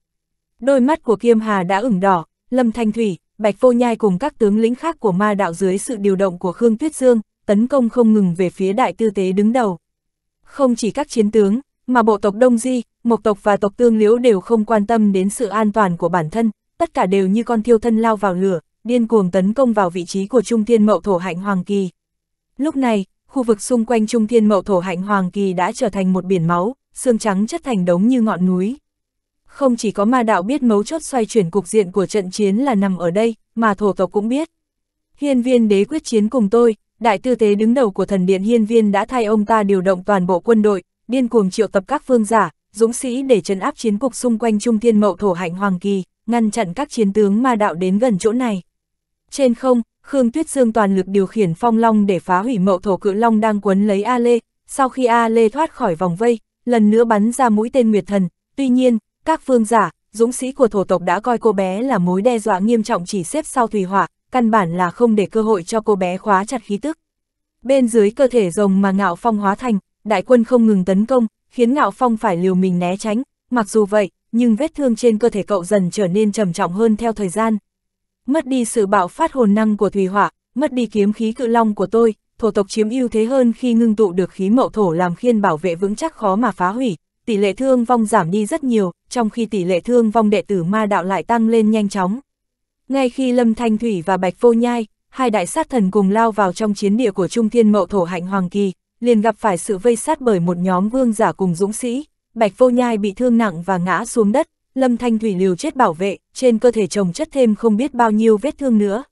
Đôi mắt của Kiêm Hà đã ửng đỏ, Lâm Thanh Thủy, Bạch Vô Nhai cùng các tướng lĩnh khác của ma đạo dưới sự điều động của Khương Tuyết Dương, tấn công không ngừng về phía đại tư tế đứng đầu. Không chỉ các chiến tướng, mà bộ tộc Đông Di, Mộc tộc và tộc Tương Liễu đều không quan tâm đến sự an toàn của bản thân, tất cả đều như con thiêu thân lao vào lửa, điên cuồng tấn công vào vị trí của Trung Thiên Mậu Thổ Hạnh Hoàng Kỳ. Lúc này, khu vực xung quanh Trung Thiên Mậu Thổ Hạnh Hoàng Kỳ đã trở thành một biển máu, xương trắng chất thành đống như ngọn núi. Không chỉ có ma đạo biết mấu chốt xoay chuyển cục diện của trận chiến là nằm ở đây, mà thổ tộc cũng biết. Hiên viên đế quyết chiến cùng tôi, đại tư tế đứng đầu của thần điện hiên viên đã thay ông ta điều động toàn bộ quân đội, điên cuồng triệu tập các phương giả, dũng sĩ để trấn áp chiến cục xung quanh trung thiên mậu thổ hạnh hoàng kỳ, ngăn chặn các chiến tướng ma đạo đến gần chỗ này. Trên không, Khương Tuyết Dương toàn lực điều khiển phong long để phá hủy mậu thổ cự long đang quấn lấy A Lê, sau khi A Lê thoát khỏi vòng vây, lần nữa bắn ra mũi tên Nguyệt Thần, tuy nhiên, các phương giả, dũng sĩ của thổ tộc đã coi cô bé là mối đe dọa nghiêm trọng chỉ xếp sau Thủy Hỏa, căn bản là không để cơ hội cho cô bé khóa chặt khí tức. Bên dưới cơ thể rồng mà Ngạo Phong hóa thành, đại quân không ngừng tấn công, khiến Ngạo Phong phải liều mình né tránh, mặc dù vậy, nhưng vết thương trên cơ thể cậu dần trở nên trầm trọng hơn theo thời gian. Mất đi sự bạo phát hồn năng của Thủy Hỏa, mất đi kiếm khí cự long của tôi, thổ tộc chiếm ưu thế hơn khi ngưng tụ được khí mậu thổ làm khiên bảo vệ vững chắc khó mà phá hủy, tỷ lệ thương vong giảm đi rất nhiều, trong khi tỷ lệ thương vong đệ tử ma đạo lại tăng lên nhanh chóng. Ngay khi Lâm Thanh Thủy và Bạch Vô Nhai, hai đại sát thần cùng lao vào trong chiến địa của Trung Thiên Mậu Thổ Hạnh Hoàng Kỳ, liền gặp phải sự vây sát bởi một nhóm vương giả cùng dũng sĩ, Bạch Vô Nhai bị thương nặng và ngã xuống đất, Lâm Thanh Thủy liều chết bảo vệ, trên cơ thể chồng chất thêm không biết bao nhiêu vết thương nữa.